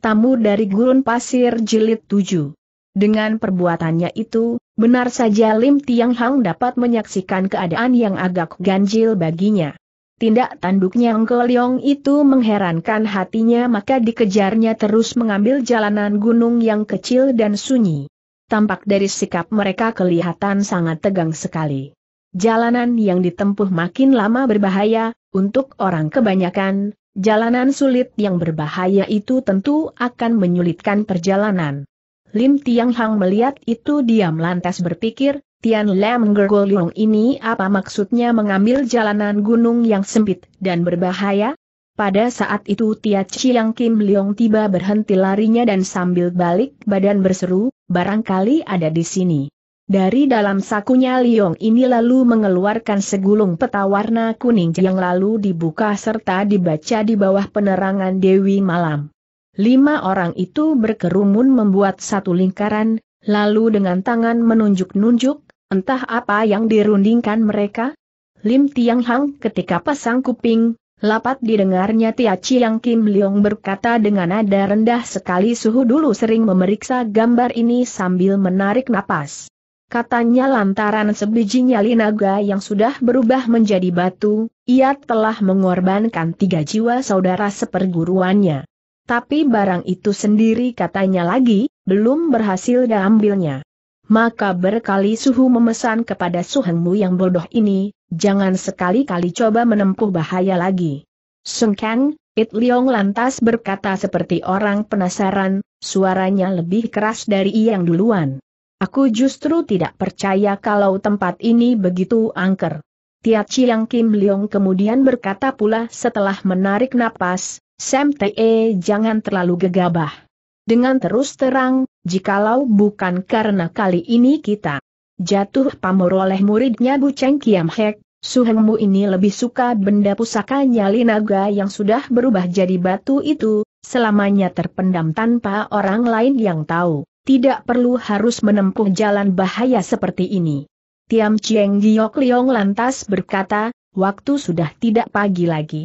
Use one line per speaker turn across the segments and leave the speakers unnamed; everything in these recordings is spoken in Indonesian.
tamu dari gurun pasir jilid 7. Dengan perbuatannya itu, benar saja Lim Tiang Hang dapat menyaksikan keadaan yang agak ganjil baginya. Tindak tanduknya Ngkoliong itu mengherankan hatinya maka dikejarnya terus mengambil jalanan gunung yang kecil dan sunyi. Tampak dari sikap mereka kelihatan sangat tegang sekali. Jalanan yang ditempuh makin lama berbahaya, untuk orang kebanyakan, Jalanan sulit yang berbahaya itu tentu akan menyulitkan perjalanan. Lim Tiang Hang melihat itu diam lantas berpikir, Tian Lam Gergoliong ini apa maksudnya mengambil jalanan gunung yang sempit dan berbahaya? Pada saat itu Tia Chiang Kim Leong tiba berhenti larinya dan sambil balik badan berseru, barangkali ada di sini. Dari dalam sakunya Liong ini lalu mengeluarkan segulung peta warna kuning yang lalu dibuka serta dibaca di bawah penerangan Dewi Malam. Lima orang itu berkerumun membuat satu lingkaran, lalu dengan tangan menunjuk-nunjuk, entah apa yang dirundingkan mereka. Lim Tiang Hang ketika pasang kuping, Lapat didengarnya Tia Chiang Kim Liong berkata dengan nada rendah sekali suhu dulu sering memeriksa gambar ini sambil menarik napas. Katanya lantaran sebiji nyali naga yang sudah berubah menjadi batu, ia telah mengorbankan tiga jiwa saudara seperguruannya. Tapi barang itu sendiri katanya lagi, belum berhasil diambilnya. Maka berkali Suhu memesan kepada Suhengmu yang bodoh ini, jangan sekali-kali coba menempuh bahaya lagi. Sungkan, It Leong lantas berkata seperti orang penasaran, suaranya lebih keras dari yang duluan. Aku justru tidak percaya kalau tempat ini begitu angker. Tia Chiang Kim Leong kemudian berkata pula setelah menarik napas, Sam Te jangan terlalu gegabah. Dengan terus terang, jikalau bukan karena kali ini kita jatuh pamor oleh muridnya Bu Cheng Kiam Hek, Suhengmu ini lebih suka benda pusaka nyali naga yang sudah berubah jadi batu itu, selamanya terpendam tanpa orang lain yang tahu tidak perlu harus menempuh jalan bahaya seperti ini. Tiam Chieng Giok Liong lantas berkata, waktu sudah tidak pagi lagi.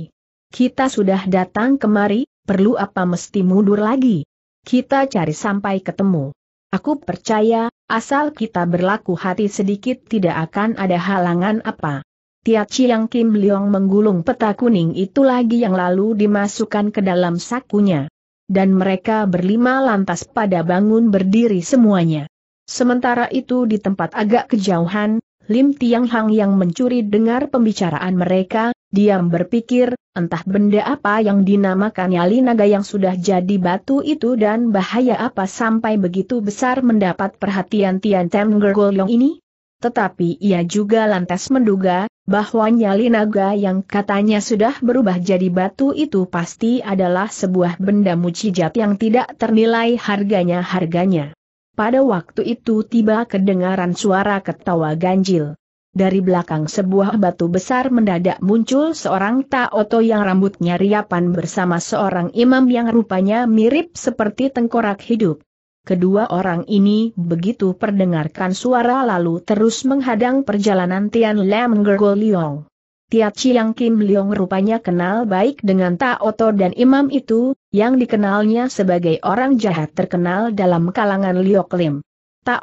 Kita sudah datang kemari, perlu apa mesti mundur lagi? Kita cari sampai ketemu. Aku percaya, asal kita berlaku hati sedikit tidak akan ada halangan apa. Tia Chiang Kim Leong menggulung peta kuning itu lagi yang lalu dimasukkan ke dalam sakunya dan mereka berlima lantas pada bangun berdiri semuanya. Sementara itu di tempat agak kejauhan, Lim Tiang Hang yang mencuri dengar pembicaraan mereka, diam berpikir, entah benda apa yang dinamakan Yali naga yang sudah jadi batu itu dan bahaya apa sampai begitu besar mendapat perhatian Tian Tem Gergol Yong ini? Tetapi ia juga lantas menduga, bahwa nyali naga yang katanya sudah berubah jadi batu itu pasti adalah sebuah benda mujizat yang tidak ternilai harganya-harganya. Pada waktu itu tiba kedengaran suara ketawa ganjil. Dari belakang sebuah batu besar mendadak muncul seorang Taoto yang rambutnya riapan bersama seorang imam yang rupanya mirip seperti tengkorak hidup. Kedua orang ini begitu perdengarkan suara lalu terus menghadang perjalanan Tian Lam Gergo Liong. Tia Chiang Kim Liong rupanya kenal baik dengan Ta Oto dan imam itu, yang dikenalnya sebagai orang jahat terkenal dalam kalangan Liok Lim.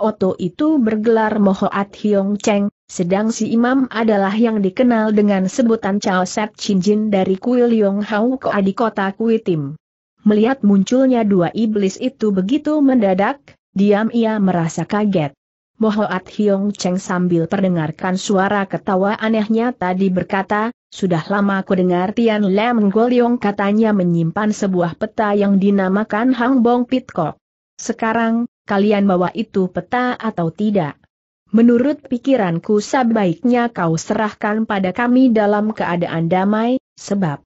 Oto itu bergelar Mohoat Hiong Cheng, sedang si imam adalah yang dikenal dengan sebutan Chao Set Chin Jin dari Kuil Yong Hau Ko di kota Kuitim. Melihat munculnya dua iblis itu begitu mendadak, diam ia merasa kaget. Mohoat Hiong Cheng sambil perdengarkan suara ketawa anehnya tadi berkata, sudah lama ku dengar Tian Lam Golyong katanya menyimpan sebuah peta yang dinamakan Hang Bong Pit Kok. Sekarang, kalian bawa itu peta atau tidak? Menurut pikiranku sebaiknya kau serahkan pada kami dalam keadaan damai, sebab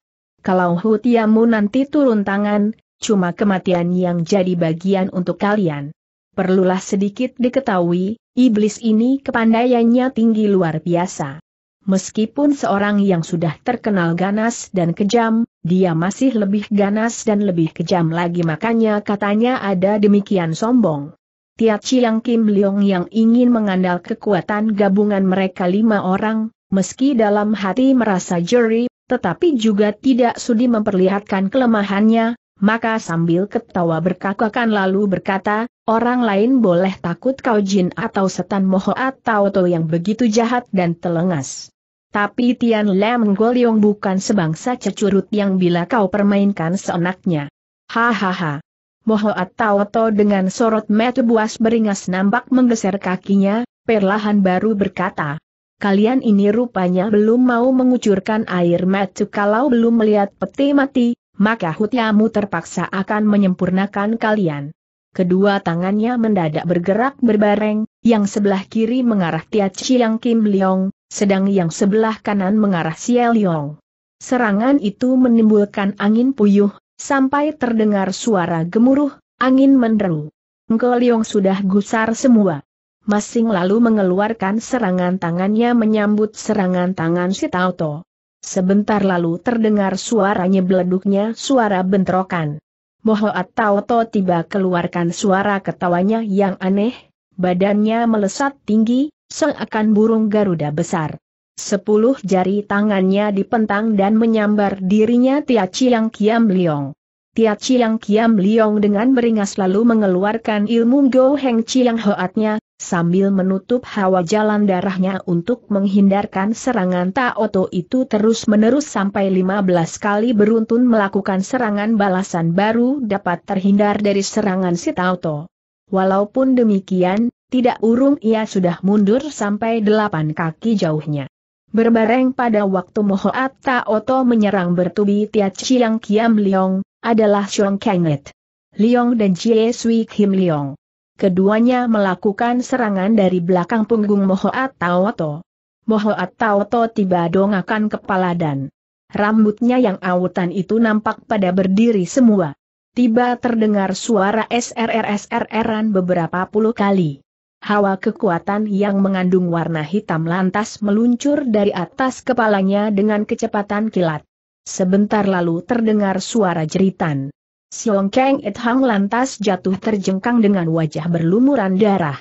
kalau Hutiamu nanti turun tangan, cuma kematian yang jadi bagian untuk kalian. Perlulah sedikit diketahui, iblis ini kepandaiannya tinggi luar biasa. Meskipun seorang yang sudah terkenal ganas dan kejam, dia masih lebih ganas dan lebih kejam lagi makanya katanya ada demikian sombong. Tiat Chiang Kim Leong yang ingin mengandalkan kekuatan gabungan mereka lima orang, meski dalam hati merasa jeri, tetapi juga tidak sudi memperlihatkan kelemahannya, maka sambil ketawa berkakakan lalu berkata, orang lain boleh takut kau jin atau setan moho atau to yang begitu jahat dan telengas. Tapi Tian Lam Golyong bukan sebangsa cecurut yang bila kau permainkan seenaknya. Hahaha. Moho atau to dengan sorot mata buas beringas nampak menggeser kakinya, perlahan baru berkata, kalian ini rupanya belum mau mengucurkan air mata kalau belum melihat peti mati, maka hutiamu terpaksa akan menyempurnakan kalian. Kedua tangannya mendadak bergerak berbareng, yang sebelah kiri mengarah Tia Chiang Kim Leong, sedang yang sebelah kanan mengarah Xie Leong. Serangan itu menimbulkan angin puyuh, sampai terdengar suara gemuruh, angin menderu. Engkau Leong sudah gusar semua masing lalu mengeluarkan serangan tangannya menyambut serangan tangan si Tauto. Sebentar lalu terdengar suaranya beleduknya suara bentrokan. Mohoat Tauto tiba keluarkan suara ketawanya yang aneh, badannya melesat tinggi, seakan burung Garuda besar. Sepuluh jari tangannya dipentang dan menyambar dirinya Tia Chiang Kiam Liong. Tia Chiang Kiam Liong dengan beringas lalu mengeluarkan ilmu Go Heng Chiang Hoatnya, Sambil menutup hawa jalan darahnya untuk menghindarkan serangan Taoto itu terus-menerus sampai 15 kali beruntun melakukan serangan balasan baru dapat terhindar dari serangan si Taoto. Walaupun demikian, tidak urung ia sudah mundur sampai delapan kaki jauhnya. Berbareng pada waktu Mohoat Taoto menyerang bertubi Tia Chiang Kiam Liong, adalah Xiong Kenget. Liong dan Jie Sui Kim Liong keduanya melakukan serangan dari belakang punggung Mohoat Taoto. Mohoat Taoto tiba dongakan kepala dan rambutnya yang awutan itu nampak pada berdiri semua. Tiba terdengar suara srrsrran beberapa puluh kali. Hawa kekuatan yang mengandung warna hitam lantas meluncur dari atas kepalanya dengan kecepatan kilat. Sebentar lalu terdengar suara jeritan. Siong Kang Et Hang lantas jatuh terjengkang dengan wajah berlumuran darah.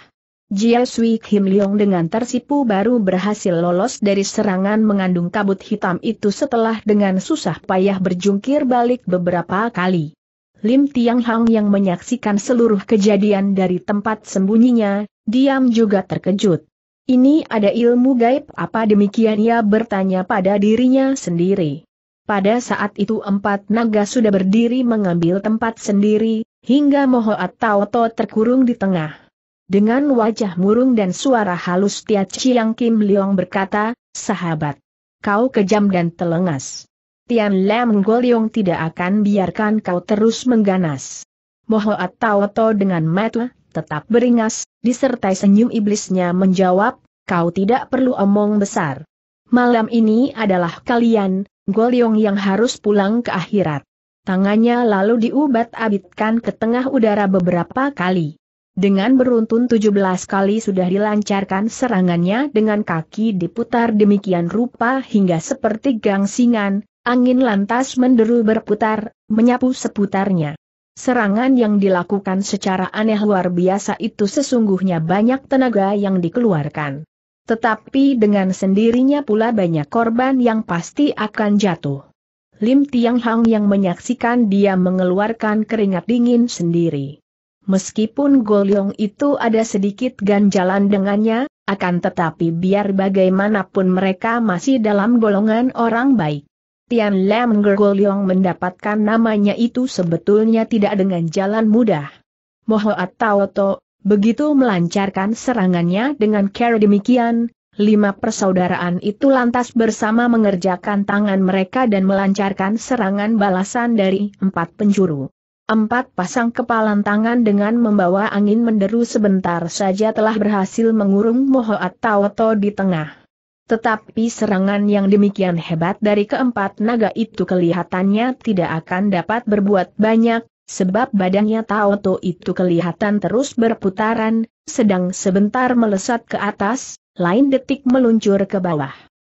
Jia Sui Kim Leong dengan tersipu baru berhasil lolos dari serangan mengandung kabut hitam itu setelah dengan susah payah berjungkir balik beberapa kali. Lim Tiang Hang yang menyaksikan seluruh kejadian dari tempat sembunyinya, diam juga terkejut. Ini ada ilmu gaib apa demikian ia bertanya pada dirinya sendiri. Pada saat itu empat naga sudah berdiri mengambil tempat sendiri, hingga Moho Mohoat To terkurung di tengah. Dengan wajah murung dan suara halus Tia Chiang Kim Leong berkata, sahabat, kau kejam dan telengas. Tian Lam Golyong tidak akan biarkan kau terus mengganas. Moho Mohoat To dengan mata tetap beringas, disertai senyum iblisnya menjawab, kau tidak perlu omong besar. Malam ini adalah kalian, Goliong yang harus pulang ke akhirat. Tangannya lalu diubat-abitkan ke tengah udara beberapa kali. Dengan beruntun 17 kali sudah dilancarkan serangannya dengan kaki diputar demikian rupa hingga seperti gangsingan, angin lantas menderu berputar, menyapu seputarnya. Serangan yang dilakukan secara aneh luar biasa itu sesungguhnya banyak tenaga yang dikeluarkan. Tetapi dengan sendirinya pula banyak korban yang pasti akan jatuh. Lim Tiang Hang yang menyaksikan dia mengeluarkan keringat dingin sendiri. Meskipun Golyong itu ada sedikit ganjalan dengannya, akan tetapi biar bagaimanapun mereka masih dalam golongan orang baik. Tian Lam Golyong mendapatkan namanya itu sebetulnya tidak dengan jalan mudah. Moho atau To, Begitu melancarkan serangannya dengan cara demikian, lima persaudaraan itu lantas bersama mengerjakan tangan mereka dan melancarkan serangan balasan dari empat penjuru. Empat pasang kepalan tangan dengan membawa angin menderu sebentar saja telah berhasil mengurung Moho atau Woto di tengah. Tetapi serangan yang demikian hebat dari keempat naga itu kelihatannya tidak akan dapat berbuat banyak, sebab badannya Taoto itu kelihatan terus berputaran, sedang sebentar melesat ke atas, lain detik meluncur ke bawah.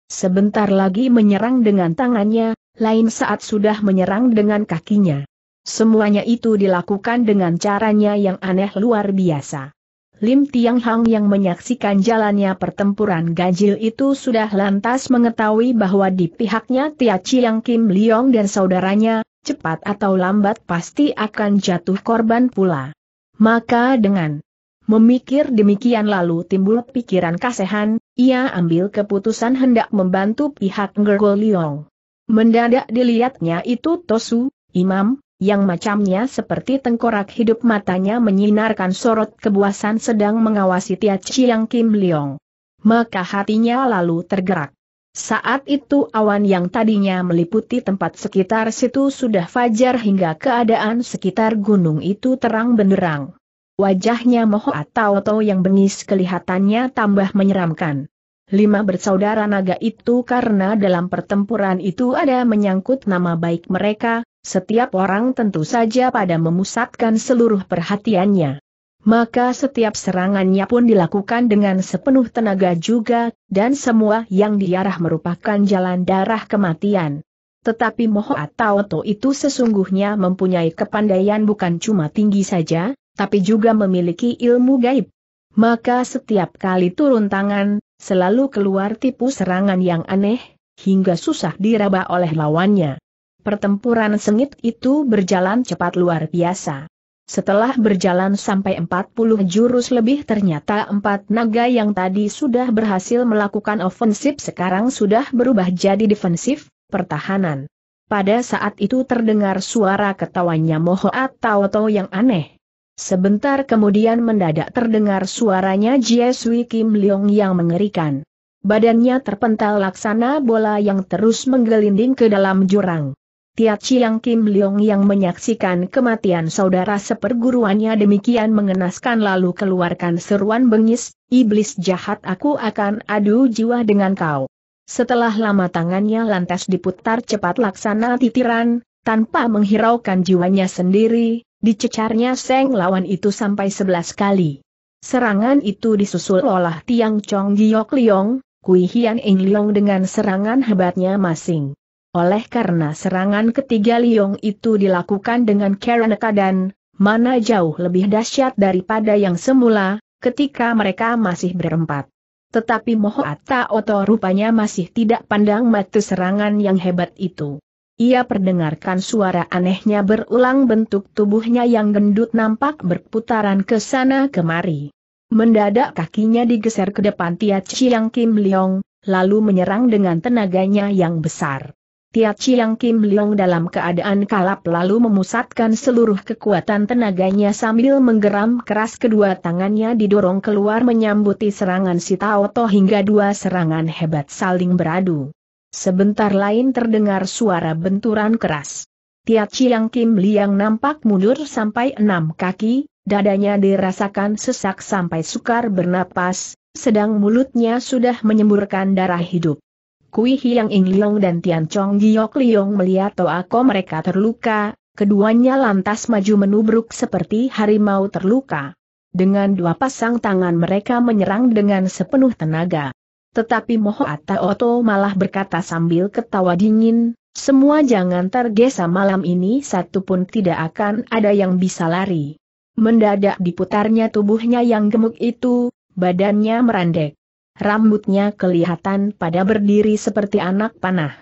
Sebentar lagi menyerang dengan tangannya, lain saat sudah menyerang dengan kakinya. Semuanya itu dilakukan dengan caranya yang aneh luar biasa. Lim Tiang Hang yang menyaksikan jalannya pertempuran ganjil itu sudah lantas mengetahui bahwa di pihaknya Tia Chiang Kim Liong dan saudaranya, cepat atau lambat pasti akan jatuh korban pula. Maka dengan memikir demikian lalu timbul pikiran kasehan, ia ambil keputusan hendak membantu pihak Ngergoliong. Mendadak dilihatnya itu Tosu, imam, yang macamnya seperti tengkorak hidup matanya menyinarkan sorot kebuasan sedang mengawasi Tia Chiang Kim Leong. Maka hatinya lalu tergerak. Saat itu awan yang tadinya meliputi tempat sekitar situ sudah fajar hingga keadaan sekitar gunung itu terang benderang. Wajahnya Moho atau yang bengis kelihatannya tambah menyeramkan. Lima bersaudara naga itu karena dalam pertempuran itu ada menyangkut nama baik mereka, setiap orang tentu saja pada memusatkan seluruh perhatiannya maka setiap serangannya pun dilakukan dengan sepenuh tenaga juga, dan semua yang diarah merupakan jalan darah kematian. Tetapi Moho atau itu sesungguhnya mempunyai kepandaian bukan cuma tinggi saja, tapi juga memiliki ilmu gaib. Maka setiap kali turun tangan, selalu keluar tipu serangan yang aneh, hingga susah diraba oleh lawannya. Pertempuran sengit itu berjalan cepat luar biasa. Setelah berjalan sampai 40 jurus lebih ternyata empat naga yang tadi sudah berhasil melakukan ofensif sekarang sudah berubah jadi defensif, pertahanan. Pada saat itu terdengar suara ketawanya Moho atau Tau yang aneh. Sebentar kemudian mendadak terdengar suaranya Jie Sui Kim Leong yang mengerikan. Badannya terpental laksana bola yang terus menggelinding ke dalam jurang. Tia Chiang Kim Leong yang menyaksikan kematian saudara seperguruannya demikian mengenaskan lalu keluarkan seruan bengis, iblis jahat aku akan adu jiwa dengan kau. Setelah lama tangannya lantas diputar cepat laksana titiran, tanpa menghiraukan jiwanya sendiri, dicecarnya seng lawan itu sampai sebelas kali. Serangan itu disusul oleh Tiang Chong Giok Leong, Kui Hian Eng Leong dengan serangan hebatnya masing. Oleh karena serangan ketiga Liong itu dilakukan dengan Karen dan mana jauh lebih dahsyat daripada yang semula, ketika mereka masih berempat. Tetapi Mohoat Oto rupanya masih tidak pandang mata serangan yang hebat itu. Ia perdengarkan suara anehnya berulang bentuk tubuhnya yang gendut nampak berputaran ke sana kemari. Mendadak kakinya digeser ke depan Tia Chiang Kim Leong, lalu menyerang dengan tenaganya yang besar. Tia Chiang Kim Leong dalam keadaan kalap lalu memusatkan seluruh kekuatan tenaganya sambil menggeram keras kedua tangannya didorong keluar menyambuti serangan si Tao To hingga dua serangan hebat saling beradu. Sebentar lain terdengar suara benturan keras. Tia Chiang Kim Liang nampak mundur sampai enam kaki, dadanya dirasakan sesak sampai sukar bernapas, sedang mulutnya sudah menyemburkan darah hidup. Kui Hiang Ing Liong dan Tian Chong Giok Liong melihat Toako mereka terluka, keduanya lantas maju menubruk seperti harimau terluka. Dengan dua pasang tangan mereka menyerang dengan sepenuh tenaga. Tetapi Moho Oto malah berkata sambil ketawa dingin, semua jangan tergesa malam ini satu pun tidak akan ada yang bisa lari. Mendadak diputarnya tubuhnya yang gemuk itu, badannya merandek rambutnya kelihatan pada berdiri seperti anak panah.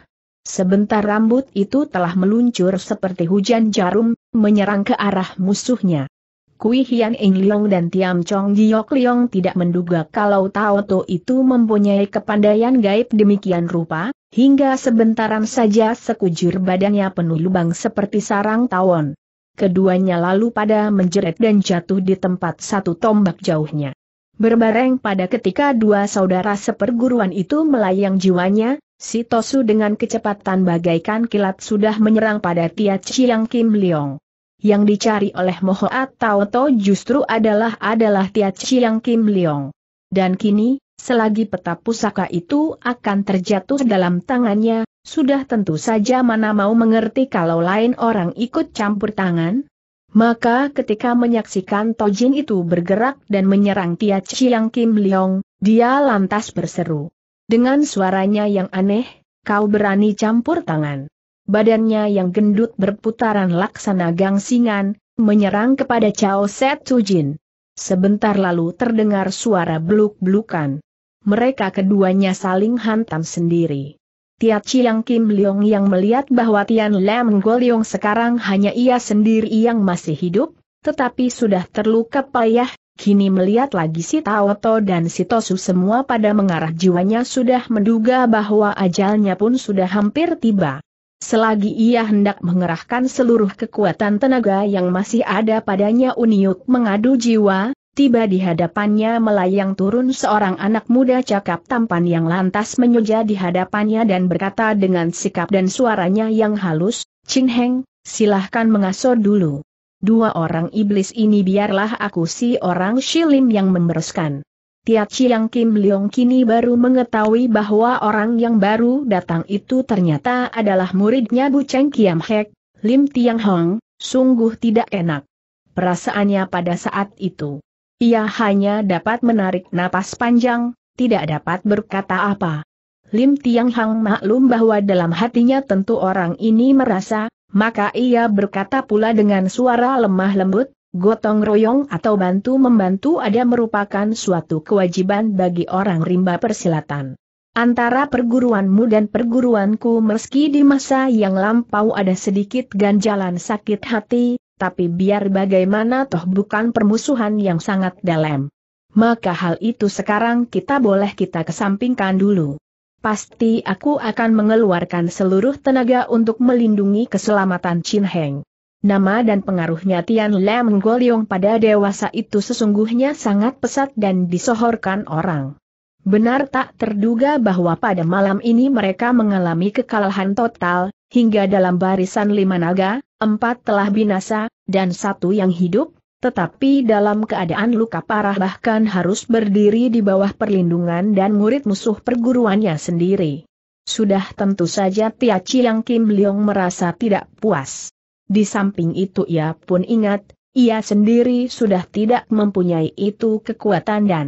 Sebentar rambut itu telah meluncur seperti hujan jarum, menyerang ke arah musuhnya. Kui Hian Eng Leong dan Tiam Chong Giok Leong tidak menduga kalau Tao To itu mempunyai kepandaian gaib demikian rupa, hingga sebentaran saja sekujur badannya penuh lubang seperti sarang tawon. Keduanya lalu pada menjerit dan jatuh di tempat satu tombak jauhnya. Berbareng pada ketika dua saudara seperguruan itu melayang jiwanya, si Tosu dengan kecepatan bagaikan kilat sudah menyerang pada Tia Chiang Kim Leong. Yang dicari oleh Mohoat To justru adalah adalah Tia Chiang Kim Leong. Dan kini, selagi peta pusaka itu akan terjatuh dalam tangannya, sudah tentu saja mana mau mengerti kalau lain orang ikut campur tangan, maka ketika menyaksikan Tojin itu bergerak dan menyerang Tia Chiang Kim Leong, dia lantas berseru. Dengan suaranya yang aneh, kau berani campur tangan. Badannya yang gendut berputaran laksana gangsingan, menyerang kepada Chao Set Tujin. Sebentar lalu terdengar suara beluk-belukan. Mereka keduanya saling hantam sendiri. Tia Chiang Kim Leong yang melihat bahwa Tian Lam Goliong sekarang hanya ia sendiri yang masih hidup, tetapi sudah terluka payah, kini melihat lagi si Tao To dan si Tosu semua pada mengarah jiwanya sudah menduga bahwa ajalnya pun sudah hampir tiba. Selagi ia hendak mengerahkan seluruh kekuatan tenaga yang masih ada padanya Uniuk mengadu jiwa, tiba di hadapannya melayang turun seorang anak muda cakap tampan yang lantas menyuja di hadapannya dan berkata dengan sikap dan suaranya yang halus, Chin Heng, silahkan mengasuh dulu. Dua orang iblis ini biarlah aku si orang Shilim yang membereskan. Tia Chiang Kim Leong kini baru mengetahui bahwa orang yang baru datang itu ternyata adalah muridnya Bu Cheng Kiam Hek, Lim Tiang Hong, sungguh tidak enak. Perasaannya pada saat itu. Ia hanya dapat menarik napas panjang, tidak dapat berkata apa. Lim Tiang Hang maklum bahwa dalam hatinya tentu orang ini merasa, maka ia berkata pula dengan suara lemah lembut, gotong royong atau bantu-membantu ada merupakan suatu kewajiban bagi orang rimba persilatan. Antara perguruanmu dan perguruanku meski di masa yang lampau ada sedikit ganjalan sakit hati, tapi biar bagaimana toh bukan permusuhan yang sangat dalam. Maka hal itu sekarang kita boleh kita kesampingkan dulu. Pasti aku akan mengeluarkan seluruh tenaga untuk melindungi keselamatan Chin Heng. Nama dan pengaruhnya Tian Lam Golyong pada dewasa itu sesungguhnya sangat pesat dan disohorkan orang. Benar tak terduga bahwa pada malam ini mereka mengalami kekalahan total, hingga dalam barisan lima naga, empat telah binasa, dan satu yang hidup, tetapi dalam keadaan luka parah bahkan harus berdiri di bawah perlindungan dan murid musuh perguruannya sendiri. Sudah tentu saja Tia Chiang Kim Leong merasa tidak puas. Di samping itu ia pun ingat, ia sendiri sudah tidak mempunyai itu kekuatan dan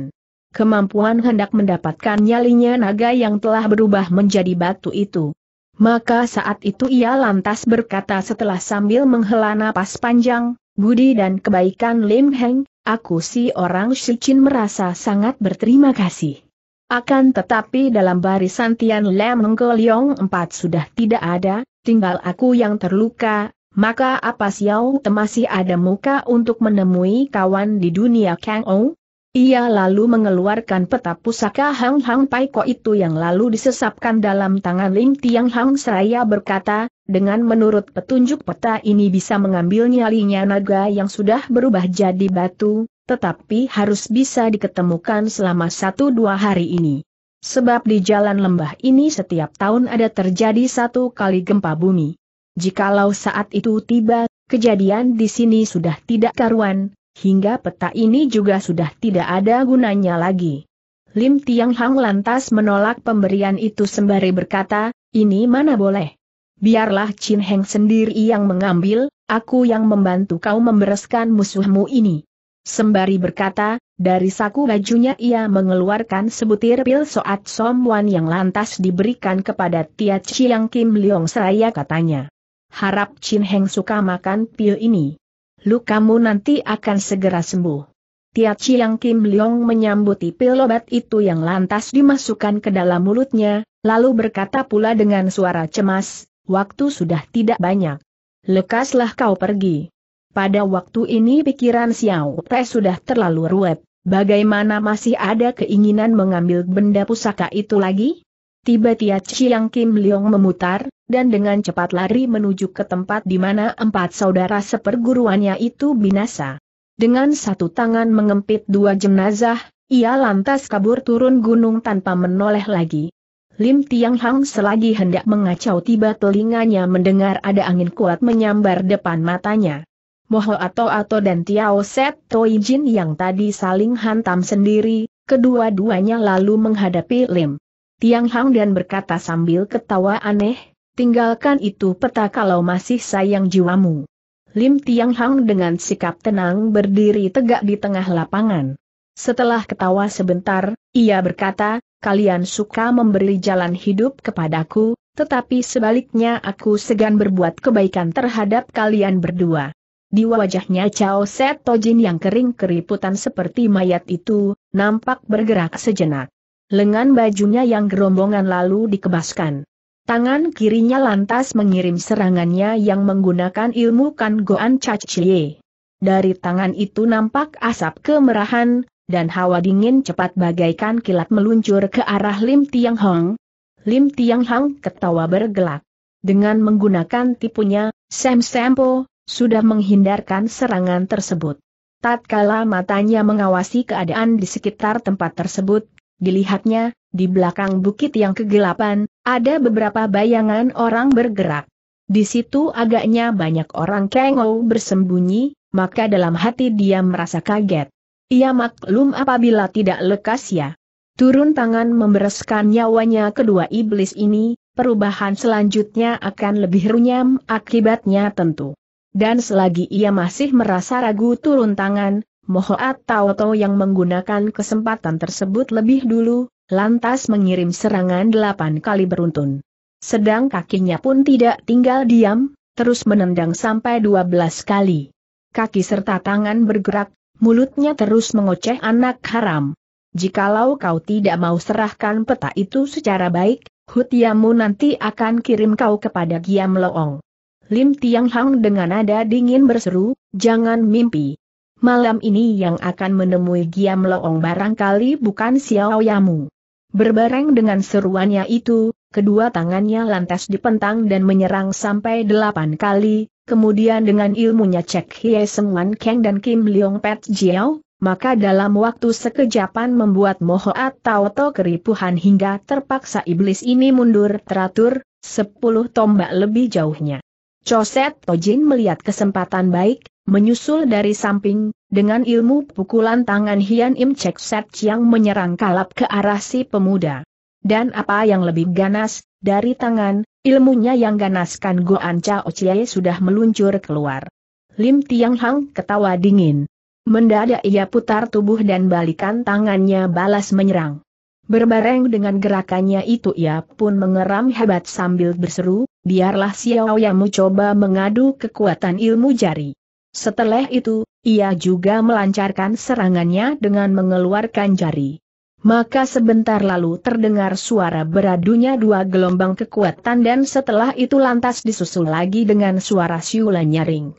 kemampuan hendak mendapatkan nyalinya naga yang telah berubah menjadi batu itu. Maka saat itu ia lantas berkata setelah sambil menghela napas panjang, Budi dan kebaikan Lim Heng, aku si orang Shichin merasa sangat berterima kasih. Akan tetapi dalam barisan Tian Lam Ngoliong 4 sudah tidak ada, tinggal aku yang terluka, maka apa Xiao masih ada muka untuk menemui kawan di dunia Kang Ong? Ia lalu mengeluarkan peta pusaka Hang Hang Pai Ko itu yang lalu disesapkan dalam tangan Ling Tiang Hang Seraya berkata, dengan menurut petunjuk peta ini bisa mengambil nyalinya naga yang sudah berubah jadi batu, tetapi harus bisa diketemukan selama satu dua hari ini. Sebab di jalan lembah ini setiap tahun ada terjadi satu kali gempa bumi. Jikalau saat itu tiba, kejadian di sini sudah tidak karuan, hingga peta ini juga sudah tidak ada gunanya lagi. Lim Tiang Hang lantas menolak pemberian itu sembari berkata, ini mana boleh. Biarlah Chin Heng sendiri yang mengambil, aku yang membantu kau membereskan musuhmu ini. Sembari berkata, dari saku bajunya ia mengeluarkan sebutir pil soat somwan yang lantas diberikan kepada Tia Chiang Kim Leong Seraya katanya. Harap Chin Heng suka makan pil ini lukamu nanti akan segera sembuh. Tia Chiang Kim Leong menyambuti pil obat itu yang lantas dimasukkan ke dalam mulutnya, lalu berkata pula dengan suara cemas, waktu sudah tidak banyak. Lekaslah kau pergi. Pada waktu ini pikiran Xiao Te sudah terlalu ruwet, bagaimana masih ada keinginan mengambil benda pusaka itu lagi? Tiba-tiba Chiang Kim Leong memutar, dan dengan cepat lari menuju ke tempat di mana empat saudara seperguruannya itu binasa. Dengan satu tangan mengempit dua jenazah, ia lantas kabur turun gunung tanpa menoleh lagi. Lim Tiang Hang selagi hendak mengacau tiba telinganya mendengar ada angin kuat menyambar depan matanya. Moho Ato Ato dan Tiao Set Toi Jin yang tadi saling hantam sendiri, kedua-duanya lalu menghadapi Lim Tiang Hang dan berkata sambil ketawa aneh, tinggalkan itu peta kalau masih sayang jiwamu. Lim Tiang Hang dengan sikap tenang berdiri tegak di tengah lapangan. Setelah ketawa sebentar, ia berkata, kalian suka memberi jalan hidup kepadaku, tetapi sebaliknya aku segan berbuat kebaikan terhadap kalian berdua. Di wajahnya Chao Set Tojin yang kering keriputan seperti mayat itu, nampak bergerak sejenak. Lengan bajunya yang gerombongan lalu dikebaskan. Tangan kirinya lantas mengirim serangannya yang menggunakan ilmu kan Goan Cacie. Dari tangan itu nampak asap kemerahan, dan hawa dingin cepat bagaikan kilat meluncur ke arah Lim Tiang Hong. Lim Tiang Hong ketawa bergelak. Dengan menggunakan tipunya, Sam Sampo, sudah menghindarkan serangan tersebut. Tatkala matanya mengawasi keadaan di sekitar tempat tersebut, Dilihatnya, di belakang bukit yang kegelapan, ada beberapa bayangan orang bergerak. Di situ agaknya banyak orang kengou bersembunyi, maka dalam hati dia merasa kaget. Ia maklum apabila tidak lekas ya. Turun tangan membereskan nyawanya kedua iblis ini, perubahan selanjutnya akan lebih runyam akibatnya tentu. Dan selagi ia masih merasa ragu turun tangan, Moho atau yang menggunakan kesempatan tersebut lebih dulu, lantas mengirim serangan delapan kali beruntun. Sedang kakinya pun tidak tinggal diam, terus menendang sampai dua belas kali. Kaki serta tangan bergerak, mulutnya terus mengoceh anak haram. Jikalau kau tidak mau serahkan peta itu secara baik, Hutiamu nanti akan kirim kau kepada Giam Loong. Lim Tiang Hang dengan nada dingin berseru, jangan mimpi malam ini yang akan menemui Giam Loong barangkali bukan Xiao Yamu. Berbareng dengan seruannya itu, kedua tangannya lantas dipentang dan menyerang sampai delapan kali, kemudian dengan ilmunya Cek Hie Seng Wan Kang dan Kim Leong Pet Jiao, maka dalam waktu sekejapan membuat moho atau to keripuhan hingga terpaksa iblis ini mundur teratur, sepuluh tombak lebih jauhnya. Coset Tojin melihat kesempatan baik, Menyusul dari samping, dengan ilmu pukulan tangan Hian Im Cek Set yang menyerang kalap ke arah si pemuda. Dan apa yang lebih ganas, dari tangan, ilmunya yang ganaskan Goan Chao Chie sudah meluncur keluar. Lim Tiang Hang ketawa dingin. Mendadak ia putar tubuh dan balikan tangannya balas menyerang. Berbareng dengan gerakannya itu ia pun mengeram hebat sambil berseru, biarlah Xiao Yamu coba mengadu kekuatan ilmu jari. Setelah itu, ia juga melancarkan serangannya dengan mengeluarkan jari. Maka sebentar lalu terdengar suara beradunya dua gelombang kekuatan dan setelah itu lantas disusul lagi dengan suara siulan nyaring.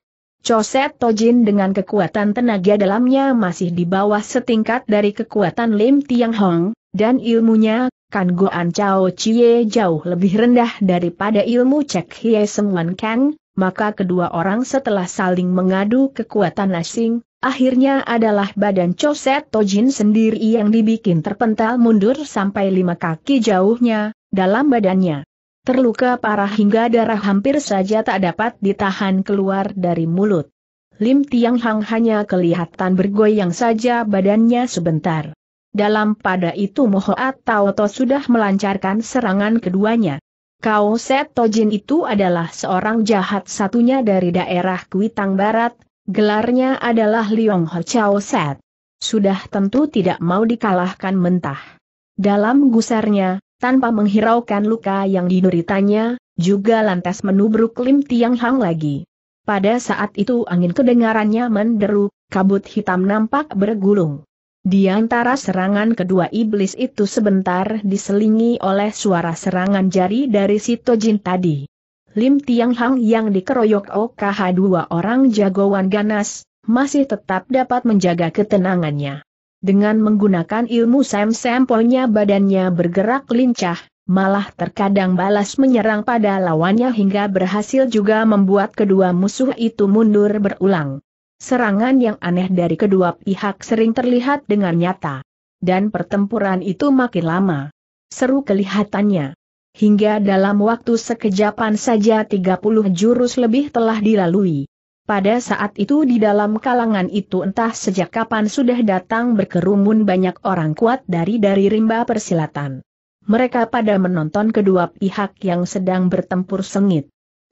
Coset Tojin dengan kekuatan tenaga dalamnya masih di bawah setingkat dari kekuatan Lim Tiang Hong, dan ilmunya, Kan Goan Chao Chie jauh lebih rendah daripada ilmu Cek Hie Semwan Kang, maka kedua orang setelah saling mengadu kekuatan asing, akhirnya adalah badan Coset Tojin sendiri yang dibikin terpental mundur sampai lima kaki jauhnya, dalam badannya. Terluka parah hingga darah hampir saja tak dapat ditahan keluar dari mulut. Lim Tiang Hang hanya kelihatan bergoyang saja badannya sebentar. Dalam pada itu Mohoat Tawoto sudah melancarkan serangan keduanya. Kau Set Tojin itu adalah seorang jahat satunya dari daerah Kuitang Barat, gelarnya adalah Liong Ho Chao Set. Sudah tentu tidak mau dikalahkan mentah. Dalam gusarnya, tanpa menghiraukan luka yang dideritanya, juga lantas menubruk Lim Tiang Hang lagi. Pada saat itu angin kedengarannya menderu, kabut hitam nampak bergulung. Di antara serangan kedua iblis itu sebentar diselingi oleh suara serangan jari dari Situ Jin tadi. Lim Tiang Hang yang dikeroyok OKH dua orang jagoan ganas, masih tetap dapat menjaga ketenangannya. Dengan menggunakan ilmu sem-semponya badannya bergerak lincah, malah terkadang balas menyerang pada lawannya hingga berhasil juga membuat kedua musuh itu mundur berulang. Serangan yang aneh dari kedua pihak sering terlihat dengan nyata. Dan pertempuran itu makin lama. Seru kelihatannya. Hingga dalam waktu sekejapan saja 30 jurus lebih telah dilalui. Pada saat itu di dalam kalangan itu entah sejak kapan sudah datang berkerumun banyak orang kuat dari dari rimba persilatan. Mereka pada menonton kedua pihak yang sedang bertempur sengit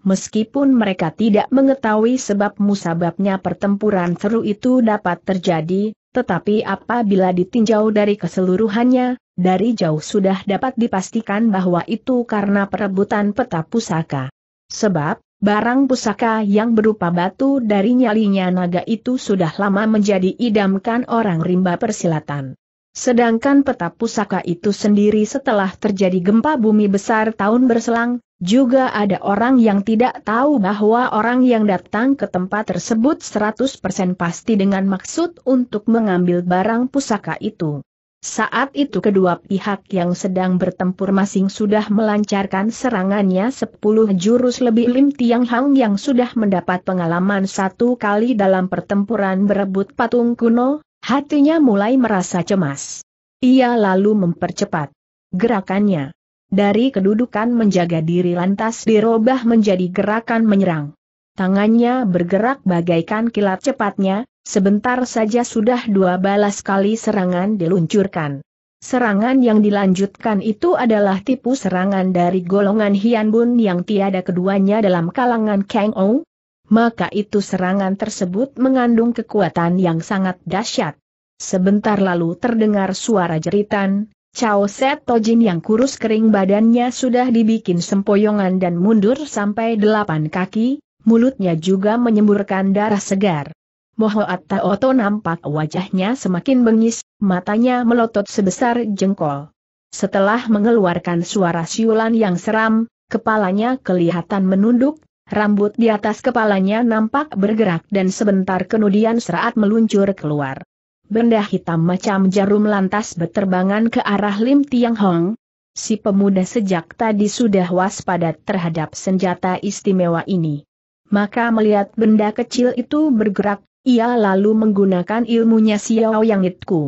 meskipun mereka tidak mengetahui sebab musababnya pertempuran seru itu dapat terjadi, tetapi apabila ditinjau dari keseluruhannya, dari jauh sudah dapat dipastikan bahwa itu karena perebutan peta pusaka. Sebab, barang pusaka yang berupa batu dari nyalinya naga itu sudah lama menjadi idamkan orang rimba persilatan. Sedangkan peta pusaka itu sendiri setelah terjadi gempa bumi besar tahun berselang, juga ada orang yang tidak tahu bahwa orang yang datang ke tempat tersebut 100% pasti dengan maksud untuk mengambil barang pusaka itu. Saat itu kedua pihak yang sedang bertempur masing sudah melancarkan serangannya 10 jurus lebih Lim Tiang Hang yang sudah mendapat pengalaman satu kali dalam pertempuran berebut patung kuno, Hatinya mulai merasa cemas. Ia lalu mempercepat gerakannya. Dari kedudukan menjaga diri lantas dirobah menjadi gerakan menyerang. Tangannya bergerak bagaikan kilat cepatnya, sebentar saja sudah dua balas kali serangan diluncurkan. Serangan yang dilanjutkan itu adalah tipu serangan dari golongan Hian Bun yang tiada keduanya dalam kalangan Kang Ong, maka itu serangan tersebut mengandung kekuatan yang sangat dahsyat. Sebentar lalu terdengar suara jeritan, Chao Set Tojin yang kurus kering badannya sudah dibikin sempoyongan dan mundur sampai delapan kaki, mulutnya juga menyemburkan darah segar. Mohoat Taoto nampak wajahnya semakin bengis, matanya melotot sebesar jengkol. Setelah mengeluarkan suara siulan yang seram, kepalanya kelihatan menunduk Rambut di atas kepalanya nampak bergerak dan sebentar kemudian serat meluncur keluar. Benda hitam macam jarum lantas berterbangan ke arah Lim Tiang Hong. Si pemuda sejak tadi sudah waspada terhadap senjata istimewa ini. Maka melihat benda kecil itu bergerak, ia lalu menggunakan ilmunya Xiao Yang Itku.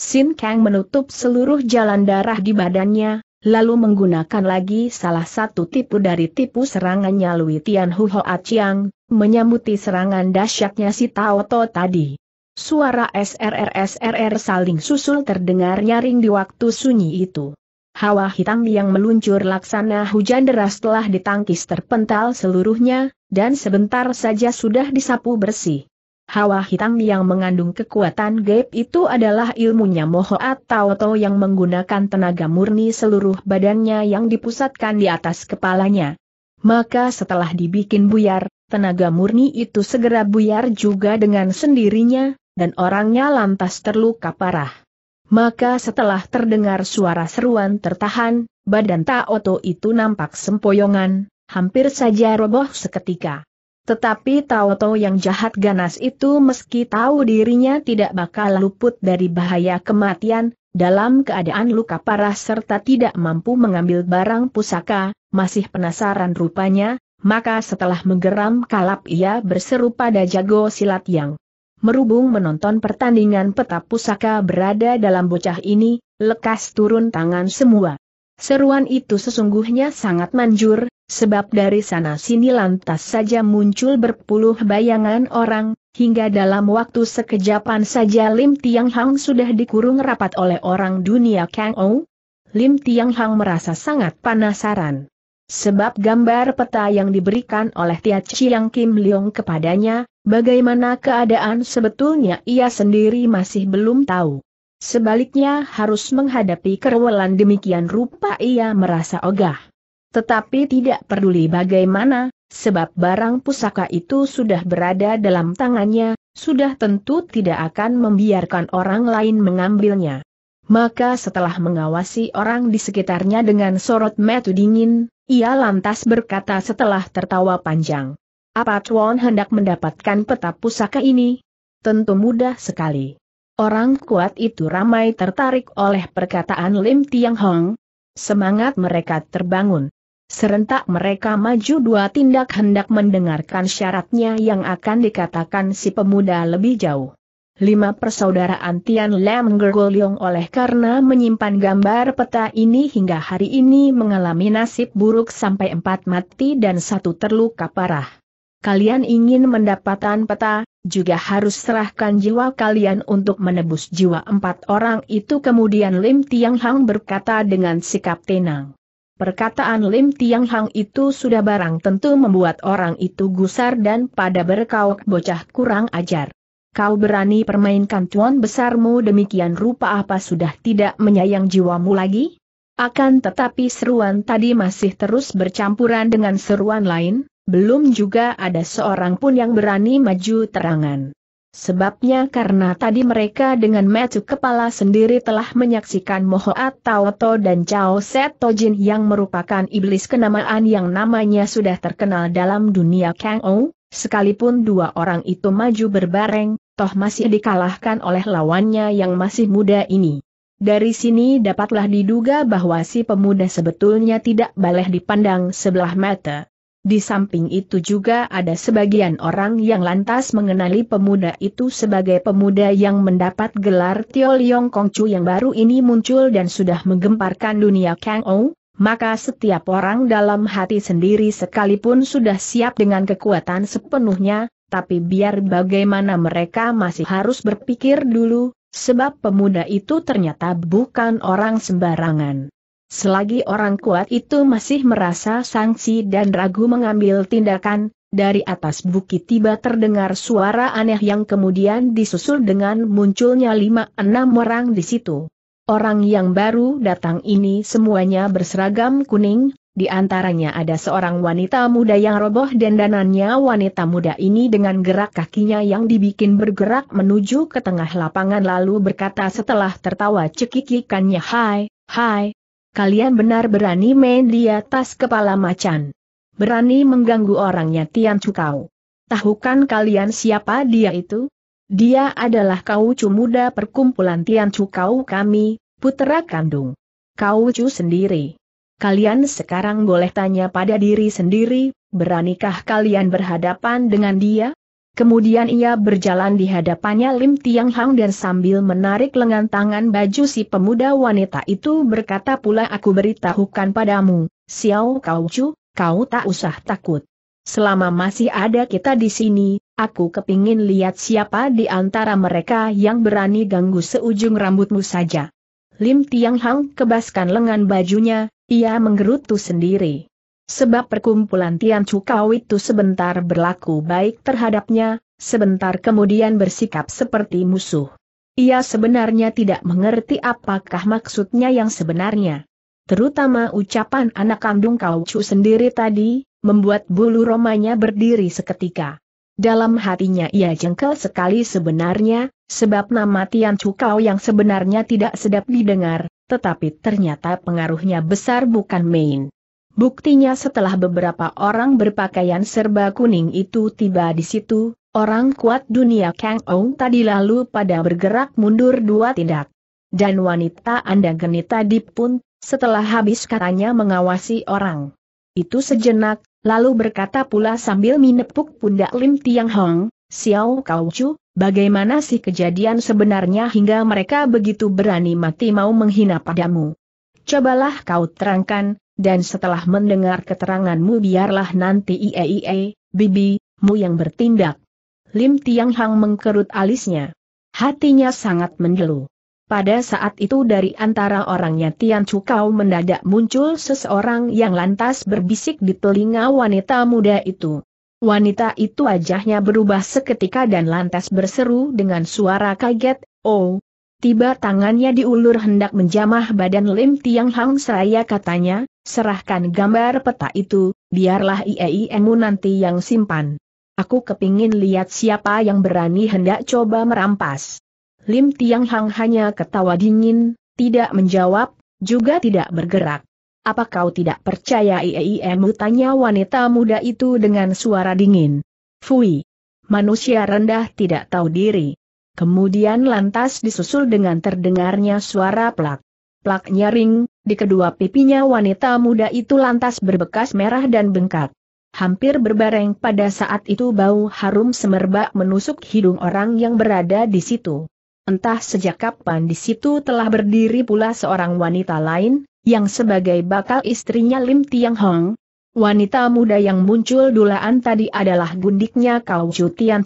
Sin Kang menutup seluruh jalan darah di badannya, lalu menggunakan lagi salah satu tipu dari tipu serangannya Lui Tian Hu Hoa Chiang, menyambuti serangan dahsyatnya si Tao To tadi. Suara SRRSRR saling susul terdengar nyaring di waktu sunyi itu. Hawa hitam yang meluncur laksana hujan deras telah ditangkis terpental seluruhnya, dan sebentar saja sudah disapu bersih. Hawa hitam yang mengandung kekuatan gaib itu adalah ilmunya moho atau Toh yang menggunakan tenaga murni seluruh badannya yang dipusatkan di atas kepalanya. Maka setelah dibikin buyar, tenaga murni itu segera buyar juga dengan sendirinya, dan orangnya lantas terluka parah. Maka setelah terdengar suara seruan tertahan, badan Taoto itu nampak sempoyongan, hampir saja roboh seketika. Tetapi Tawoto yang jahat ganas itu meski tahu dirinya tidak bakal luput dari bahaya kematian, dalam keadaan luka parah serta tidak mampu mengambil barang pusaka, masih penasaran rupanya, maka setelah menggeram kalap ia berseru pada jago silat yang merubung menonton pertandingan peta pusaka berada dalam bocah ini, lekas turun tangan semua. Seruan itu sesungguhnya sangat manjur, sebab dari sana-sini lantas saja muncul berpuluh bayangan orang, hingga dalam waktu sekejapan saja Lim Tiang Hang sudah dikurung rapat oleh orang dunia Kang Ou. Lim Tiang Hang merasa sangat penasaran. Sebab gambar peta yang diberikan oleh Tia Chiang Kim Leong kepadanya, bagaimana keadaan sebetulnya ia sendiri masih belum tahu. Sebaliknya harus menghadapi kerewelan demikian rupa ia merasa ogah. Tetapi tidak peduli bagaimana, sebab barang pusaka itu sudah berada dalam tangannya, sudah tentu tidak akan membiarkan orang lain mengambilnya. Maka setelah mengawasi orang di sekitarnya dengan sorot metu dingin, ia lantas berkata setelah tertawa panjang. Apa Tuan hendak mendapatkan peta pusaka ini? Tentu mudah sekali. Orang kuat itu ramai tertarik oleh perkataan Lim Tiang Hong. Semangat mereka terbangun. Serentak mereka maju dua tindak hendak mendengarkan syaratnya yang akan dikatakan si pemuda lebih jauh. Lima persaudaraan Tian Lam Gergolyong oleh karena menyimpan gambar peta ini hingga hari ini mengalami nasib buruk sampai empat mati dan satu terluka parah kalian ingin mendapatkan peta, juga harus serahkan jiwa kalian untuk menebus jiwa empat orang itu. Kemudian Lim Tiang Hang berkata dengan sikap tenang. Perkataan Lim Tiang Hang itu sudah barang tentu membuat orang itu gusar dan pada berkauk bocah kurang ajar. Kau berani permainkan tuan besarmu demikian rupa apa sudah tidak menyayang jiwamu lagi? Akan tetapi seruan tadi masih terus bercampuran dengan seruan lain, belum juga ada seorang pun yang berani maju terangan. Sebabnya karena tadi mereka dengan metu kepala sendiri telah menyaksikan Mohoat Taoto dan Chao Set Tojin yang merupakan iblis kenamaan yang namanya sudah terkenal dalam dunia Kang Ou, sekalipun dua orang itu maju berbareng, toh masih dikalahkan oleh lawannya yang masih muda ini. Dari sini dapatlah diduga bahwa si pemuda sebetulnya tidak boleh dipandang sebelah mata. Di samping itu juga ada sebagian orang yang lantas mengenali pemuda itu sebagai pemuda yang mendapat gelar Tio Liong Kongcu yang baru ini muncul dan sudah menggemparkan dunia Kang Ou, maka setiap orang dalam hati sendiri sekalipun sudah siap dengan kekuatan sepenuhnya, tapi biar bagaimana mereka masih harus berpikir dulu, sebab pemuda itu ternyata bukan orang sembarangan. Selagi orang kuat itu masih merasa sangsi dan ragu mengambil tindakan, dari atas bukit tiba terdengar suara aneh yang kemudian disusul dengan munculnya lima enam orang di situ. Orang yang baru datang ini semuanya berseragam kuning, di antaranya ada seorang wanita muda yang roboh dan dandanannya wanita muda ini dengan gerak kakinya yang dibikin bergerak menuju ke tengah lapangan lalu berkata setelah tertawa cekikikannya hai, hai, kalian benar berani main di atas kepala macan. Berani mengganggu orangnya Tian kau. Tahukan kalian siapa dia itu? Dia adalah kau kaucu muda perkumpulan Tian kau kami, putera kandung. kau Kaucu sendiri. Kalian sekarang boleh tanya pada diri sendiri, beranikah kalian berhadapan dengan dia? Kemudian ia berjalan di hadapannya Lim Tiang Hang dan sambil menarik lengan tangan baju si pemuda wanita itu berkata pula aku beritahukan padamu, Xiao Kau Chu, kau tak usah takut. Selama masih ada kita di sini, aku kepingin lihat siapa di antara mereka yang berani ganggu seujung rambutmu saja. Lim Tiang Hang kebaskan lengan bajunya, ia menggerutu sendiri. Sebab perkumpulan Tian Cukau itu sebentar berlaku baik terhadapnya, sebentar kemudian bersikap seperti musuh. Ia sebenarnya tidak mengerti apakah maksudnya yang sebenarnya. Terutama ucapan anak kandung kau Chu sendiri tadi, membuat bulu romanya berdiri seketika. Dalam hatinya ia jengkel sekali sebenarnya, sebab nama Tian Cukau yang sebenarnya tidak sedap didengar, tetapi ternyata pengaruhnya besar bukan main. Buktinya setelah beberapa orang berpakaian serba kuning itu tiba di situ, orang kuat dunia Kang Ong tadi lalu pada bergerak mundur dua tindak. Dan wanita Anda Genita tadi pun, setelah habis katanya mengawasi orang. Itu sejenak, lalu berkata pula sambil menepuk pundak Lim Tiang Hong, Xiao Kau Chu, bagaimana sih kejadian sebenarnya hingga mereka begitu berani mati mau menghina padamu? Cobalah kau terangkan, dan setelah mendengar keteranganmu biarlah nanti IEIE, bibi, mu yang bertindak. Lim Tiang Hang mengkerut alisnya. Hatinya sangat mendelu. Pada saat itu dari antara orangnya Tian Cukau mendadak muncul seseorang yang lantas berbisik di telinga wanita muda itu. Wanita itu wajahnya berubah seketika dan lantas berseru dengan suara kaget, Oh, Tiba tangannya diulur hendak menjamah badan Lim Tiang Hang seraya katanya, serahkan gambar peta itu, biarlah IEIMU nanti yang simpan. Aku kepingin lihat siapa yang berani hendak coba merampas. Lim Tiang Hang hanya ketawa dingin, tidak menjawab, juga tidak bergerak. Apa kau tidak percaya IEIMU tanya wanita muda itu dengan suara dingin. Fui. Manusia rendah tidak tahu diri. Kemudian lantas disusul dengan terdengarnya suara plak. Plak nyaring, di kedua pipinya wanita muda itu lantas berbekas merah dan bengkak. Hampir berbareng pada saat itu bau harum semerbak menusuk hidung orang yang berada di situ. Entah sejak kapan di situ telah berdiri pula seorang wanita lain, yang sebagai bakal istrinya Lim Tiang Hong. Wanita muda yang muncul dulaan tadi adalah gundiknya Kau Chu Tian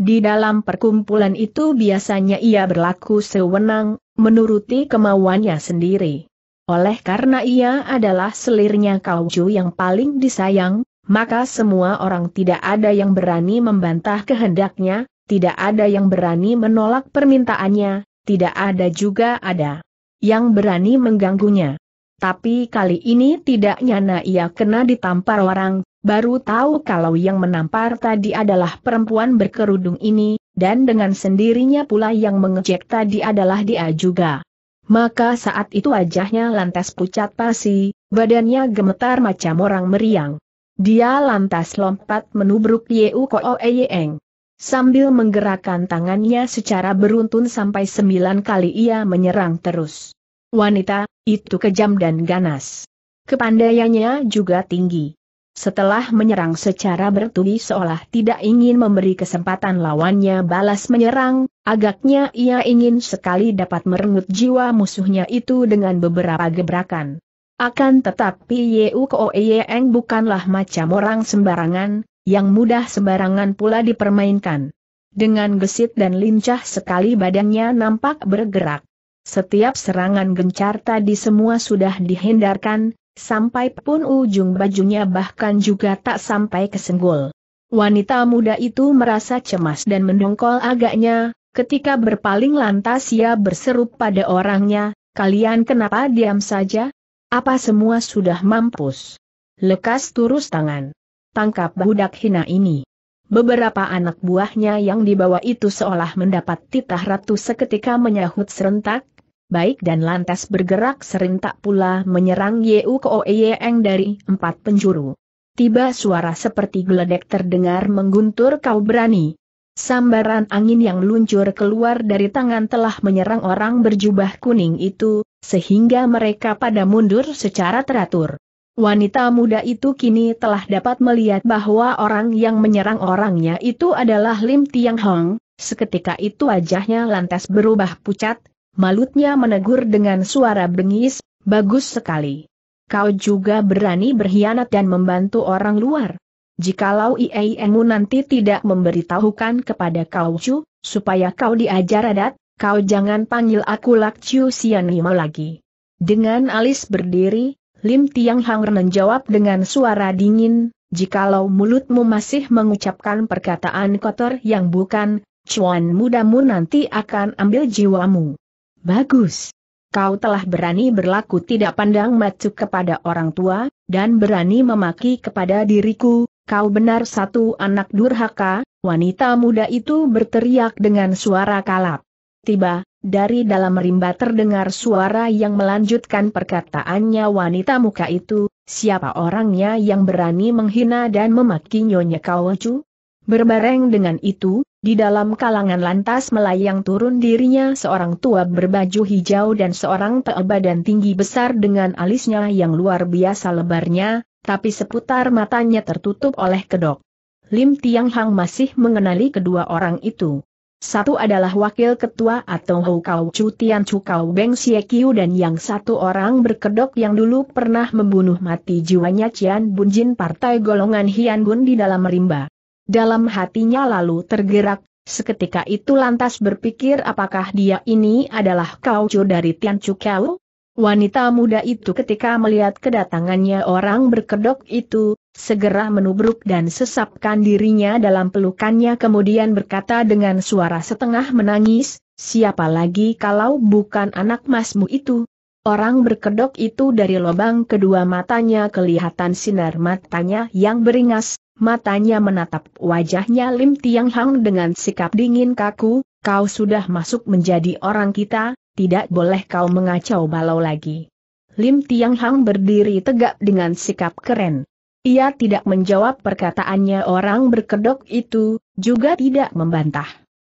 di dalam perkumpulan itu biasanya ia berlaku sewenang, menuruti kemauannya sendiri. Oleh karena ia adalah selirnya Kauju yang paling disayang, maka semua orang tidak ada yang berani membantah kehendaknya, tidak ada yang berani menolak permintaannya, tidak ada juga ada yang berani mengganggunya. Tapi kali ini tidak nyana ia kena ditampar orang, baru tahu kalau yang menampar tadi adalah perempuan berkerudung ini, dan dengan sendirinya pula yang mengejek tadi adalah dia juga. Maka saat itu wajahnya lantas pucat pasi, badannya gemetar macam orang meriang. Dia lantas lompat menubruk Yeu Koe Eyeeng. Sambil menggerakkan tangannya secara beruntun sampai sembilan kali ia menyerang terus. Wanita, itu kejam dan ganas. Kepandaiannya juga tinggi. Setelah menyerang secara bertubi seolah tidak ingin memberi kesempatan lawannya balas menyerang, agaknya ia ingin sekali dapat merenggut jiwa musuhnya itu dengan beberapa gebrakan. Akan tetapi Yeu Koeyeng bukanlah macam orang sembarangan, yang mudah sembarangan pula dipermainkan. Dengan gesit dan lincah sekali badannya nampak bergerak. Setiap serangan gencar tadi semua sudah dihindarkan, sampai pun ujung bajunya bahkan juga tak sampai kesenggol. Wanita muda itu merasa cemas dan mendongkol agaknya, ketika berpaling lantas ia berseru pada orangnya, kalian kenapa diam saja? Apa semua sudah mampus? Lekas turus tangan. Tangkap budak hina ini. Beberapa anak buahnya yang dibawa itu seolah mendapat titah ratu seketika menyahut serentak, baik dan lantas bergerak serentak pula menyerang Yeu Koeyeng dari empat penjuru. Tiba suara seperti geledek terdengar mengguntur kau berani. Sambaran angin yang luncur keluar dari tangan telah menyerang orang berjubah kuning itu, sehingga mereka pada mundur secara teratur. Wanita muda itu kini telah dapat melihat bahwa orang yang menyerang orangnya itu adalah Lim Tiang Hong, seketika itu wajahnya lantas berubah pucat, malutnya menegur dengan suara bengis, bagus sekali. Kau juga berani berkhianat dan membantu orang luar. Jikalau IAIMU nanti tidak memberitahukan kepada kau Chu, supaya kau diajar adat, kau jangan panggil aku Lak Chu Sianima lagi. Dengan alis berdiri, Lim Tiang Hang menjawab dengan suara dingin, jikalau mulutmu masih mengucapkan perkataan kotor yang bukan, cuan mudamu nanti akan ambil jiwamu. Bagus. Kau telah berani berlaku tidak pandang macu kepada orang tua, dan berani memaki kepada diriku, kau benar satu anak durhaka, wanita muda itu berteriak dengan suara kalap. Tiba, dari dalam rimba terdengar suara yang melanjutkan perkataannya wanita muka itu, siapa orangnya yang berani menghina dan memaki Nyonya kau cu? Berbareng dengan itu, di dalam kalangan lantas melayang turun dirinya seorang tua berbaju hijau dan seorang tua dan tinggi besar dengan alisnya yang luar biasa lebarnya, tapi seputar matanya tertutup oleh kedok. Lim Tiang Hang masih mengenali kedua orang itu. Satu adalah wakil ketua atau Hou Kau Chu Tian Chu Kau Beng Xie Kiu dan yang satu orang berkedok yang dulu pernah membunuh mati jiwanya Cian Bunjin Partai Golongan Hian Bun di dalam rimba. Dalam hatinya lalu tergerak, seketika itu lantas berpikir apakah dia ini adalah kaucu dari Tian Kau? Wanita muda itu ketika melihat kedatangannya orang berkedok itu, segera menubruk dan sesapkan dirinya dalam pelukannya kemudian berkata dengan suara setengah menangis, siapa lagi kalau bukan anak masmu itu, Orang berkedok itu dari lubang kedua matanya kelihatan sinar matanya yang beringas, matanya menatap wajahnya Lim Tiang Hang dengan sikap dingin kaku, kau sudah masuk menjadi orang kita, tidak boleh kau mengacau balau lagi. Lim Tiang Hang berdiri tegak dengan sikap keren. Ia tidak menjawab perkataannya orang berkedok itu, juga tidak membantah.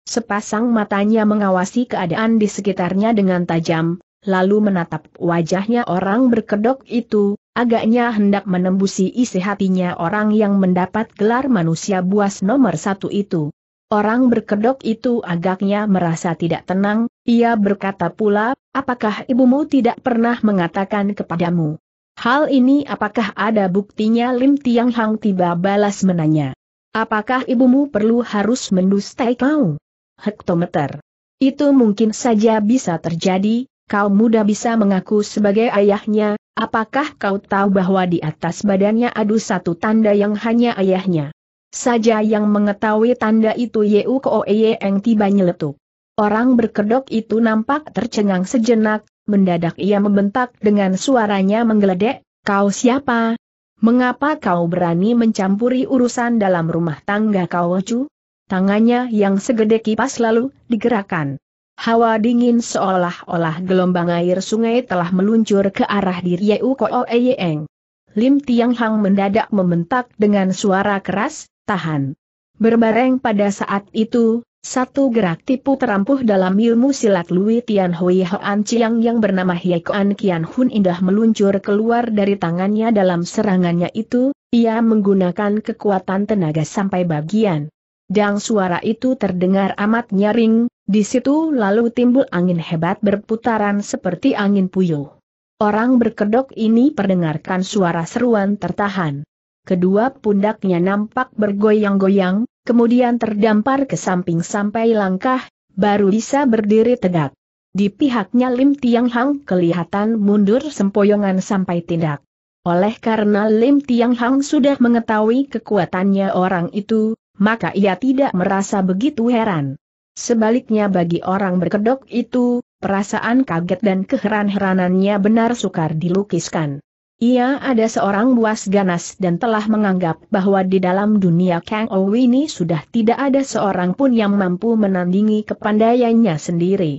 Sepasang matanya mengawasi keadaan di sekitarnya dengan tajam, lalu menatap wajahnya orang berkedok itu, agaknya hendak menembusi isi hatinya orang yang mendapat gelar manusia buas nomor satu itu. Orang berkedok itu agaknya merasa tidak tenang, ia berkata pula, apakah ibumu tidak pernah mengatakan kepadamu? Hal ini apakah ada buktinya Lim Tiang Hang tiba balas menanya. Apakah ibumu perlu harus mendustai kau? Hektometer. Itu mungkin saja bisa terjadi, kau muda bisa mengaku sebagai ayahnya, apakah kau tahu bahwa di atas badannya ada satu tanda yang hanya ayahnya? Saja yang mengetahui tanda itu Yeu Koe Yeng tiba nyeletuk. Orang berkedok itu nampak tercengang sejenak, mendadak ia membentak dengan suaranya menggeledek, kau siapa? Mengapa kau berani mencampuri urusan dalam rumah tangga kau wacu? Tangannya yang segede kipas lalu digerakkan. Hawa dingin seolah-olah gelombang air sungai telah meluncur ke arah diri Yeu Koe Yeng. Lim Tiang Hang mendadak membentak dengan suara keras, tahan. Berbareng pada saat itu, satu gerak tipu terampuh dalam ilmu silat Lui Tian Hui Hoan Chiang yang bernama Hiekoan Kian Hun indah meluncur keluar dari tangannya dalam serangannya itu, ia menggunakan kekuatan tenaga sampai bagian. Dang suara itu terdengar amat nyaring, di situ lalu timbul angin hebat berputaran seperti angin puyuh. Orang berkedok ini perdengarkan suara seruan tertahan. Kedua pundaknya nampak bergoyang-goyang, kemudian terdampar ke samping sampai langkah, baru bisa berdiri tegak. Di pihaknya Lim Tiang Hang kelihatan mundur sempoyongan sampai tindak. Oleh karena Lim Tiang Hang sudah mengetahui kekuatannya orang itu, maka ia tidak merasa begitu heran. Sebaliknya bagi orang berkedok itu, perasaan kaget dan keheran-heranannya benar sukar dilukiskan. Ia ada seorang buas ganas dan telah menganggap bahwa di dalam dunia Kang Ou ini sudah tidak ada seorang pun yang mampu menandingi kepandaiannya sendiri.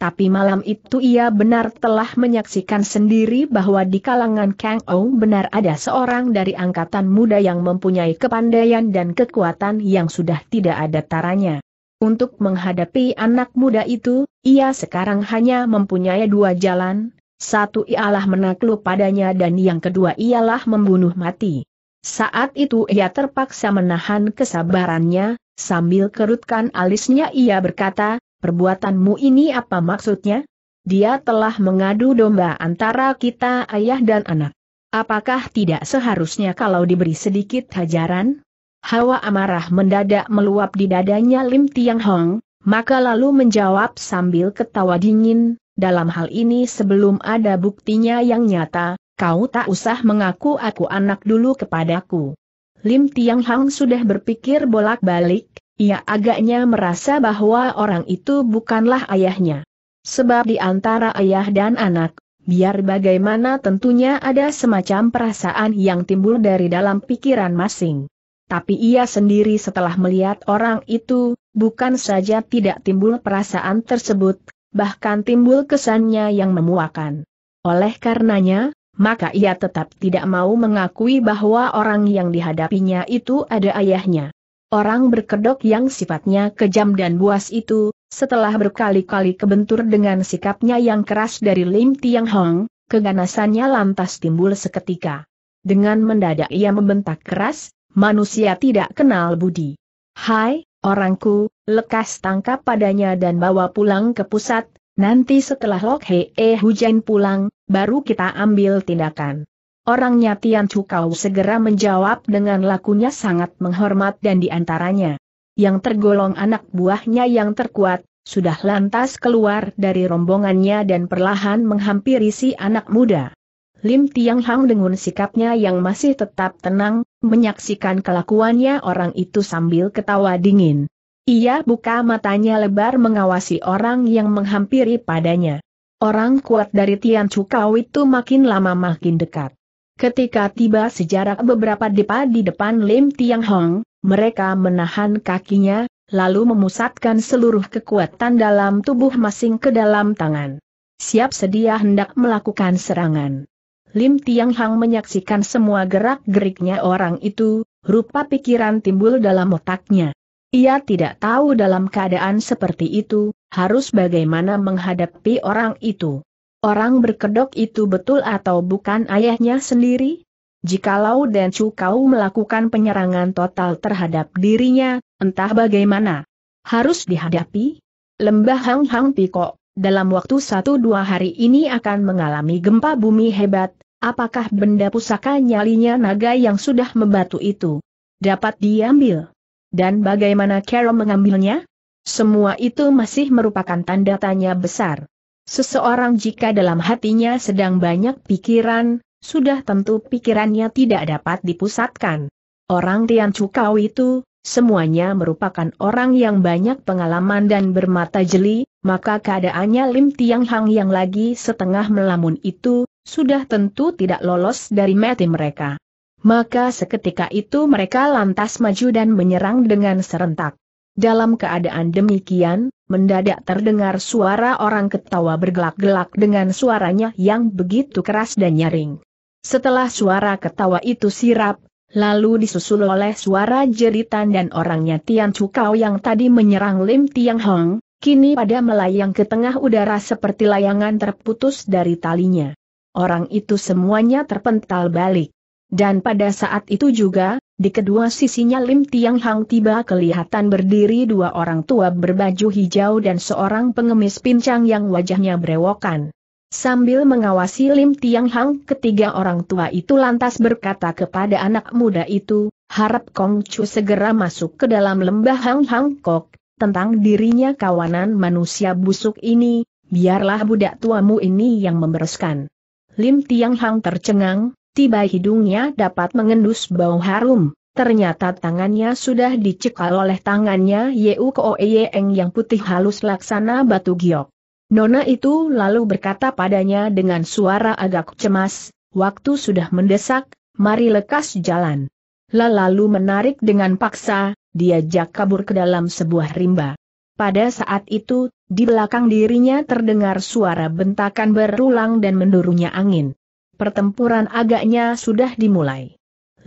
Tapi malam itu ia benar telah menyaksikan sendiri bahwa di kalangan Kang Ou benar ada seorang dari angkatan muda yang mempunyai kepandaian dan kekuatan yang sudah tidak ada taranya. Untuk menghadapi anak muda itu, ia sekarang hanya mempunyai dua jalan, satu ialah menakluk padanya dan yang kedua ialah membunuh mati. Saat itu ia terpaksa menahan kesabarannya, sambil kerutkan alisnya ia berkata, perbuatanmu ini apa maksudnya? Dia telah mengadu domba antara kita ayah dan anak. Apakah tidak seharusnya kalau diberi sedikit hajaran? Hawa amarah mendadak meluap di dadanya Lim Tiang Hong, maka lalu menjawab sambil ketawa dingin, dalam hal ini sebelum ada buktinya yang nyata, kau tak usah mengaku aku anak dulu kepadaku. Lim Tiang Hong sudah berpikir bolak-balik, ia agaknya merasa bahwa orang itu bukanlah ayahnya. Sebab di antara ayah dan anak, biar bagaimana tentunya ada semacam perasaan yang timbul dari dalam pikiran masing. Tapi ia sendiri setelah melihat orang itu, bukan saja tidak timbul perasaan tersebut, bahkan timbul kesannya yang memuakan. Oleh karenanya, maka ia tetap tidak mau mengakui bahwa orang yang dihadapinya itu ada ayahnya. Orang berkedok yang sifatnya kejam dan buas itu, setelah berkali-kali kebentur dengan sikapnya yang keras dari Lim Tiang Hong, keganasannya lantas timbul seketika. Dengan mendadak ia membentak keras, manusia tidak kenal budi. Hai, orangku, lekas tangkap padanya dan bawa pulang ke pusat, nanti setelah Lok -e hujan pulang, baru kita ambil tindakan. Orangnya Tian cukau segera menjawab dengan lakunya sangat menghormat dan diantaranya. Yang tergolong anak buahnya yang terkuat, sudah lantas keluar dari rombongannya dan perlahan menghampiri si anak muda. Lim Tiang Hang dengan sikapnya yang masih tetap tenang, menyaksikan kelakuannya orang itu sambil ketawa dingin. Ia buka matanya lebar mengawasi orang yang menghampiri padanya. Orang kuat dari Tian Cukau itu makin lama makin dekat. Ketika tiba sejarak beberapa depa di depan Lim Tiang Hong, mereka menahan kakinya, lalu memusatkan seluruh kekuatan dalam tubuh masing ke dalam tangan. Siap sedia hendak melakukan serangan. Lim Tiang Hang menyaksikan semua gerak-geriknya orang itu, rupa pikiran timbul dalam otaknya. Ia tidak tahu dalam keadaan seperti itu, harus bagaimana menghadapi orang itu. Orang berkedok itu betul atau bukan ayahnya sendiri? Jikalau Dan Chu Kau melakukan penyerangan total terhadap dirinya, entah bagaimana. Harus dihadapi? Lembah Hang Hang Piko, dalam waktu satu dua hari ini akan mengalami gempa bumi hebat, Apakah benda pusaka nyalinya naga yang sudah membatu itu dapat diambil? Dan bagaimana Carol mengambilnya? Semua itu masih merupakan tanda tanya besar. Seseorang jika dalam hatinya sedang banyak pikiran, sudah tentu pikirannya tidak dapat dipusatkan. Orang Tian Cukau itu, semuanya merupakan orang yang banyak pengalaman dan bermata jeli, maka keadaannya Lim Tiang Hang yang lagi setengah melamun itu, sudah tentu tidak lolos dari mati mereka. Maka seketika itu mereka lantas maju dan menyerang dengan serentak. Dalam keadaan demikian, mendadak terdengar suara orang ketawa bergelak-gelak dengan suaranya yang begitu keras dan nyaring. Setelah suara ketawa itu sirap, lalu disusul oleh suara jeritan dan orangnya Tian Cukau yang tadi menyerang Lim Tiang Hong, kini pada melayang ke tengah udara seperti layangan terputus dari talinya orang itu semuanya terpental balik. Dan pada saat itu juga, di kedua sisinya Lim Tiang Hang tiba kelihatan berdiri dua orang tua berbaju hijau dan seorang pengemis pincang yang wajahnya berewokan. Sambil mengawasi Lim Tiang Hang, ketiga orang tua itu lantas berkata kepada anak muda itu, harap Kong Chu segera masuk ke dalam lembah Hang Hang Kok, tentang dirinya kawanan manusia busuk ini, biarlah budak tuamu ini yang membereskan. Lim Tiang Hang tercengang, tiba hidungnya dapat mengendus bau harum. Ternyata tangannya sudah dicekal oleh tangannya Yeu Koeyeng yang putih halus laksana batu giok. Nona itu lalu berkata padanya dengan suara agak cemas, waktu sudah mendesak, mari lekas jalan. Lalu menarik dengan paksa, diajak kabur ke dalam sebuah rimba. Pada saat itu, di belakang dirinya terdengar suara bentakan berulang dan mendurunya angin. Pertempuran agaknya sudah dimulai.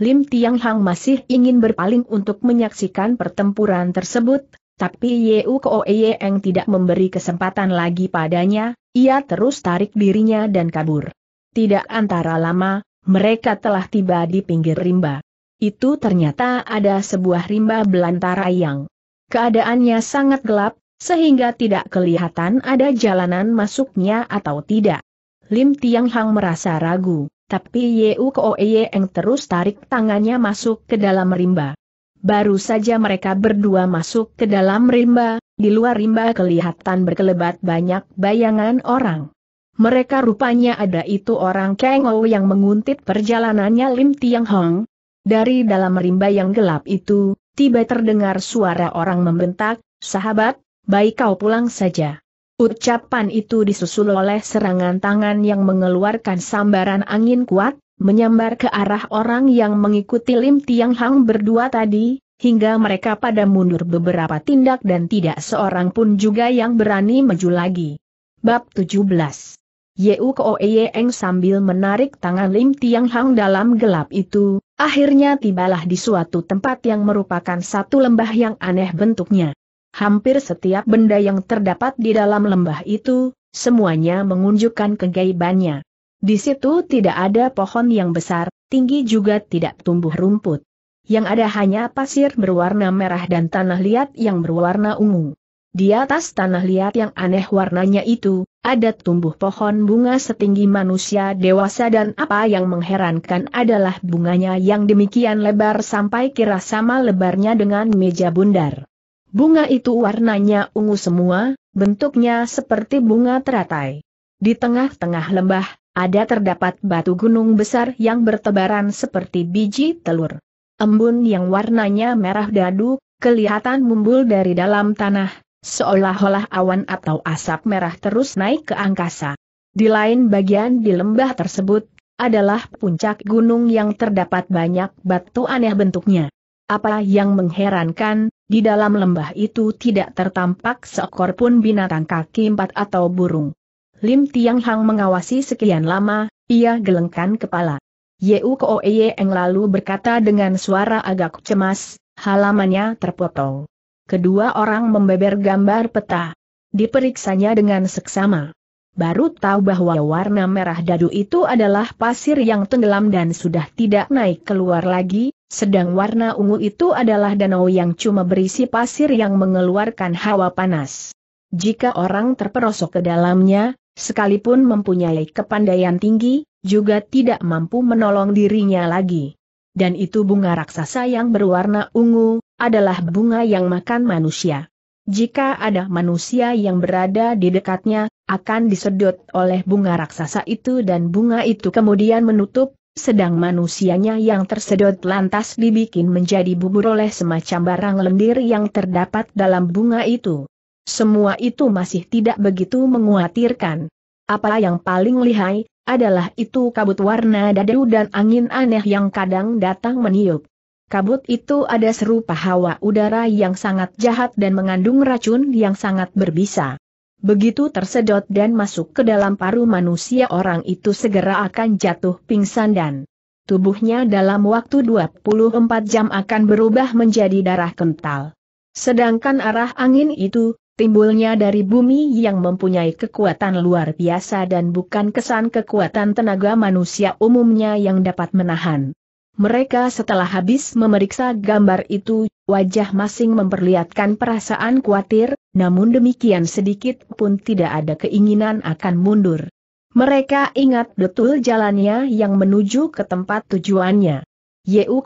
Lim Tiang Hang masih ingin berpaling untuk menyaksikan pertempuran tersebut, tapi Yeu Koe Eng tidak memberi kesempatan lagi padanya, ia terus tarik dirinya dan kabur. Tidak antara lama, mereka telah tiba di pinggir rimba. Itu ternyata ada sebuah rimba belantara yang Keadaannya sangat gelap, sehingga tidak kelihatan ada jalanan masuknya atau tidak. Lim Tiang Hang merasa ragu, tapi Yeuk Ko Yeng e terus tarik tangannya masuk ke dalam rimba. Baru saja mereka berdua masuk ke dalam rimba, di luar rimba kelihatan berkelebat banyak bayangan orang. Mereka rupanya ada itu orang Kengo yang menguntit perjalanannya Lim Tiang Hong. Dari dalam rimba yang gelap itu, tiba terdengar suara orang membentak, sahabat, baik kau pulang saja. Ucapan itu disusul oleh serangan tangan yang mengeluarkan sambaran angin kuat, menyambar ke arah orang yang mengikuti Lim Tiang Hang berdua tadi, hingga mereka pada mundur beberapa tindak dan tidak seorang pun juga yang berani maju lagi. Bab 17 Yeu Koe sambil menarik tangan Lim Tiang Hang dalam gelap itu, akhirnya tibalah di suatu tempat yang merupakan satu lembah yang aneh bentuknya. Hampir setiap benda yang terdapat di dalam lembah itu, semuanya mengunjukkan kegaibannya. Di situ tidak ada pohon yang besar, tinggi juga tidak tumbuh rumput. Yang ada hanya pasir berwarna merah dan tanah liat yang berwarna ungu. Di atas tanah liat yang aneh warnanya itu, ada tumbuh pohon bunga setinggi manusia dewasa dan apa yang mengherankan adalah bunganya yang demikian lebar sampai kira sama lebarnya dengan meja bundar. Bunga itu warnanya ungu semua, bentuknya seperti bunga teratai. Di tengah-tengah lembah, ada terdapat batu gunung besar yang bertebaran seperti biji telur. Embun yang warnanya merah dadu, kelihatan mumbul dari dalam tanah, Seolah-olah awan atau asap merah terus naik ke angkasa. Di lain bagian di lembah tersebut, adalah puncak gunung yang terdapat banyak batu aneh bentuknya. Apa yang mengherankan, di dalam lembah itu tidak tertampak seekor pun binatang kaki empat atau burung. Lim Tiang Hang mengawasi sekian lama, ia gelengkan kepala. Yeu Yeeng lalu berkata dengan suara agak cemas, halamannya terpotong kedua orang membeber gambar peta. Diperiksanya dengan seksama. Baru tahu bahwa warna merah dadu itu adalah pasir yang tenggelam dan sudah tidak naik keluar lagi, sedang warna ungu itu adalah danau yang cuma berisi pasir yang mengeluarkan hawa panas. Jika orang terperosok ke dalamnya, sekalipun mempunyai kepandaian tinggi, juga tidak mampu menolong dirinya lagi dan itu bunga raksasa yang berwarna ungu, adalah bunga yang makan manusia. Jika ada manusia yang berada di dekatnya, akan disedot oleh bunga raksasa itu dan bunga itu kemudian menutup, sedang manusianya yang tersedot lantas dibikin menjadi bubur oleh semacam barang lendir yang terdapat dalam bunga itu. Semua itu masih tidak begitu menguatirkan. Apa yang paling lihai, adalah itu kabut warna dadu dan angin aneh yang kadang datang meniup. Kabut itu ada serupa hawa udara yang sangat jahat dan mengandung racun yang sangat berbisa. Begitu tersedot dan masuk ke dalam paru manusia orang itu segera akan jatuh pingsan dan tubuhnya dalam waktu 24 jam akan berubah menjadi darah kental. Sedangkan arah angin itu, timbulnya dari bumi yang mempunyai kekuatan luar biasa dan bukan kesan kekuatan tenaga manusia umumnya yang dapat menahan. Mereka setelah habis memeriksa gambar itu, wajah masing memperlihatkan perasaan khawatir, namun demikian sedikit pun tidak ada keinginan akan mundur. Mereka ingat betul jalannya yang menuju ke tempat tujuannya. Yeu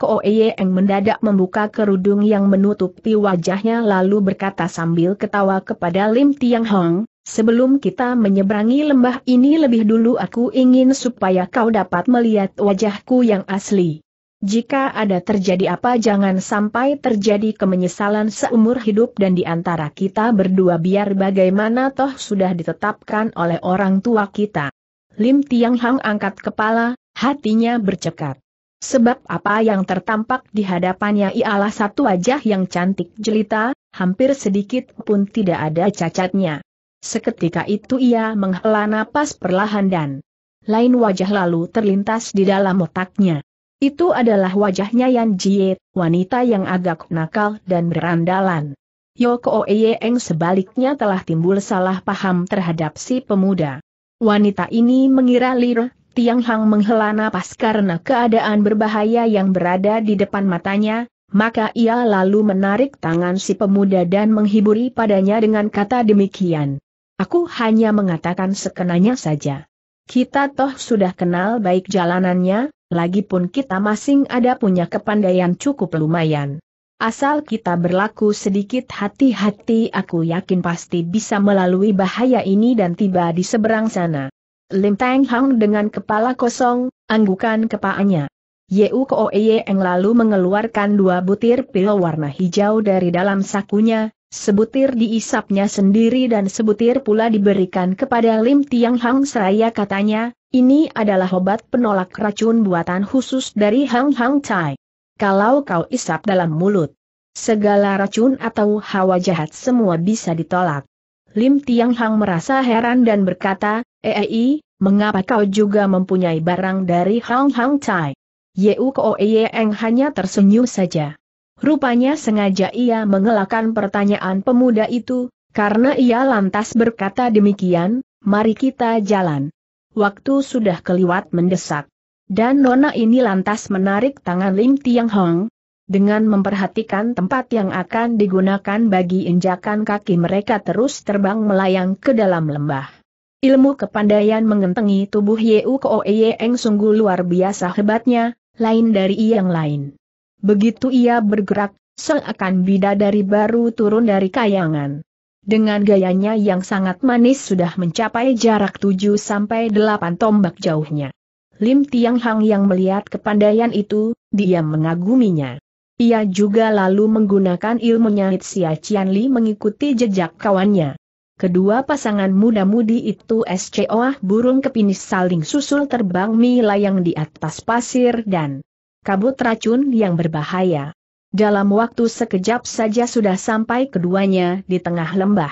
eng mendadak membuka kerudung yang menutupi wajahnya lalu berkata sambil ketawa kepada Lim Tiang Hong, sebelum kita menyeberangi lembah ini lebih dulu aku ingin supaya kau dapat melihat wajahku yang asli. Jika ada terjadi apa jangan sampai terjadi kemenyesalan seumur hidup dan di antara kita berdua biar bagaimana toh sudah ditetapkan oleh orang tua kita. Lim Tiang Hang angkat kepala, hatinya bercekat. Sebab apa yang tertampak di hadapannya ialah satu wajah yang cantik jelita, hampir sedikit pun tidak ada cacatnya. Seketika itu ia menghela napas perlahan dan lain wajah lalu terlintas di dalam otaknya. Itu adalah wajahnya Yan Jie, wanita yang agak nakal dan berandalan. Yoko Eyeng sebaliknya telah timbul salah paham terhadap si pemuda. Wanita ini mengira Lir Tiang Hang menghela napas karena keadaan berbahaya yang berada di depan matanya, maka ia lalu menarik tangan si pemuda dan menghiburi padanya dengan kata demikian. Aku hanya mengatakan sekenanya saja. Kita toh sudah kenal baik jalanannya, lagipun kita masing ada punya kepandaian cukup lumayan. Asal kita berlaku sedikit hati-hati aku yakin pasti bisa melalui bahaya ini dan tiba di seberang sana. Lim Teng Hang dengan kepala kosong, anggukan kepalanya. Yeu Ko lalu mengeluarkan dua butir pil warna hijau dari dalam sakunya, sebutir diisapnya sendiri dan sebutir pula diberikan kepada Lim Tiang Hang seraya katanya, ini adalah obat penolak racun buatan khusus dari Hang Hang Chai. Kalau kau isap dalam mulut, segala racun atau hawa jahat semua bisa ditolak. Lim Tiang Hang merasa heran dan berkata, Ei, mengapa kau juga mempunyai barang dari Hang Hang Tai? Yeu Koeyeng hanya tersenyum saja. Rupanya sengaja ia mengelakkan pertanyaan pemuda itu, karena ia lantas berkata demikian, mari kita jalan. Waktu sudah keliwat mendesak. Dan nona ini lantas menarik tangan Lim Tiang Hong, dengan memperhatikan tempat yang akan digunakan bagi injakan kaki mereka terus terbang melayang ke dalam lembah. Ilmu kepandaian mengentengi tubuh Yeu Koeyeng sungguh luar biasa hebatnya, lain dari yang lain. Begitu ia bergerak, seakan bidadari baru turun dari kayangan. Dengan gayanya yang sangat manis sudah mencapai jarak 7 sampai 8 tombak jauhnya. Lim Tiang Hang yang melihat kepandaian itu, dia mengaguminya. Ia juga lalu menggunakan ilmunya Hitsia Cianli mengikuti jejak kawannya. Kedua pasangan muda-mudi itu SCOAH burung kepinis saling susul terbang melayang di atas pasir dan kabut racun yang berbahaya. Dalam waktu sekejap saja sudah sampai keduanya di tengah lembah.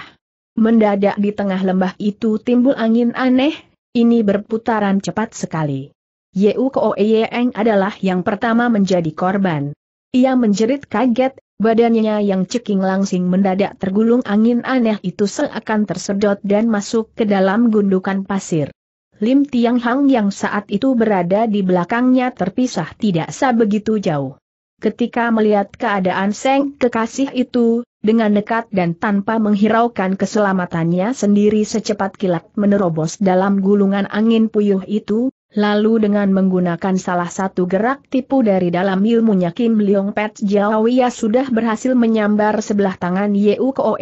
Mendadak di tengah lembah itu timbul angin aneh, ini berputaran cepat sekali. Yeu Koeyeng adalah yang pertama menjadi korban. Ia menjerit kaget, Badannya yang ceking langsing mendadak tergulung angin aneh itu seakan tersedot dan masuk ke dalam gundukan pasir. Lim Tiang Hang yang saat itu berada di belakangnya terpisah tidak sebegitu jauh. Ketika melihat keadaan Seng kekasih itu, dengan dekat dan tanpa menghiraukan keselamatannya sendiri secepat kilat menerobos dalam gulungan angin puyuh itu, Lalu dengan menggunakan salah satu gerak tipu dari dalam ilmunya Kim Leong Pet Jawa sudah berhasil menyambar sebelah tangan Yeu Ko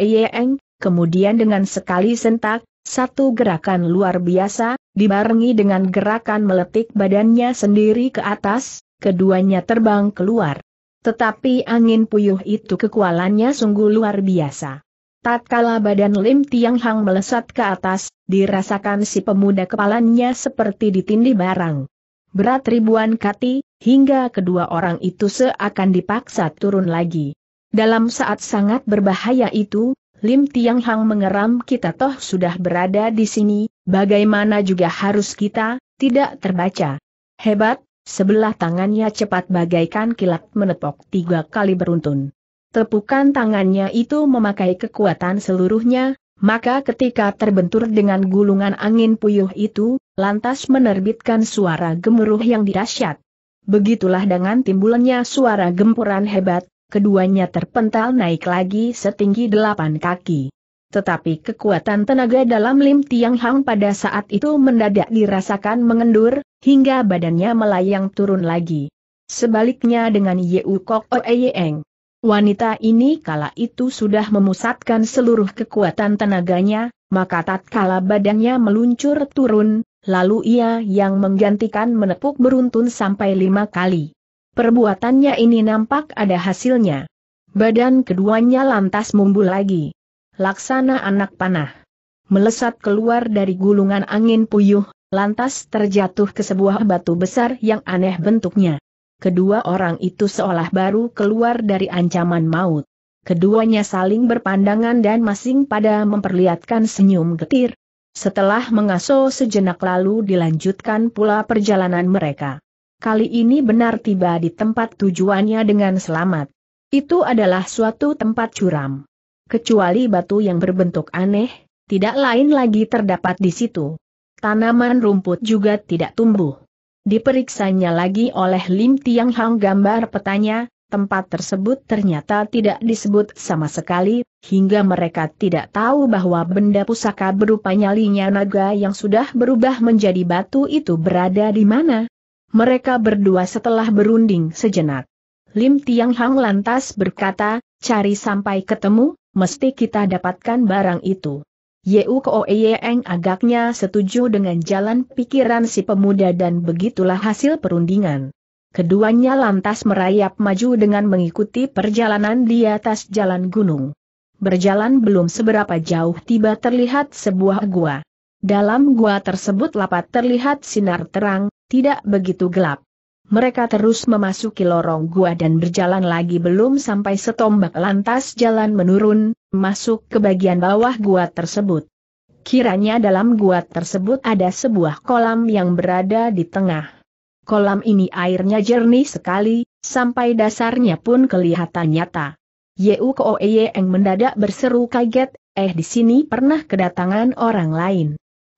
kemudian dengan sekali sentak, satu gerakan luar biasa, dibarengi dengan gerakan meletik badannya sendiri ke atas, keduanya terbang keluar. Tetapi angin puyuh itu kekualannya sungguh luar biasa. Tatkala badan Lim Tiang Hang melesat ke atas, dirasakan si pemuda kepalanya seperti ditindih barang. Berat ribuan kati, hingga kedua orang itu seakan dipaksa turun lagi. Dalam saat sangat berbahaya itu, Lim Tiang Hang mengeram kita toh sudah berada di sini, bagaimana juga harus kita, tidak terbaca. Hebat, sebelah tangannya cepat bagaikan kilat menepok tiga kali beruntun. Tepukan tangannya itu memakai kekuatan seluruhnya, maka ketika terbentur dengan gulungan angin puyuh itu, lantas menerbitkan suara gemuruh yang dirasyat. Begitulah dengan timbulnya suara gempuran hebat, keduanya terpental naik lagi setinggi delapan kaki. Tetapi kekuatan tenaga dalam Lim Tiang Hang pada saat itu mendadak dirasakan mengendur, hingga badannya melayang turun lagi. Sebaliknya dengan Yeu Kok Yeeng. Wanita ini kala itu sudah memusatkan seluruh kekuatan tenaganya, maka tatkala badannya meluncur turun, lalu ia yang menggantikan menepuk beruntun sampai lima kali. Perbuatannya ini nampak ada hasilnya. Badan keduanya lantas mumbul lagi. Laksana anak panah. Melesat keluar dari gulungan angin puyuh, lantas terjatuh ke sebuah batu besar yang aneh bentuknya kedua orang itu seolah baru keluar dari ancaman maut. Keduanya saling berpandangan dan masing pada memperlihatkan senyum getir. Setelah mengaso sejenak lalu dilanjutkan pula perjalanan mereka. Kali ini benar tiba di tempat tujuannya dengan selamat. Itu adalah suatu tempat curam. Kecuali batu yang berbentuk aneh, tidak lain lagi terdapat di situ. Tanaman rumput juga tidak tumbuh. Diperiksanya lagi oleh Lim Tiang Hang gambar petanya, tempat tersebut ternyata tidak disebut sama sekali, hingga mereka tidak tahu bahwa benda pusaka berupa nyalinya naga yang sudah berubah menjadi batu itu berada di mana. Mereka berdua setelah berunding sejenak. Lim Tiang Hang lantas berkata, cari sampai ketemu, mesti kita dapatkan barang itu. Yeu Koeyeng agaknya setuju dengan jalan pikiran si pemuda dan begitulah hasil perundingan. Keduanya lantas merayap maju dengan mengikuti perjalanan di atas jalan gunung. Berjalan belum seberapa jauh tiba terlihat sebuah gua. Dalam gua tersebut lapat terlihat sinar terang, tidak begitu gelap. Mereka terus memasuki lorong gua dan berjalan lagi belum sampai setombak lantas jalan menurun, masuk ke bagian bawah gua tersebut. Kiranya dalam gua tersebut ada sebuah kolam yang berada di tengah. Kolam ini airnya jernih sekali, sampai dasarnya pun kelihatan nyata. Yeu Koeyeng mendadak berseru kaget, eh di sini pernah kedatangan orang lain.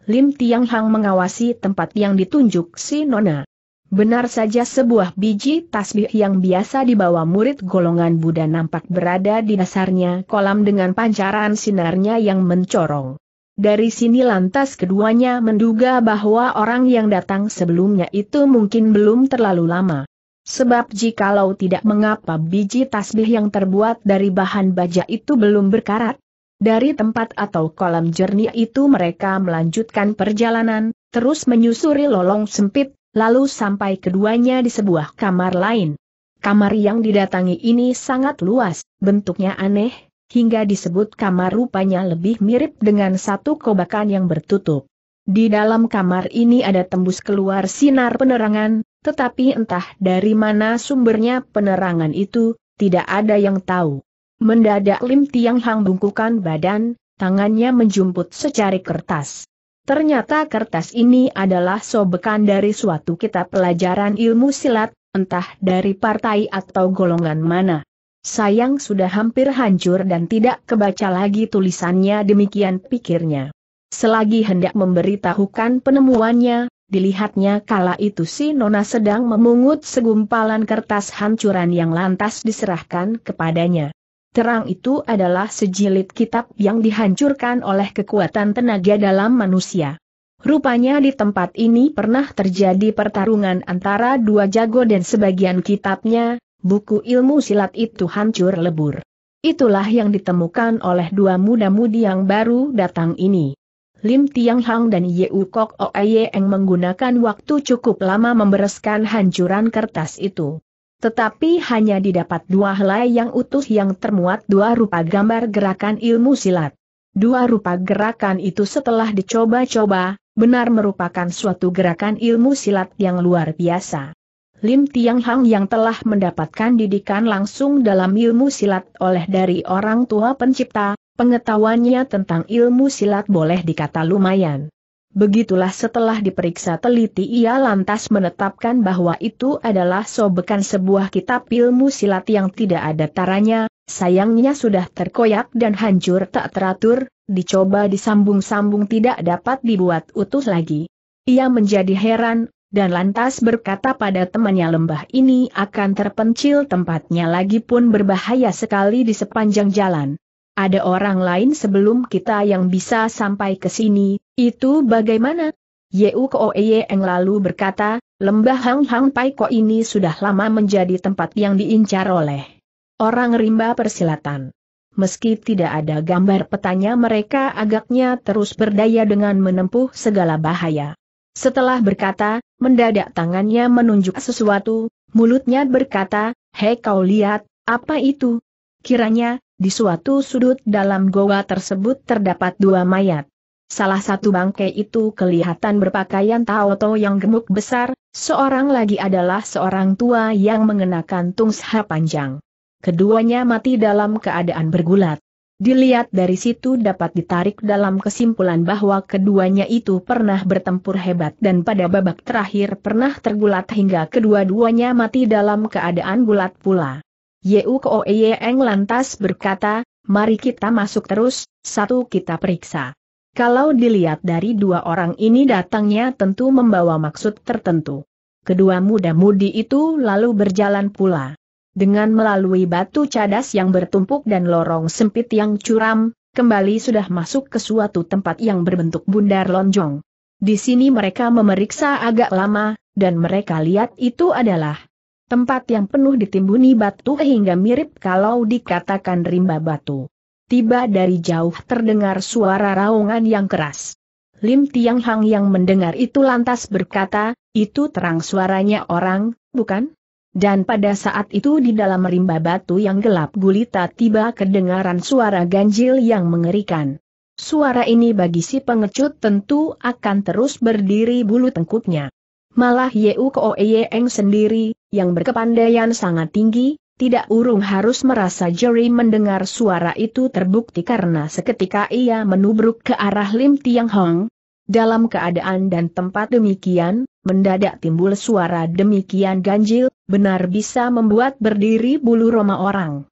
Lim Tiang Hang mengawasi tempat yang ditunjuk si Nona. Benar saja sebuah biji tasbih yang biasa dibawa murid golongan Buddha nampak berada di dasarnya kolam dengan pancaran sinarnya yang mencorong. Dari sini lantas keduanya menduga bahwa orang yang datang sebelumnya itu mungkin belum terlalu lama. Sebab jikalau tidak mengapa biji tasbih yang terbuat dari bahan baja itu belum berkarat, dari tempat atau kolam jernih itu mereka melanjutkan perjalanan, terus menyusuri lolong sempit, lalu sampai keduanya di sebuah kamar lain. Kamar yang didatangi ini sangat luas, bentuknya aneh, hingga disebut kamar rupanya lebih mirip dengan satu kobakan yang bertutup. Di dalam kamar ini ada tembus keluar sinar penerangan, tetapi entah dari mana sumbernya penerangan itu, tidak ada yang tahu. Mendadak Lim Tiang Hang bungkukan badan, tangannya menjumput secari kertas. Ternyata kertas ini adalah sobekan dari suatu kitab pelajaran ilmu silat, entah dari partai atau golongan mana. Sayang sudah hampir hancur dan tidak kebaca lagi tulisannya demikian pikirnya. Selagi hendak memberitahukan penemuannya, dilihatnya kala itu si Nona sedang memungut segumpalan kertas hancuran yang lantas diserahkan kepadanya. Terang itu adalah sejilid kitab yang dihancurkan oleh kekuatan tenaga dalam manusia. Rupanya di tempat ini pernah terjadi pertarungan antara dua jago dan sebagian kitabnya, buku ilmu silat itu hancur lebur. Itulah yang ditemukan oleh dua muda-mudi yang baru datang ini. Lim Tiang Hang dan Yeu Kok Oe yang menggunakan waktu cukup lama membereskan hancuran kertas itu. Tetapi hanya didapat dua helai yang utuh yang termuat dua rupa gambar gerakan ilmu silat. Dua rupa gerakan itu setelah dicoba-coba, benar merupakan suatu gerakan ilmu silat yang luar biasa. Lim Tiang Hang yang telah mendapatkan didikan langsung dalam ilmu silat oleh dari orang tua pencipta, pengetahuannya tentang ilmu silat boleh dikata lumayan. Begitulah setelah diperiksa teliti ia lantas menetapkan bahwa itu adalah sobekan sebuah kitab ilmu silat yang tidak ada taranya, sayangnya sudah terkoyak dan hancur tak teratur, dicoba disambung-sambung tidak dapat dibuat utuh lagi. Ia menjadi heran, dan lantas berkata pada temannya lembah ini akan terpencil tempatnya lagi pun berbahaya sekali di sepanjang jalan ada orang lain sebelum kita yang bisa sampai ke sini, itu bagaimana? Yeu Koeye Eng lalu berkata, lembah Hang Hang Pai Ko ini sudah lama menjadi tempat yang diincar oleh orang rimba persilatan. Meski tidak ada gambar petanya mereka agaknya terus berdaya dengan menempuh segala bahaya. Setelah berkata, mendadak tangannya menunjuk sesuatu, mulutnya berkata, Hei kau lihat, apa itu? Kiranya, di suatu sudut dalam goa tersebut terdapat dua mayat. Salah satu bangke itu kelihatan berpakaian Taoto yang gemuk besar, seorang lagi adalah seorang tua yang mengenakan tungsha panjang. Keduanya mati dalam keadaan bergulat. Dilihat dari situ dapat ditarik dalam kesimpulan bahwa keduanya itu pernah bertempur hebat dan pada babak terakhir pernah tergulat hingga kedua-duanya mati dalam keadaan gulat pula. Yeu Koeye lantas berkata, mari kita masuk terus, satu kita periksa. Kalau dilihat dari dua orang ini datangnya tentu membawa maksud tertentu. Kedua muda-mudi itu lalu berjalan pula. Dengan melalui batu cadas yang bertumpuk dan lorong sempit yang curam, kembali sudah masuk ke suatu tempat yang berbentuk bundar lonjong. Di sini mereka memeriksa agak lama, dan mereka lihat itu adalah Tempat yang penuh ditimbuni batu hingga mirip kalau dikatakan rimba batu. Tiba dari jauh terdengar suara raungan yang keras. Lim Tiang Hang yang mendengar itu lantas berkata, itu terang suaranya orang, bukan? Dan pada saat itu di dalam rimba batu yang gelap gulita tiba kedengaran suara ganjil yang mengerikan. Suara ini bagi si pengecut tentu akan terus berdiri bulu tengkuknya. Malah Yeu Koeyeng sendiri, yang berkepandaian sangat tinggi, tidak urung harus merasa jeri mendengar suara itu terbukti karena seketika ia menubruk ke arah Lim Tiang Hong. Dalam keadaan dan tempat demikian, mendadak timbul suara demikian ganjil, benar bisa membuat berdiri bulu roma orang.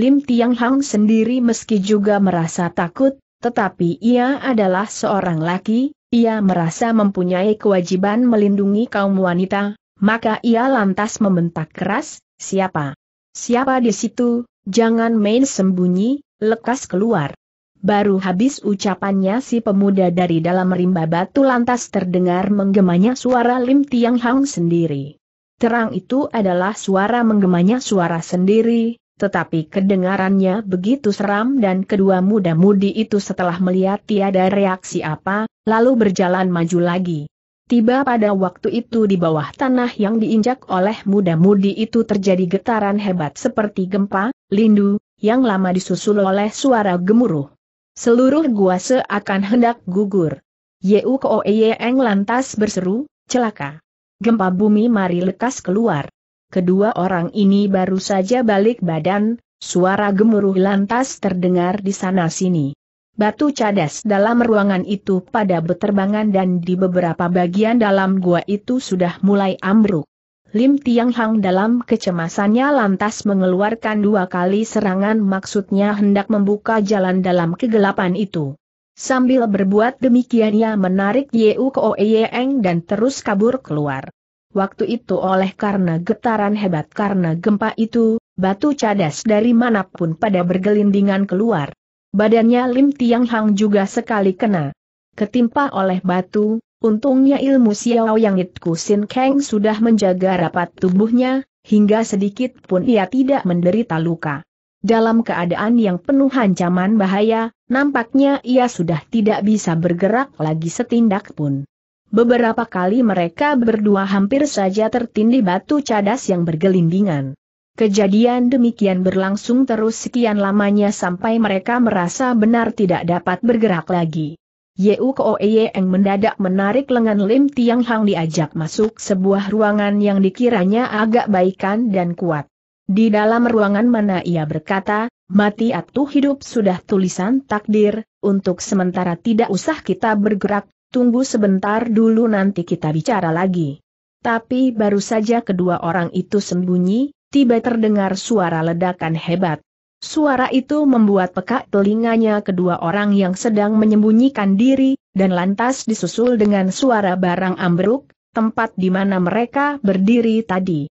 Lim Tiang Hong sendiri meski juga merasa takut, tetapi ia adalah seorang laki, ia merasa mempunyai kewajiban melindungi kaum wanita, maka ia lantas membentak keras, siapa? Siapa di situ, jangan main sembunyi, lekas keluar. Baru habis ucapannya si pemuda dari dalam rimba batu lantas terdengar menggemanya suara Lim Tiang Hang sendiri. Terang itu adalah suara menggemanya suara sendiri, tetapi kedengarannya begitu seram dan kedua muda-mudi itu setelah melihat tiada reaksi apa, lalu berjalan maju lagi. Tiba pada waktu itu di bawah tanah yang diinjak oleh muda-mudi itu terjadi getaran hebat seperti gempa, lindu, yang lama disusul oleh suara gemuruh. Seluruh gua seakan hendak gugur. Yeu Koeyeng lantas berseru, celaka. Gempa bumi mari lekas keluar. Kedua orang ini baru saja balik badan, suara gemuruh lantas terdengar di sana-sini. Batu cadas dalam ruangan itu pada beterbangan dan di beberapa bagian dalam gua itu sudah mulai ambruk. Lim Tiang Hang dalam kecemasannya lantas mengeluarkan dua kali serangan maksudnya hendak membuka jalan dalam kegelapan itu. Sambil berbuat demikian ia menarik Yeu ke Eng dan terus kabur keluar. Waktu itu oleh karena getaran hebat karena gempa itu, batu cadas dari manapun pada bergelindingan keluar. Badannya Lim Tiang Hang juga sekali kena. Ketimpa oleh batu, untungnya ilmu Xiao yang It Kusin Kang sudah menjaga rapat tubuhnya, hingga sedikit pun ia tidak menderita luka. Dalam keadaan yang penuh ancaman bahaya, nampaknya ia sudah tidak bisa bergerak lagi setindak pun. Beberapa kali mereka berdua hampir saja tertindih batu cadas yang bergelindingan. Kejadian demikian berlangsung terus sekian lamanya sampai mereka merasa benar tidak dapat bergerak lagi. Yeu Ko Yeng mendadak menarik lengan Lim Tiang Hang diajak masuk sebuah ruangan yang dikiranya agak baikan dan kuat. Di dalam ruangan mana ia berkata, mati atau hidup sudah tulisan takdir, untuk sementara tidak usah kita bergerak, tunggu sebentar dulu nanti kita bicara lagi. Tapi baru saja kedua orang itu sembunyi, tiba terdengar suara ledakan hebat. Suara itu membuat pekak telinganya kedua orang yang sedang menyembunyikan diri, dan lantas disusul dengan suara barang ambruk, tempat di mana mereka berdiri tadi.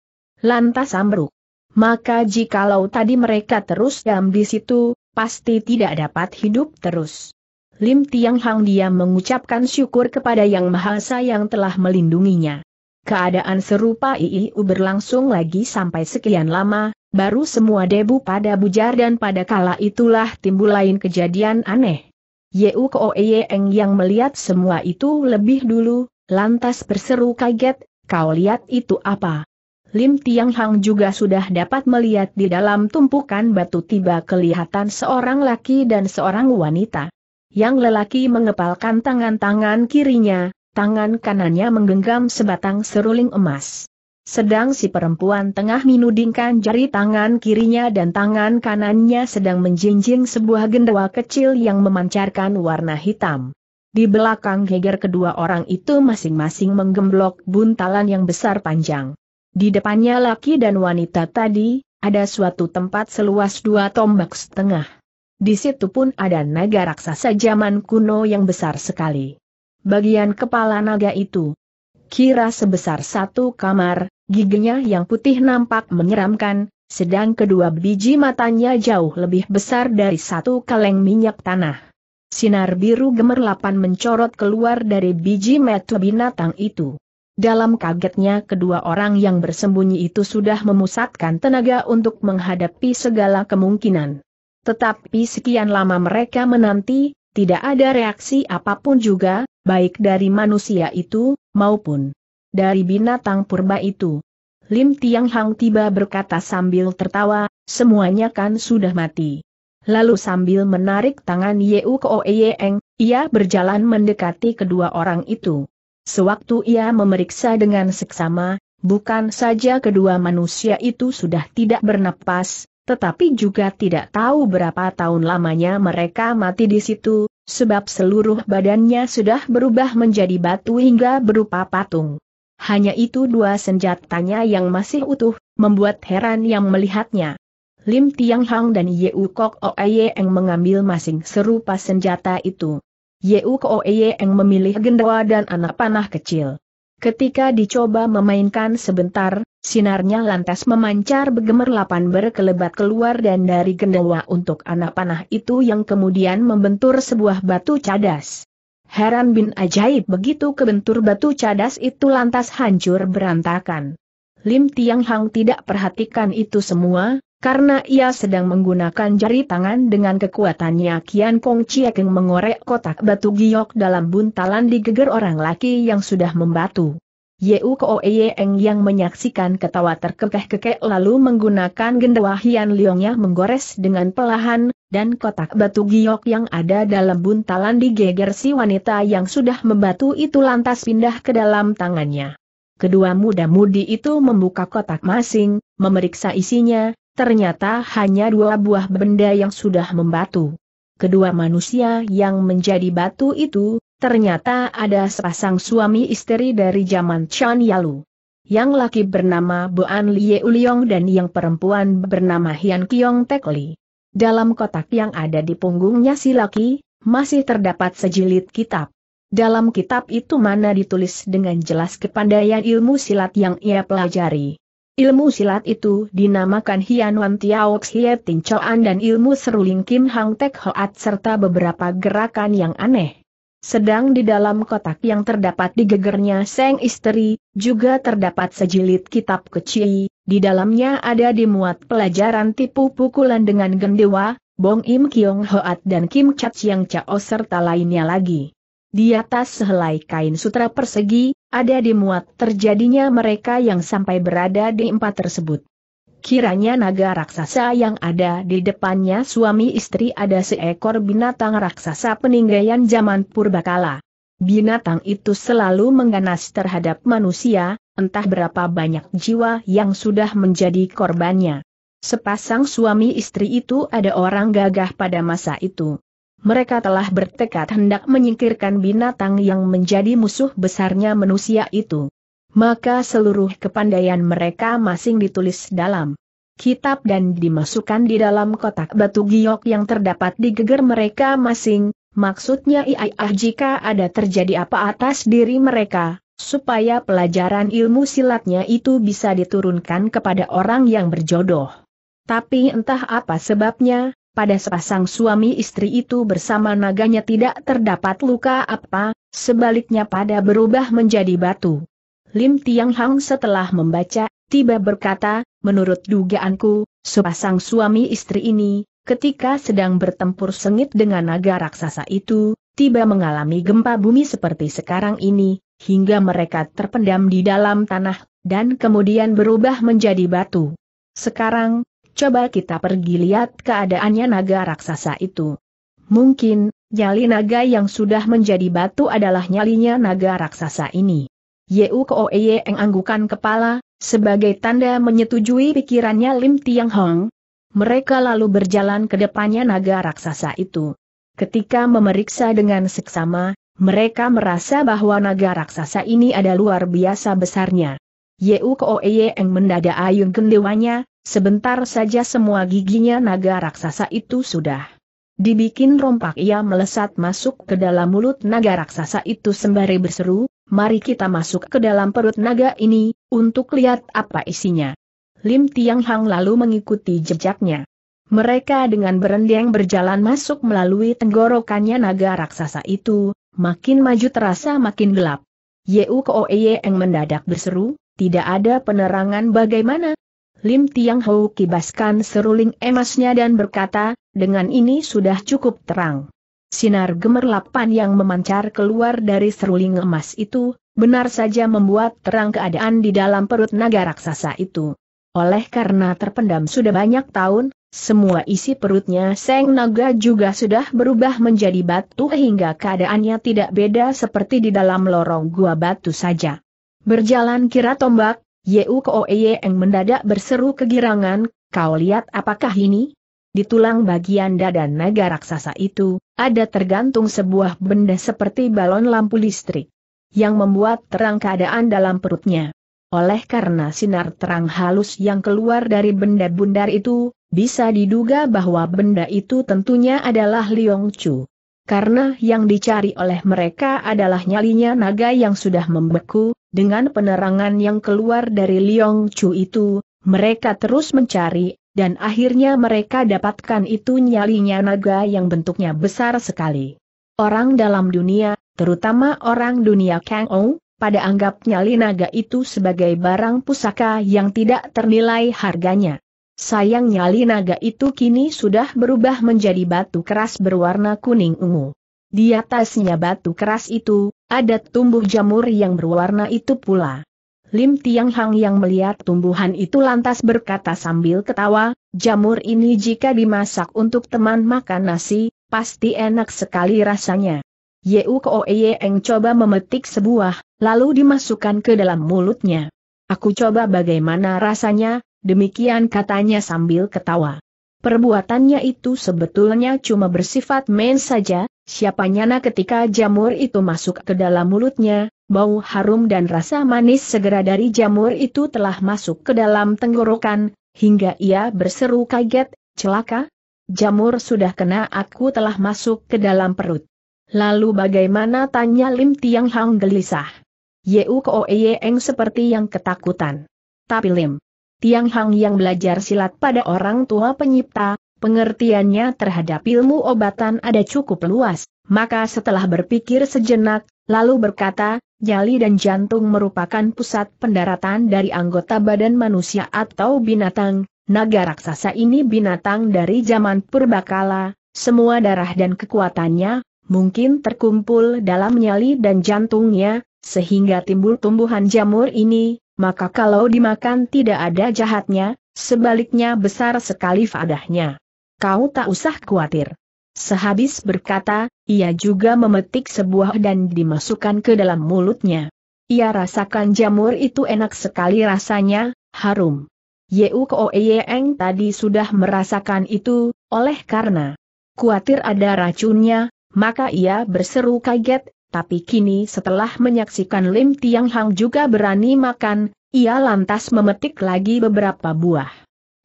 Lantas ambruk. Maka jikalau tadi mereka terus diam di situ, pasti tidak dapat hidup terus. Lim Tiang Hang dia mengucapkan syukur kepada Yang Maha Esa yang telah melindunginya. Keadaan serupa IIU berlangsung lagi sampai sekian lama, baru semua debu pada bujar dan pada kala itulah timbul lain kejadian aneh. Yeu Koeyeng yang melihat semua itu lebih dulu, lantas berseru kaget, kau lihat itu apa? Lim Tiang Hang juga sudah dapat melihat di dalam tumpukan batu tiba kelihatan seorang laki dan seorang wanita. Yang lelaki mengepalkan tangan-tangan kirinya, tangan kanannya menggenggam sebatang seruling emas. Sedang si perempuan tengah minudingkan jari tangan kirinya dan tangan kanannya sedang menjinjing sebuah gendawa kecil yang memancarkan warna hitam. Di belakang geger kedua orang itu masing-masing menggemblok buntalan yang besar panjang. Di depannya laki dan wanita tadi, ada suatu tempat seluas dua tombak setengah. Di situ pun ada naga raksasa zaman kuno yang besar sekali bagian kepala naga itu. Kira sebesar satu kamar, giginya yang putih nampak menyeramkan, sedang kedua biji matanya jauh lebih besar dari satu kaleng minyak tanah. Sinar biru gemerlapan mencorot keluar dari biji metu binatang itu. Dalam kagetnya kedua orang yang bersembunyi itu sudah memusatkan tenaga untuk menghadapi segala kemungkinan. Tetapi sekian lama mereka menanti, tidak ada reaksi apapun juga, baik dari manusia itu, maupun dari binatang purba itu. Lim Tiang Hang tiba berkata sambil tertawa, semuanya kan sudah mati. Lalu sambil menarik tangan Yeu Koeyeng, Yeeng, ia berjalan mendekati kedua orang itu. Sewaktu ia memeriksa dengan seksama, bukan saja kedua manusia itu sudah tidak bernapas, tetapi juga tidak tahu berapa tahun lamanya mereka mati di situ, sebab seluruh badannya sudah berubah menjadi batu hingga berupa patung. Hanya itu dua senjatanya yang masih utuh, membuat heran yang melihatnya. Lim Tiang Hang dan Yeu Kok Oeyeng mengambil masing serupa senjata itu. Yeu Kok Oeyeng memilih gendawa dan anak panah kecil. Ketika dicoba memainkan sebentar, Sinarnya lantas memancar bergemerlapan berkelebat keluar dan dari gendawa untuk anak panah itu yang kemudian membentur sebuah batu cadas. Heran bin ajaib begitu kebentur batu cadas itu lantas hancur berantakan. Lim Tiang Hang tidak perhatikan itu semua, karena ia sedang menggunakan jari tangan dengan kekuatannya Kian Kong Chiekeng mengorek kotak batu giok dalam buntalan digeger orang laki yang sudah membatu. Yeu Koe Eng yang menyaksikan ketawa terkekeh-kekeh lalu menggunakan gendawa Hian Liongnya menggores dengan pelahan, dan kotak batu giok yang ada dalam buntalan digeger si wanita yang sudah membatu itu lantas pindah ke dalam tangannya. Kedua muda-mudi itu membuka kotak masing, memeriksa isinya, ternyata hanya dua buah benda yang sudah membatu. Kedua manusia yang menjadi batu itu, Ternyata ada sepasang suami istri dari zaman Chan Yalu. Yang laki bernama Boan Lie Uliong dan yang perempuan bernama Hian Kiong Tekli. Dalam kotak yang ada di punggungnya si laki, masih terdapat sejilid kitab. Dalam kitab itu mana ditulis dengan jelas kepandaian ilmu silat yang ia pelajari. Ilmu silat itu dinamakan Hian Wan Tiao Xie Tin Choan dan ilmu seruling Kim Hang Tek Hoat serta beberapa gerakan yang aneh. Sedang di dalam kotak yang terdapat di gegernya Seng Istri, juga terdapat sejilid kitab kecil, di dalamnya ada dimuat pelajaran tipu pukulan dengan gendewa, Bong Im Kiong Hoat dan Kim Chat Yang Chao serta lainnya lagi. Di atas sehelai kain sutra persegi, ada dimuat terjadinya mereka yang sampai berada di empat tersebut. Kiranya naga raksasa yang ada di depannya suami istri ada seekor binatang raksasa peninggalan zaman purbakala. Binatang itu selalu mengganas terhadap manusia, entah berapa banyak jiwa yang sudah menjadi korbannya. Sepasang suami istri itu ada orang gagah pada masa itu. Mereka telah bertekad hendak menyingkirkan binatang yang menjadi musuh besarnya manusia itu maka seluruh kepandaian mereka masing ditulis dalam kitab dan dimasukkan di dalam kotak batu giok yang terdapat di geger mereka masing, maksudnya ialah iya, jika ada terjadi apa atas diri mereka, supaya pelajaran ilmu silatnya itu bisa diturunkan kepada orang yang berjodoh. Tapi entah apa sebabnya, pada sepasang suami istri itu bersama naganya tidak terdapat luka apa, sebaliknya pada berubah menjadi batu. Lim Tiang Hang setelah membaca, tiba berkata, menurut dugaanku, sepasang suami istri ini, ketika sedang bertempur sengit dengan naga raksasa itu, tiba mengalami gempa bumi seperti sekarang ini, hingga mereka terpendam di dalam tanah, dan kemudian berubah menjadi batu. Sekarang, coba kita pergi lihat keadaannya naga raksasa itu. Mungkin, nyali naga yang sudah menjadi batu adalah nyalinya naga raksasa ini. Yeu Koeye Eng anggukan kepala, sebagai tanda menyetujui pikirannya Lim Tiang Hong. Mereka lalu berjalan ke depannya naga raksasa itu. Ketika memeriksa dengan seksama, mereka merasa bahwa naga raksasa ini ada luar biasa besarnya. Yeu Koeye Eng mendadak ayun gendewanya, sebentar saja semua giginya naga raksasa itu sudah Dibikin rompak ia melesat masuk ke dalam mulut naga raksasa itu sembari berseru, mari kita masuk ke dalam perut naga ini, untuk lihat apa isinya. Lim Tiang Hang lalu mengikuti jejaknya. Mereka dengan berendeng berjalan masuk melalui tenggorokannya naga raksasa itu, makin maju terasa makin gelap. Yeu Koeyeng mendadak berseru, tidak ada penerangan bagaimana, Lim Tiang Hou kibaskan seruling emasnya dan berkata, dengan ini sudah cukup terang. Sinar gemerlapan yang memancar keluar dari seruling emas itu, benar saja membuat terang keadaan di dalam perut naga raksasa itu. Oleh karena terpendam sudah banyak tahun, semua isi perutnya Seng Naga juga sudah berubah menjadi batu hingga keadaannya tidak beda seperti di dalam lorong gua batu saja. Berjalan kira tombak, Yeu Koeye yang mendadak berseru kegirangan, kau lihat apakah ini? Di tulang bagian dada naga raksasa itu, ada tergantung sebuah benda seperti balon lampu listrik. Yang membuat terang keadaan dalam perutnya. Oleh karena sinar terang halus yang keluar dari benda bundar itu, bisa diduga bahwa benda itu tentunya adalah Liong Chu karena yang dicari oleh mereka adalah nyalinya naga yang sudah membeku, dengan penerangan yang keluar dari Liong Chu itu, mereka terus mencari, dan akhirnya mereka dapatkan itu nyalinya naga yang bentuknya besar sekali. Orang dalam dunia, terutama orang dunia Kang Ou, pada anggap nyali naga itu sebagai barang pusaka yang tidak ternilai harganya. Sayangnya linaga itu kini sudah berubah menjadi batu keras berwarna kuning ungu. Di atasnya batu keras itu, ada tumbuh jamur yang berwarna itu pula. Lim Tiang Hang yang melihat tumbuhan itu lantas berkata sambil ketawa, jamur ini jika dimasak untuk teman makan nasi, pasti enak sekali rasanya. Yeu Koe coba memetik sebuah, lalu dimasukkan ke dalam mulutnya. Aku coba bagaimana rasanya, demikian katanya sambil ketawa. Perbuatannya itu sebetulnya cuma bersifat main saja, siapanya nyana ketika jamur itu masuk ke dalam mulutnya, bau harum dan rasa manis segera dari jamur itu telah masuk ke dalam tenggorokan, hingga ia berseru kaget, celaka, jamur sudah kena aku telah masuk ke dalam perut. Lalu bagaimana tanya Lim Tiang Hang gelisah. Yeu Yeeng seperti yang ketakutan. Tapi Lim Tiang Hang yang belajar silat pada orang tua penyipta, pengertiannya terhadap ilmu obatan ada cukup luas, maka setelah berpikir sejenak, lalu berkata, Nyali dan jantung merupakan pusat pendaratan dari anggota badan manusia atau binatang, naga raksasa ini binatang dari zaman purbakala, semua darah dan kekuatannya, mungkin terkumpul dalam nyali dan jantungnya, sehingga timbul tumbuhan jamur ini, maka kalau dimakan tidak ada jahatnya, sebaliknya besar sekali fadahnya. Kau tak usah khawatir. Sehabis berkata, ia juga memetik sebuah dan dimasukkan ke dalam mulutnya. Ia rasakan jamur itu enak sekali rasanya, harum. Yeu Koeyeng tadi sudah merasakan itu, oleh karena khawatir ada racunnya, maka ia berseru kaget, tapi kini setelah menyaksikan Lim Tiang Hang juga berani makan, ia lantas memetik lagi beberapa buah.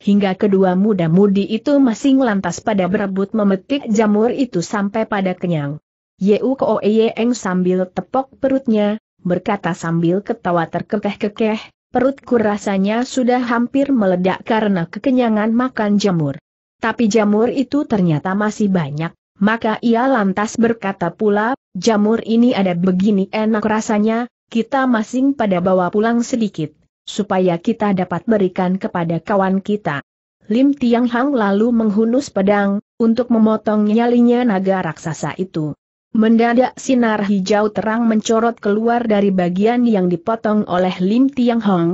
Hingga kedua muda-mudi itu masing lantas pada berebut memetik jamur itu sampai pada kenyang. Yeu Koe sambil tepok perutnya, berkata sambil ketawa terkekeh-kekeh, perutku rasanya sudah hampir meledak karena kekenyangan makan jamur. Tapi jamur itu ternyata masih banyak, maka ia lantas berkata pula, Jamur ini ada begini enak rasanya, kita masing pada bawa pulang sedikit, supaya kita dapat berikan kepada kawan kita. Lim Tiang Hang lalu menghunus pedang, untuk memotong nyalinya naga raksasa itu. Mendadak sinar hijau terang mencorot keluar dari bagian yang dipotong oleh Lim Tiang Hang.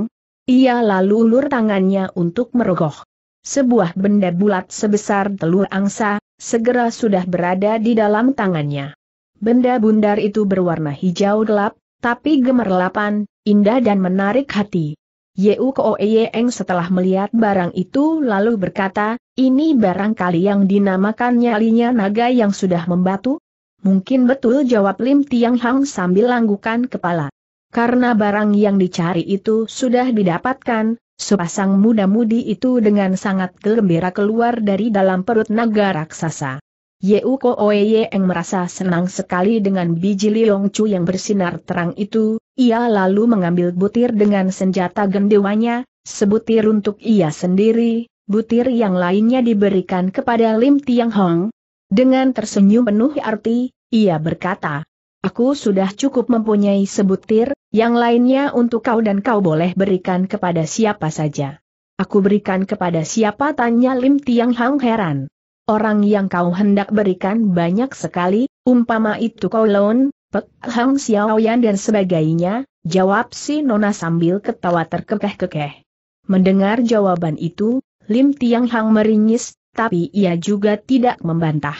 Ia lalu ulur tangannya untuk merogoh. Sebuah benda bulat sebesar telur angsa, segera sudah berada di dalam tangannya. Benda bundar itu berwarna hijau gelap, tapi gemerlapan, indah dan menarik hati. Yeu Koeyeng setelah melihat barang itu lalu berkata, ini barangkali yang dinamakan nyalinya naga yang sudah membatu? Mungkin betul jawab Lim Tiang Hang sambil langgukan kepala. Karena barang yang dicari itu sudah didapatkan, sepasang muda-mudi itu dengan sangat gembira keluar dari dalam perut naga raksasa. Yeuko Oeye yang merasa senang sekali dengan biji Chu yang bersinar terang itu, ia lalu mengambil butir dengan senjata gendewanya, sebutir untuk ia sendiri, butir yang lainnya diberikan kepada Lim Tiang Hong. Dengan tersenyum penuh arti, ia berkata, Aku sudah cukup mempunyai sebutir, yang lainnya untuk kau dan kau boleh berikan kepada siapa saja. Aku berikan kepada siapa tanya Lim Tiang Hong heran orang yang kau hendak berikan banyak sekali, umpama itu kolon, pek hang xiaoyan dan sebagainya, jawab si nona sambil ketawa terkekeh-kekeh. Mendengar jawaban itu, Lim Tiang Hang meringis, tapi ia juga tidak membantah.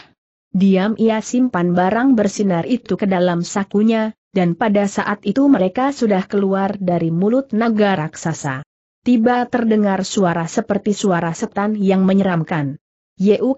Diam ia simpan barang bersinar itu ke dalam sakunya, dan pada saat itu mereka sudah keluar dari mulut naga raksasa. Tiba terdengar suara seperti suara setan yang menyeramkan. Yeu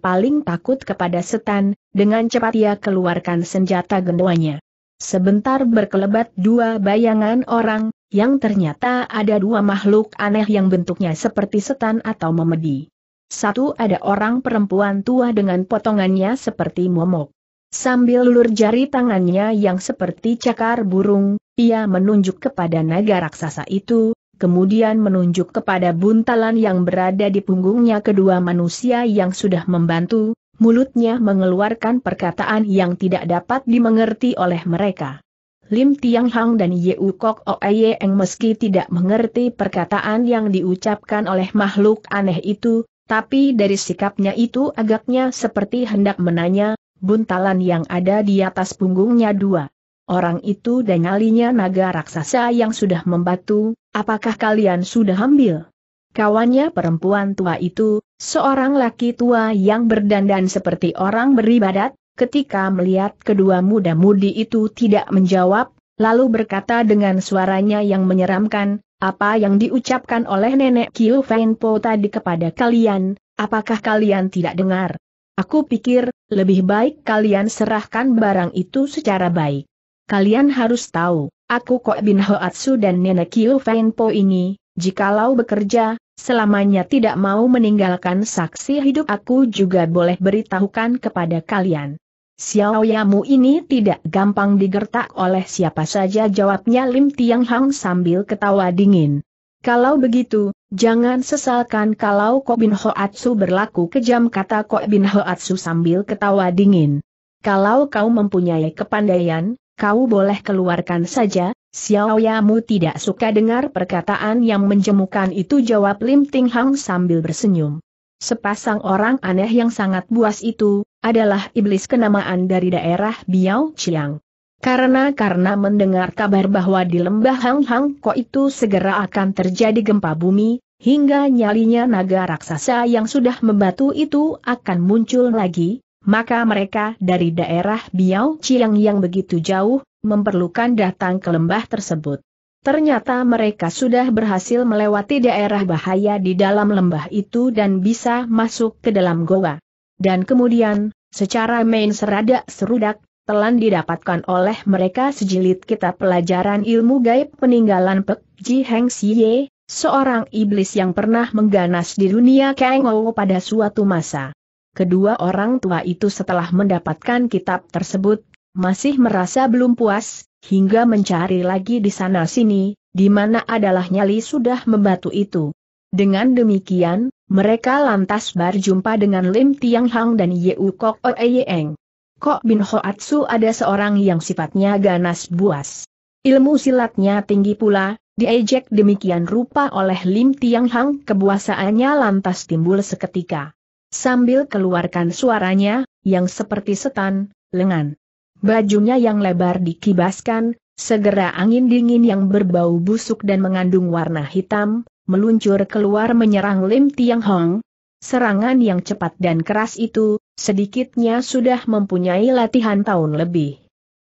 paling takut kepada setan, dengan cepat ia keluarkan senjata genduanya. Sebentar berkelebat dua bayangan orang, yang ternyata ada dua makhluk aneh yang bentuknya seperti setan atau memedi. Satu ada orang perempuan tua dengan potongannya seperti momok. Sambil ulur jari tangannya yang seperti cakar burung, ia menunjuk kepada naga raksasa itu, kemudian menunjuk kepada buntalan yang berada di punggungnya kedua manusia yang sudah membantu, mulutnya mengeluarkan perkataan yang tidak dapat dimengerti oleh mereka. Lim Tiang Hang dan Yeu Kok Oeyeng meski tidak mengerti perkataan yang diucapkan oleh makhluk aneh itu, tapi dari sikapnya itu agaknya seperti hendak menanya, buntalan yang ada di atas punggungnya dua. Orang itu dan nyalinya naga raksasa yang sudah membatu, Apakah kalian sudah ambil? Kawannya perempuan tua itu, seorang laki tua yang berdandan seperti orang beribadat, ketika melihat kedua muda-mudi itu tidak menjawab, lalu berkata dengan suaranya yang menyeramkan, apa yang diucapkan oleh nenek Kiu Po tadi kepada kalian, apakah kalian tidak dengar? Aku pikir, lebih baik kalian serahkan barang itu secara baik. Kalian harus tahu, aku Kok Bin Hoatsu dan Nenek Kiu Fein Po ini, jikalau bekerja, selamanya tidak mau meninggalkan saksi hidup aku juga boleh beritahukan kepada kalian. Xiao Yamu ini tidak gampang digertak oleh siapa saja jawabnya Lim Tiang Hang sambil ketawa dingin. Kalau begitu, jangan sesalkan kalau Ko Bin Hoatsu berlaku kejam kata Ko Bin Hoatsu sambil ketawa dingin. Kalau kau mempunyai kepandaian, kau boleh keluarkan saja, Xiao tidak suka dengar perkataan yang menjemukan itu jawab Lim Ting Hang sambil bersenyum. Sepasang orang aneh yang sangat buas itu, adalah iblis kenamaan dari daerah Biao Chiang. Karena karena mendengar kabar bahwa di lembah Hang Hang Ko itu segera akan terjadi gempa bumi, hingga nyalinya naga raksasa yang sudah membatu itu akan muncul lagi, maka mereka dari daerah Biao Chiang yang begitu jauh, memerlukan datang ke lembah tersebut. Ternyata mereka sudah berhasil melewati daerah bahaya di dalam lembah itu dan bisa masuk ke dalam goa. Dan kemudian, secara main serada serudak, telan didapatkan oleh mereka sejilid kitab pelajaran ilmu gaib peninggalan Pek Ji Heng Siye, seorang iblis yang pernah mengganas di dunia Kengou pada suatu masa kedua orang tua itu setelah mendapatkan kitab tersebut, masih merasa belum puas, hingga mencari lagi di sana-sini, di mana adalah nyali sudah membatu itu. Dengan demikian, mereka lantas berjumpa dengan Lim Tiang Hang dan Yeu Kok e Eng. Kok Bin Hoatsu ada seorang yang sifatnya ganas buas. Ilmu silatnya tinggi pula, diejek demikian rupa oleh Lim Tiang Hang kebuasaannya lantas timbul seketika. Sambil keluarkan suaranya, yang seperti setan, lengan. Bajunya yang lebar dikibaskan, segera angin dingin yang berbau busuk dan mengandung warna hitam, meluncur keluar menyerang Lim Tiang Hong. Serangan yang cepat dan keras itu, sedikitnya sudah mempunyai latihan tahun lebih.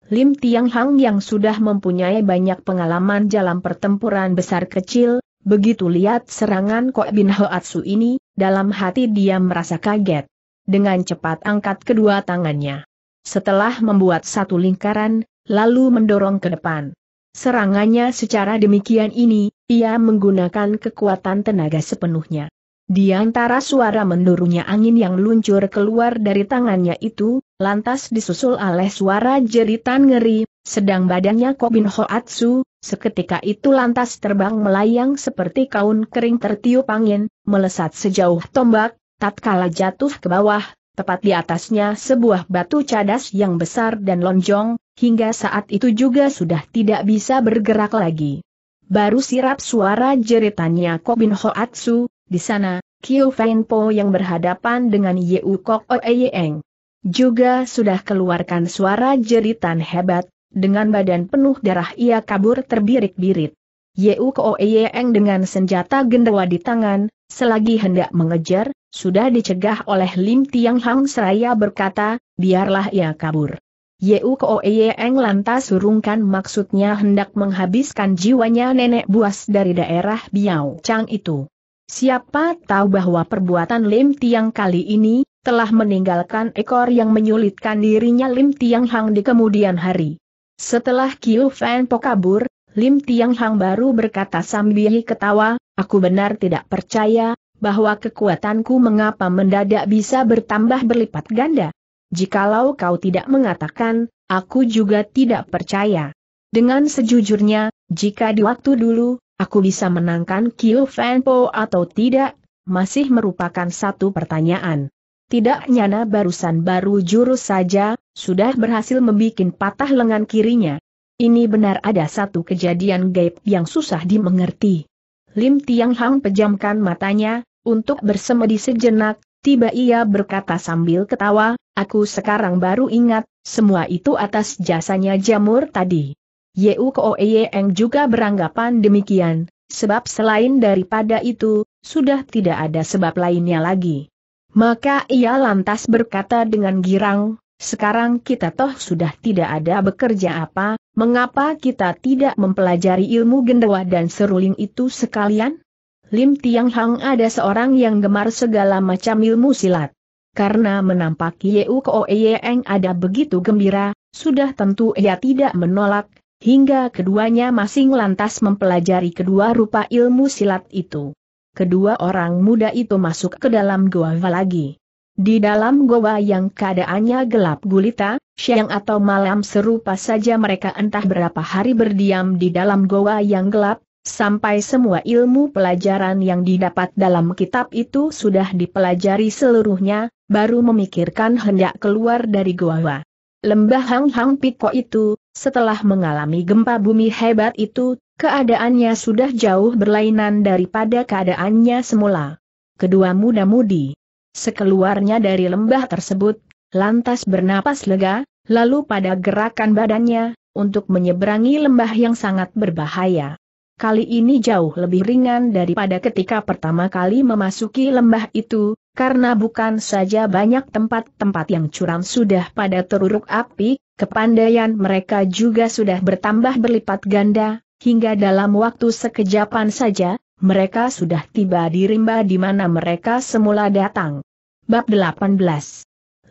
Lim Tiang Hong yang sudah mempunyai banyak pengalaman dalam pertempuran besar kecil, Begitu lihat serangan Kok Bin Hoatsu ini, dalam hati dia merasa kaget. Dengan cepat angkat kedua tangannya. Setelah membuat satu lingkaran, lalu mendorong ke depan. Serangannya secara demikian ini, ia menggunakan kekuatan tenaga sepenuhnya. Di antara suara menurunnya angin yang luncur keluar dari tangannya itu, lantas disusul oleh suara jeritan ngeri, sedang badannya Kobin Hoatsu, seketika itu lantas terbang melayang seperti kaun kering tertiup angin, melesat sejauh tombak, tatkala jatuh ke bawah, tepat di atasnya sebuah batu cadas yang besar dan lonjong, hingga saat itu juga sudah tidak bisa bergerak lagi. Baru sirap suara jeritannya Kobin Hoatsu, di sana, Kiu Fein yang berhadapan dengan Yeu Kok Oeyeng. Juga sudah keluarkan suara jeritan hebat, dengan badan penuh darah ia kabur terbirik-birit. Yeu Koeyeng dengan senjata gendawa di tangan, selagi hendak mengejar, sudah dicegah oleh Lim Tiang Hang seraya berkata, biarlah ia kabur. Yeu Koeyeng lantas surungkan maksudnya hendak menghabiskan jiwanya nenek buas dari daerah Biao Chang itu. Siapa tahu bahwa perbuatan Lim Tiang kali ini, telah meninggalkan ekor yang menyulitkan dirinya Lim Tiang Hang di kemudian hari. Setelah Qiu Fan Po kabur, Lim Tiang Hang baru berkata sambil ketawa, aku benar tidak percaya, bahwa kekuatanku mengapa mendadak bisa bertambah berlipat ganda. Jikalau kau tidak mengatakan, aku juga tidak percaya. Dengan sejujurnya, jika di waktu dulu, aku bisa menangkan Qiu Fan Po atau tidak, masih merupakan satu pertanyaan. Tidak nyana barusan baru jurus saja, sudah berhasil membuat patah lengan kirinya. Ini benar ada satu kejadian gaib yang susah dimengerti. Lim Tiang Hang pejamkan matanya, untuk bersemedi sejenak, tiba ia berkata sambil ketawa, aku sekarang baru ingat, semua itu atas jasanya jamur tadi. Yeu Koe Eng juga beranggapan demikian, sebab selain daripada itu, sudah tidak ada sebab lainnya lagi. Maka ia lantas berkata dengan girang, sekarang kita toh sudah tidak ada bekerja apa, mengapa kita tidak mempelajari ilmu gendewa dan seruling itu sekalian? Lim Tiang Hang ada seorang yang gemar segala macam ilmu silat. Karena menampaki Yeu Ko e Eng ada begitu gembira, sudah tentu ia tidak menolak, hingga keduanya masing lantas mempelajari kedua rupa ilmu silat itu. Kedua orang muda itu masuk ke dalam gua lagi. Di dalam goa yang keadaannya gelap gulita, siang atau malam serupa saja mereka entah berapa hari berdiam di dalam goa yang gelap, sampai semua ilmu pelajaran yang didapat dalam kitab itu sudah dipelajari seluruhnya, baru memikirkan hendak keluar dari goa. Lembah Hang Hang Piko itu, setelah mengalami gempa bumi hebat itu, keadaannya sudah jauh berlainan daripada keadaannya semula. Kedua muda-mudi Sekeluarnya dari lembah tersebut, lantas bernapas lega, lalu pada gerakan badannya, untuk menyeberangi lembah yang sangat berbahaya. Kali ini jauh lebih ringan daripada ketika pertama kali memasuki lembah itu, karena bukan saja banyak tempat-tempat yang curam sudah pada teruruk api, kepandaian mereka juga sudah bertambah berlipat ganda, hingga dalam waktu sekejapan saja, mereka sudah tiba di rimba di mana mereka semula datang. Bab 18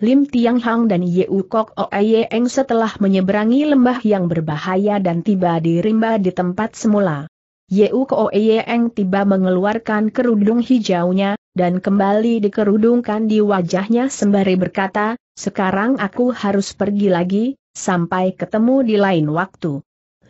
Lim Tiang Hang dan Yeu Kok Oeyeng setelah menyeberangi lembah yang berbahaya dan tiba di rimba di tempat semula. Yeu Kok Oeyeng tiba mengeluarkan kerudung hijaunya, dan kembali dikerudungkan di wajahnya sembari berkata, sekarang aku harus pergi lagi, sampai ketemu di lain waktu.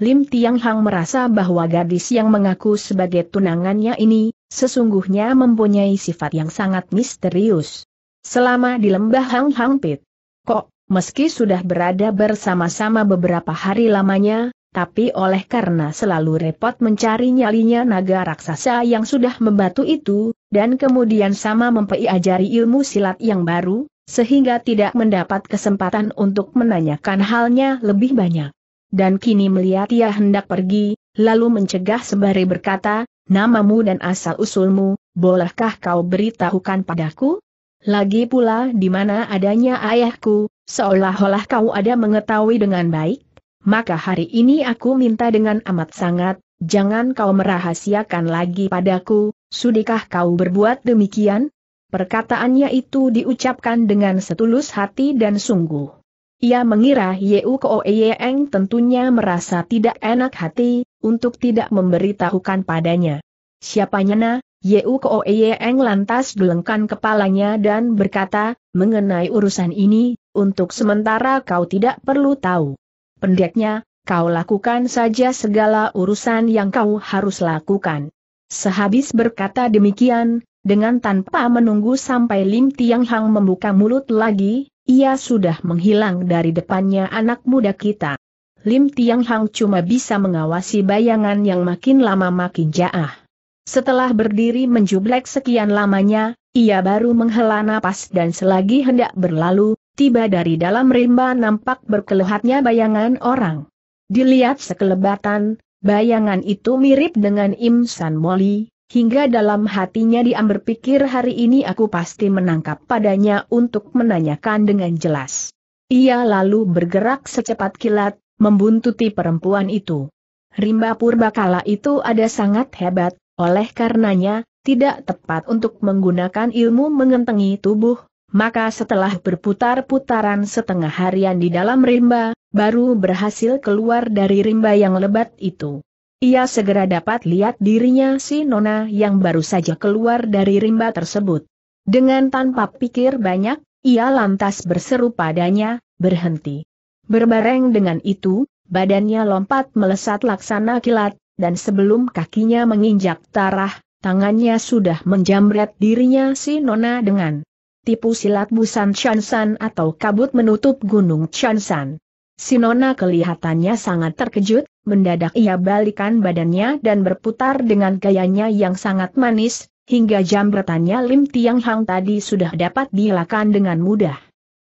Lim Tiang Hang merasa bahwa gadis yang mengaku sebagai tunangannya ini, sesungguhnya mempunyai sifat yang sangat misterius. Selama di lembah Hang Hang Pit, kok, meski sudah berada bersama-sama beberapa hari lamanya, tapi oleh karena selalu repot mencari nyalinya naga raksasa yang sudah membatu itu, dan kemudian sama mempeiajari ilmu silat yang baru, sehingga tidak mendapat kesempatan untuk menanyakan halnya lebih banyak dan kini melihat ia hendak pergi, lalu mencegah sembari berkata, namamu dan asal-usulmu, bolehkah kau beritahukan padaku? Lagi pula di mana adanya ayahku, seolah-olah kau ada mengetahui dengan baik, maka hari ini aku minta dengan amat sangat, jangan kau merahasiakan lagi padaku, sudikah kau berbuat demikian? Perkataannya itu diucapkan dengan setulus hati dan sungguh. Ia mengira Yeu Ko Eng tentunya merasa tidak enak hati, untuk tidak memberitahukan padanya. Siapanya na, Yeu Ko Eng lantas gelengkan kepalanya dan berkata, mengenai urusan ini, untuk sementara kau tidak perlu tahu. Pendeknya, kau lakukan saja segala urusan yang kau harus lakukan. Sehabis berkata demikian, dengan tanpa menunggu sampai Lim Tiang Hang membuka mulut lagi, ia sudah menghilang dari depannya anak muda kita. Lim Tiang Hang cuma bisa mengawasi bayangan yang makin lama makin jaah. Setelah berdiri menjublek sekian lamanya, ia baru menghela napas dan selagi hendak berlalu, tiba dari dalam rimba nampak berkelehatnya bayangan orang. Dilihat sekelebatan, bayangan itu mirip dengan Im San Moli, Hingga dalam hatinya dia berpikir hari ini aku pasti menangkap padanya untuk menanyakan dengan jelas. Ia lalu bergerak secepat kilat, membuntuti perempuan itu. Rimba Purbakala itu ada sangat hebat, oleh karenanya, tidak tepat untuk menggunakan ilmu mengentengi tubuh, maka setelah berputar-putaran setengah harian di dalam rimba, baru berhasil keluar dari rimba yang lebat itu. Ia segera dapat lihat dirinya si Nona yang baru saja keluar dari rimba tersebut. Dengan tanpa pikir banyak, ia lantas berseru padanya, berhenti. Berbareng dengan itu, badannya lompat melesat laksana kilat, dan sebelum kakinya menginjak tarah, tangannya sudah menjamret dirinya si Nona dengan tipu silat busan Chansan atau kabut menutup gunung Chansan. Sinona kelihatannya sangat terkejut, mendadak ia balikan badannya dan berputar dengan gayanya yang sangat manis, hingga jam bertanya Lim Tiang Hang tadi sudah dapat dilakukan dengan mudah.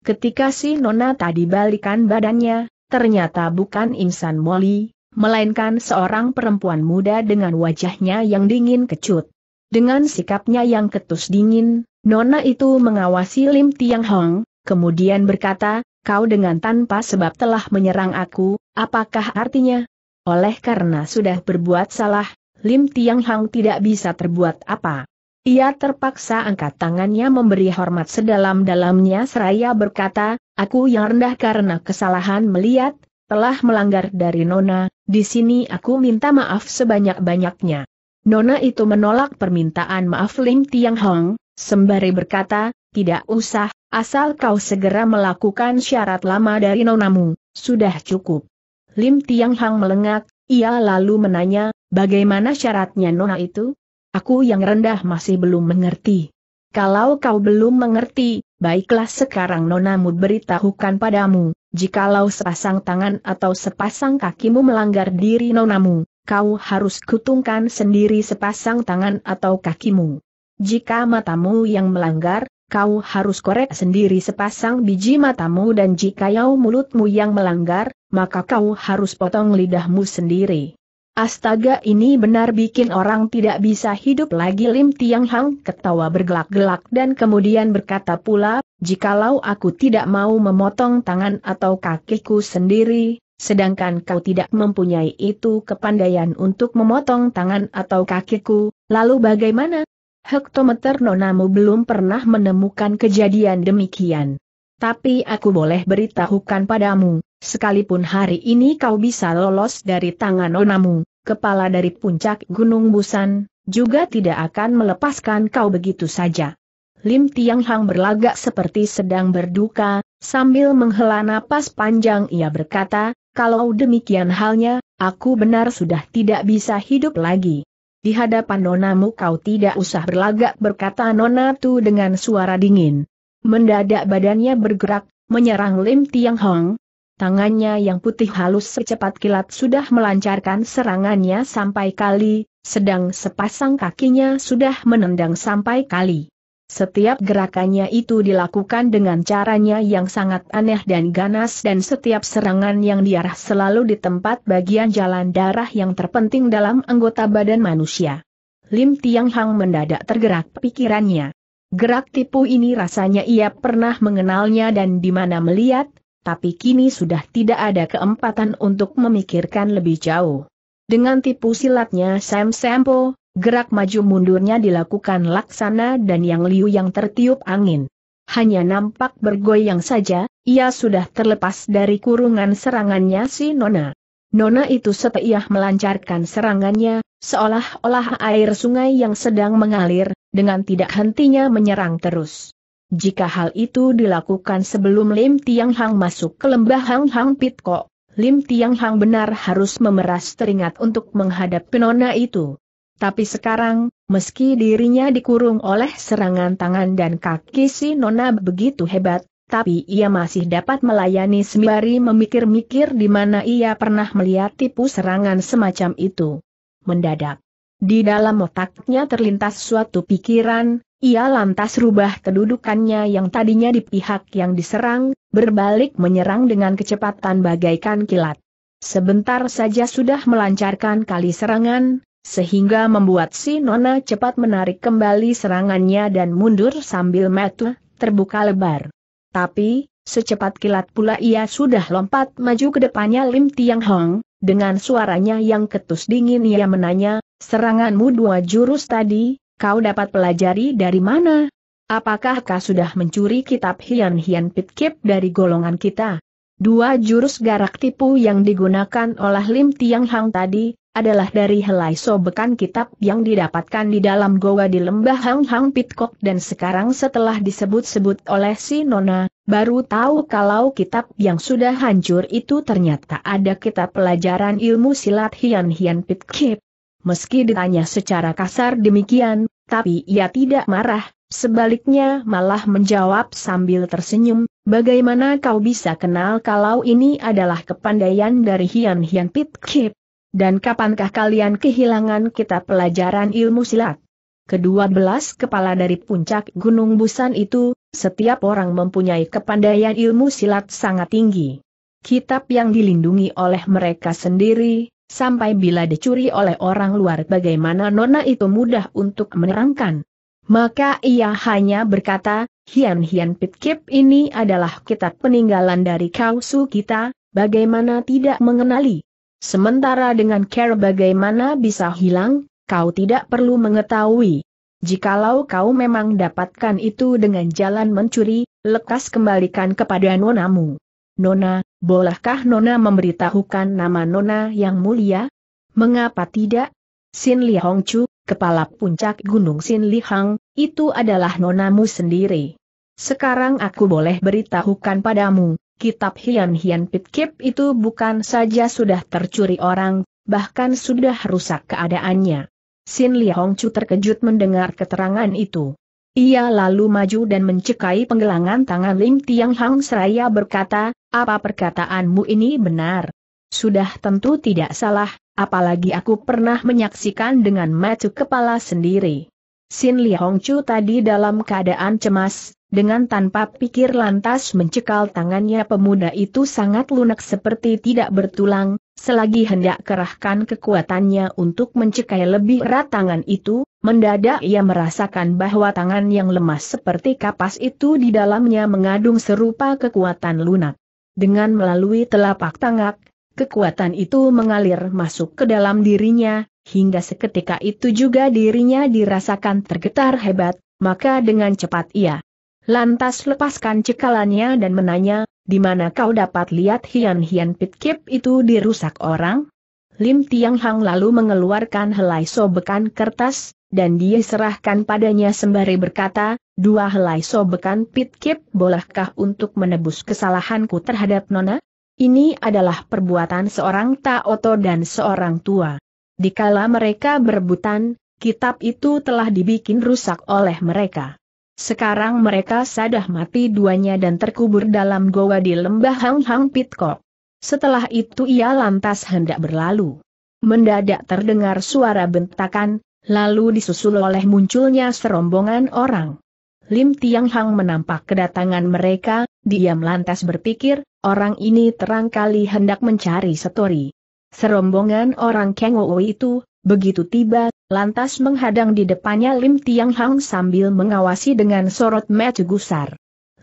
Ketika si Nona tadi balikan badannya, ternyata bukan Insan Moli, melainkan seorang perempuan muda dengan wajahnya yang dingin kecut. Dengan sikapnya yang ketus dingin, Nona itu mengawasi Lim Tiang Hong, kemudian berkata, kau dengan tanpa sebab telah menyerang aku, apakah artinya? Oleh karena sudah berbuat salah, Lim Tiang Hang tidak bisa terbuat apa. Ia terpaksa angkat tangannya memberi hormat sedalam-dalamnya seraya berkata, aku yang rendah karena kesalahan melihat, telah melanggar dari Nona, di sini aku minta maaf sebanyak-banyaknya. Nona itu menolak permintaan maaf Lim Tiang Hong, sembari berkata, tidak usah, asal kau segera melakukan syarat lama dari nonamu, sudah cukup. Lim Tiang Hang melengak, ia lalu menanya, bagaimana syaratnya nona itu? Aku yang rendah masih belum mengerti. Kalau kau belum mengerti, baiklah sekarang nonamu beritahukan padamu, jikalau sepasang tangan atau sepasang kakimu melanggar diri nonamu, kau harus kutungkan sendiri sepasang tangan atau kakimu. Jika matamu yang melanggar, kau harus korek sendiri sepasang biji matamu dan jika yau mulutmu yang melanggar, maka kau harus potong lidahmu sendiri. Astaga ini benar bikin orang tidak bisa hidup lagi Lim Tiang Hang ketawa bergelak-gelak dan kemudian berkata pula, jikalau aku tidak mau memotong tangan atau kakiku sendiri, sedangkan kau tidak mempunyai itu kepandaian untuk memotong tangan atau kakiku, lalu bagaimana? hektometer nonamu belum pernah menemukan kejadian demikian. Tapi aku boleh beritahukan padamu, sekalipun hari ini kau bisa lolos dari tangan nonamu, kepala dari puncak Gunung Busan, juga tidak akan melepaskan kau begitu saja. Lim Tiang Hang berlagak seperti sedang berduka, sambil menghela napas panjang ia berkata, kalau demikian halnya, aku benar sudah tidak bisa hidup lagi. Di hadapan nonamu kau tidak usah berlagak berkata nona tu dengan suara dingin. Mendadak badannya bergerak, menyerang Lim Tiang Hong. Tangannya yang putih halus secepat kilat sudah melancarkan serangannya sampai kali, sedang sepasang kakinya sudah menendang sampai kali. Setiap gerakannya itu dilakukan dengan caranya yang sangat aneh dan ganas dan setiap serangan yang diarah selalu di tempat bagian jalan darah yang terpenting dalam anggota badan manusia. Lim Tiang Hang mendadak tergerak pikirannya. Gerak tipu ini rasanya ia pernah mengenalnya dan di mana melihat, tapi kini sudah tidak ada keempatan untuk memikirkan lebih jauh. Dengan tipu silatnya Sam Sampo, Gerak maju mundurnya dilakukan laksana dan yang liu yang tertiup angin. Hanya nampak bergoyang saja, ia sudah terlepas dari kurungan serangannya si Nona. Nona itu setiah melancarkan serangannya, seolah-olah air sungai yang sedang mengalir, dengan tidak hentinya menyerang terus. Jika hal itu dilakukan sebelum Lim Tiang Hang masuk ke lembah Hang Hang Pitko, Lim Tiang Hang benar harus memeras teringat untuk menghadap Nona itu. Tapi sekarang, meski dirinya dikurung oleh serangan tangan dan kaki si Nona begitu hebat, tapi ia masih dapat melayani sembari memikir-mikir di mana ia pernah melihat tipu serangan semacam itu. Mendadak. Di dalam otaknya terlintas suatu pikiran, ia lantas rubah kedudukannya yang tadinya di pihak yang diserang, berbalik menyerang dengan kecepatan bagaikan kilat. Sebentar saja sudah melancarkan kali serangan, sehingga membuat si Nona cepat menarik kembali serangannya dan mundur sambil metu, terbuka lebar. Tapi, secepat kilat pula ia sudah lompat maju ke depannya Lim Tiang Hong, dengan suaranya yang ketus dingin ia menanya, seranganmu dua jurus tadi, kau dapat pelajari dari mana? Apakah kau sudah mencuri kitab Hian Hian Pitkip dari golongan kita? Dua jurus garak tipu yang digunakan oleh Lim Tiang Hang tadi, adalah dari helai sobekan kitab yang didapatkan di dalam goa di lembah Hang Hang Pitcock dan sekarang setelah disebut-sebut oleh si Nona, baru tahu kalau kitab yang sudah hancur itu ternyata ada kitab pelajaran ilmu silat Hian Hian pitkip Meski ditanya secara kasar demikian, tapi ia tidak marah, Sebaliknya malah menjawab sambil tersenyum, bagaimana kau bisa kenal kalau ini adalah kepandaian dari Hian Hian pitkip dan kapankah kalian kehilangan kitab pelajaran ilmu silat? Kedua belas kepala dari puncak Gunung Busan itu, setiap orang mempunyai kepandaian ilmu silat sangat tinggi. Kitab yang dilindungi oleh mereka sendiri, sampai bila dicuri oleh orang luar bagaimana nona itu mudah untuk menerangkan. Maka ia hanya berkata, Hian Hian Pitkip ini adalah kitab peninggalan dari kausu kita, bagaimana tidak mengenali. Sementara dengan care bagaimana bisa hilang, kau tidak perlu mengetahui. Jikalau kau memang dapatkan itu dengan jalan mencuri, lekas kembalikan kepada nonamu. Nona, bolehkah Nona memberitahukan nama Nona yang mulia? Mengapa tidak? Sin Li Chu, kepala puncak Gunung Sin Li Hang, itu adalah nonamu sendiri. Sekarang aku boleh beritahukan padamu, kitab Hian Hian Pitkip itu bukan saja sudah tercuri orang, bahkan sudah rusak keadaannya. Sin Liang Chu terkejut mendengar keterangan itu. Ia lalu maju dan mencekai penggelangan tangan Lim Tiang Hang seraya berkata, apa perkataanmu ini benar? Sudah tentu tidak salah, apalagi aku pernah menyaksikan dengan mata kepala sendiri. Sin Liang Chu tadi dalam keadaan cemas, dengan tanpa pikir lantas mencekal tangannya pemuda itu sangat lunak seperti tidak bertulang, selagi hendak kerahkan kekuatannya untuk mencekai lebih erat tangan itu, mendadak ia merasakan bahwa tangan yang lemas seperti kapas itu di dalamnya mengandung serupa kekuatan lunak. Dengan melalui telapak tangak, kekuatan itu mengalir masuk ke dalam dirinya, hingga seketika itu juga dirinya dirasakan tergetar hebat, maka dengan cepat ia Lantas lepaskan cekalannya dan menanya, di mana kau dapat lihat hian-hian pitkip itu dirusak orang? Lim Tiang Hang lalu mengeluarkan helai sobekan kertas, dan dia serahkan padanya sembari berkata, dua helai sobekan pitkip bolehkah untuk menebus kesalahanku terhadap Nona? Ini adalah perbuatan seorang Taoto dan seorang tua. Dikala mereka berebutan, kitab itu telah dibikin rusak oleh mereka. Sekarang mereka sadah mati duanya dan terkubur dalam goa di lembah Hang Hang Pitcock. Setelah itu ia lantas hendak berlalu. Mendadak terdengar suara bentakan, lalu disusul oleh munculnya serombongan orang. Lim Tiang Hang menampak kedatangan mereka, diam lantas berpikir, orang ini terang kali hendak mencari setori. Serombongan orang Kengowo itu, begitu tiba, lantas menghadang di depannya Lim Tiang Hang sambil mengawasi dengan sorot mata gusar.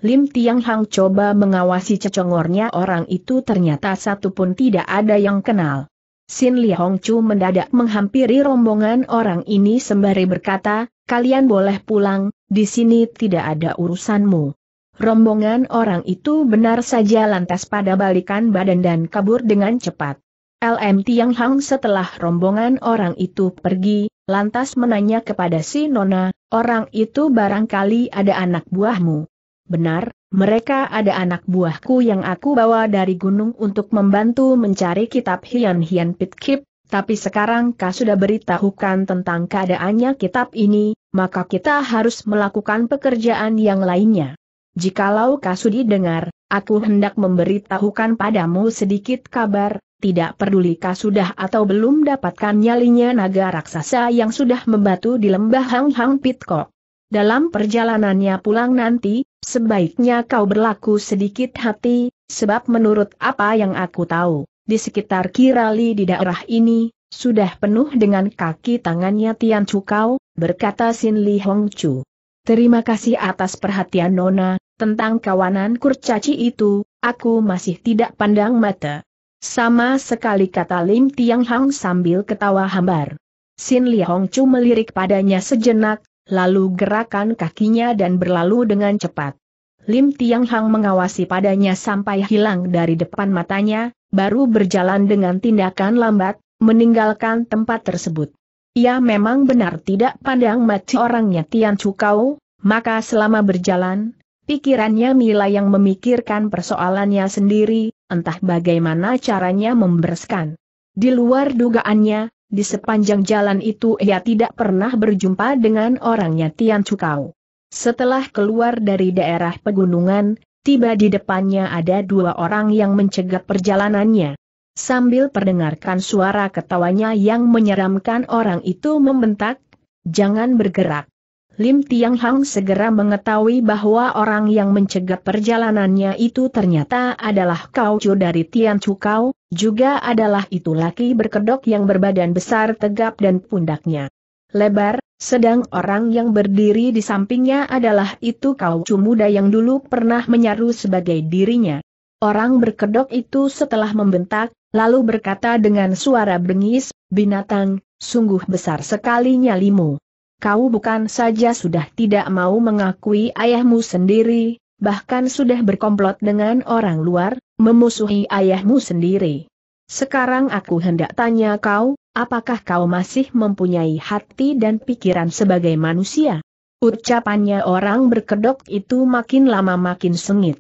Lim Tiang Hang coba mengawasi cecongornya orang itu ternyata satu pun tidak ada yang kenal. Sin Li Hong Chu mendadak menghampiri rombongan orang ini sembari berkata, kalian boleh pulang, di sini tidak ada urusanmu. Rombongan orang itu benar saja lantas pada balikan badan dan kabur dengan cepat. LM Tiang Hang setelah rombongan orang itu pergi, lantas menanya kepada si Nona, orang itu barangkali ada anak buahmu. Benar, mereka ada anak buahku yang aku bawa dari gunung untuk membantu mencari kitab Hian Hian Pitkip, tapi sekarang kau sudah beritahukan tentang keadaannya kitab ini, maka kita harus melakukan pekerjaan yang lainnya. Jikalau kau sudi dengar, aku hendak memberitahukan padamu sedikit kabar, tidak pedulikah sudah atau belum dapatkan nyalinya naga raksasa yang sudah membatu di lembah Hang Hang Pitko. Dalam perjalanannya pulang nanti, sebaiknya kau berlaku sedikit hati, sebab menurut apa yang aku tahu, di sekitar Kirali di daerah ini, sudah penuh dengan kaki tangannya Tian Cukau, berkata Sin Li Hong Chu. Terima kasih atas perhatian Nona, tentang kawanan kurcaci itu, aku masih tidak pandang mata. Sama sekali kata Lim Tiang Hang sambil ketawa hambar. Sin Li Hong Chu melirik padanya sejenak, lalu gerakan kakinya dan berlalu dengan cepat. Lim Tiang Hang mengawasi padanya sampai hilang dari depan matanya, baru berjalan dengan tindakan lambat, meninggalkan tempat tersebut. Ia memang benar tidak pandang mati orangnya Tian Chukau, maka selama berjalan, pikirannya Mila yang memikirkan persoalannya sendiri, entah bagaimana caranya membereskan. Di luar dugaannya, di sepanjang jalan itu ia tidak pernah berjumpa dengan orangnya Tian Cukau. Setelah keluar dari daerah pegunungan, tiba di depannya ada dua orang yang mencegat perjalanannya. Sambil perdengarkan suara ketawanya yang menyeramkan orang itu membentak, jangan bergerak. Lim Tiang Hang segera mengetahui bahwa orang yang mencegat perjalanannya itu ternyata adalah Kau Chu dari Tian Chu Kau, juga adalah itu laki berkedok yang berbadan besar tegap dan pundaknya lebar, sedang orang yang berdiri di sampingnya adalah itu Kau Chu muda yang dulu pernah menyaru sebagai dirinya. Orang berkedok itu setelah membentak, lalu berkata dengan suara bengis, binatang, sungguh besar sekali nyalimu kau bukan saja sudah tidak mau mengakui ayahmu sendiri, bahkan sudah berkomplot dengan orang luar, memusuhi ayahmu sendiri. Sekarang aku hendak tanya kau, apakah kau masih mempunyai hati dan pikiran sebagai manusia? Ucapannya orang berkedok itu makin lama makin sengit.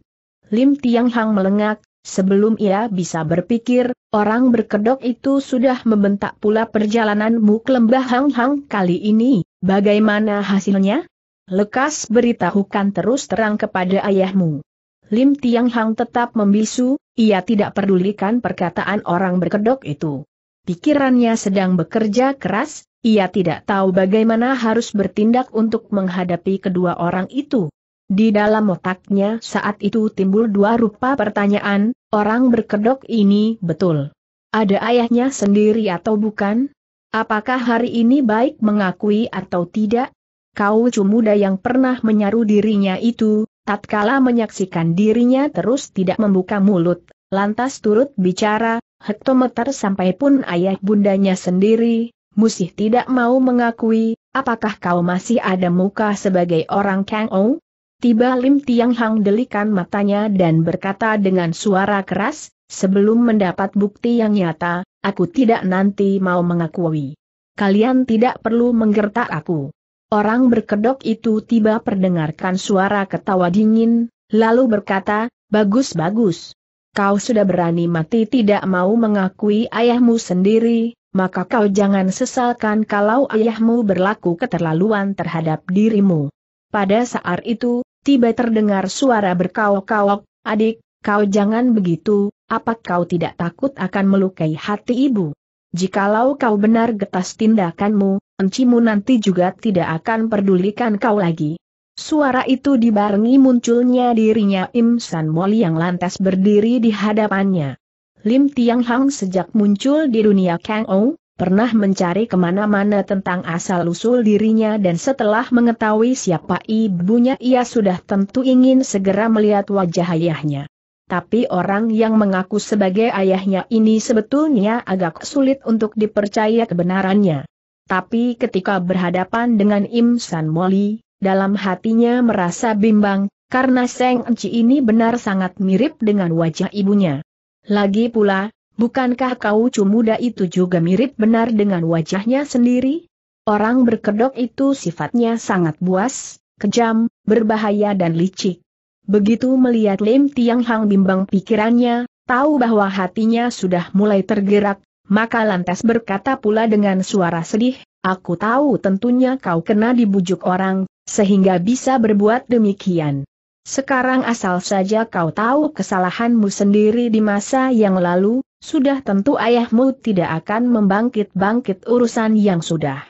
Lim Tiang Hang melengak, Sebelum ia bisa berpikir, orang berkedok itu sudah membentak pula perjalananmu ke lembah Hang Hang kali ini, bagaimana hasilnya? Lekas beritahukan terus terang kepada ayahmu. Lim Tiang Hang tetap membisu, ia tidak pedulikan perkataan orang berkedok itu. Pikirannya sedang bekerja keras, ia tidak tahu bagaimana harus bertindak untuk menghadapi kedua orang itu. Di dalam otaknya saat itu timbul dua rupa pertanyaan, orang berkedok ini betul. Ada ayahnya sendiri atau bukan? Apakah hari ini baik mengakui atau tidak? Kau muda yang pernah menyaru dirinya itu, tatkala menyaksikan dirinya terus tidak membuka mulut, lantas turut bicara, hektometer sampai pun ayah bundanya sendiri, musih tidak mau mengakui, apakah kau masih ada muka sebagai orang Kang Ong? Tiba Lim Tiang Hang delikan matanya dan berkata dengan suara keras, sebelum mendapat bukti yang nyata, aku tidak nanti mau mengakui. Kalian tidak perlu menggertak aku. Orang berkedok itu tiba perdengarkan suara ketawa dingin, lalu berkata, bagus-bagus. Kau sudah berani mati tidak mau mengakui ayahmu sendiri, maka kau jangan sesalkan kalau ayahmu berlaku keterlaluan terhadap dirimu. Pada saat itu, tiba terdengar suara berkaok-kaok, adik, kau jangan begitu, apa kau tidak takut akan melukai hati ibu? Jikalau kau benar getas tindakanmu, encimu nanti juga tidak akan pedulikan kau lagi. Suara itu dibarengi munculnya dirinya Im San Moli yang lantas berdiri di hadapannya. Lim Tiang Hang sejak muncul di dunia Kang Ou, pernah mencari kemana-mana tentang asal-usul dirinya dan setelah mengetahui siapa ibunya ia sudah tentu ingin segera melihat wajah ayahnya. Tapi orang yang mengaku sebagai ayahnya ini sebetulnya agak sulit untuk dipercaya kebenarannya. Tapi ketika berhadapan dengan Im San Moli, dalam hatinya merasa bimbang, karena Seng Enci ini benar sangat mirip dengan wajah ibunya. Lagi pula, Bukankah kau cu muda itu juga mirip benar dengan wajahnya sendiri? Orang berkedok itu sifatnya sangat buas, kejam, berbahaya dan licik. Begitu melihat Lim Tiang Hang bimbang pikirannya, tahu bahwa hatinya sudah mulai tergerak, maka lantas berkata pula dengan suara sedih, aku tahu tentunya kau kena dibujuk orang, sehingga bisa berbuat demikian. Sekarang asal saja kau tahu kesalahanmu sendiri di masa yang lalu, sudah tentu ayahmu tidak akan membangkit-bangkit urusan yang sudah.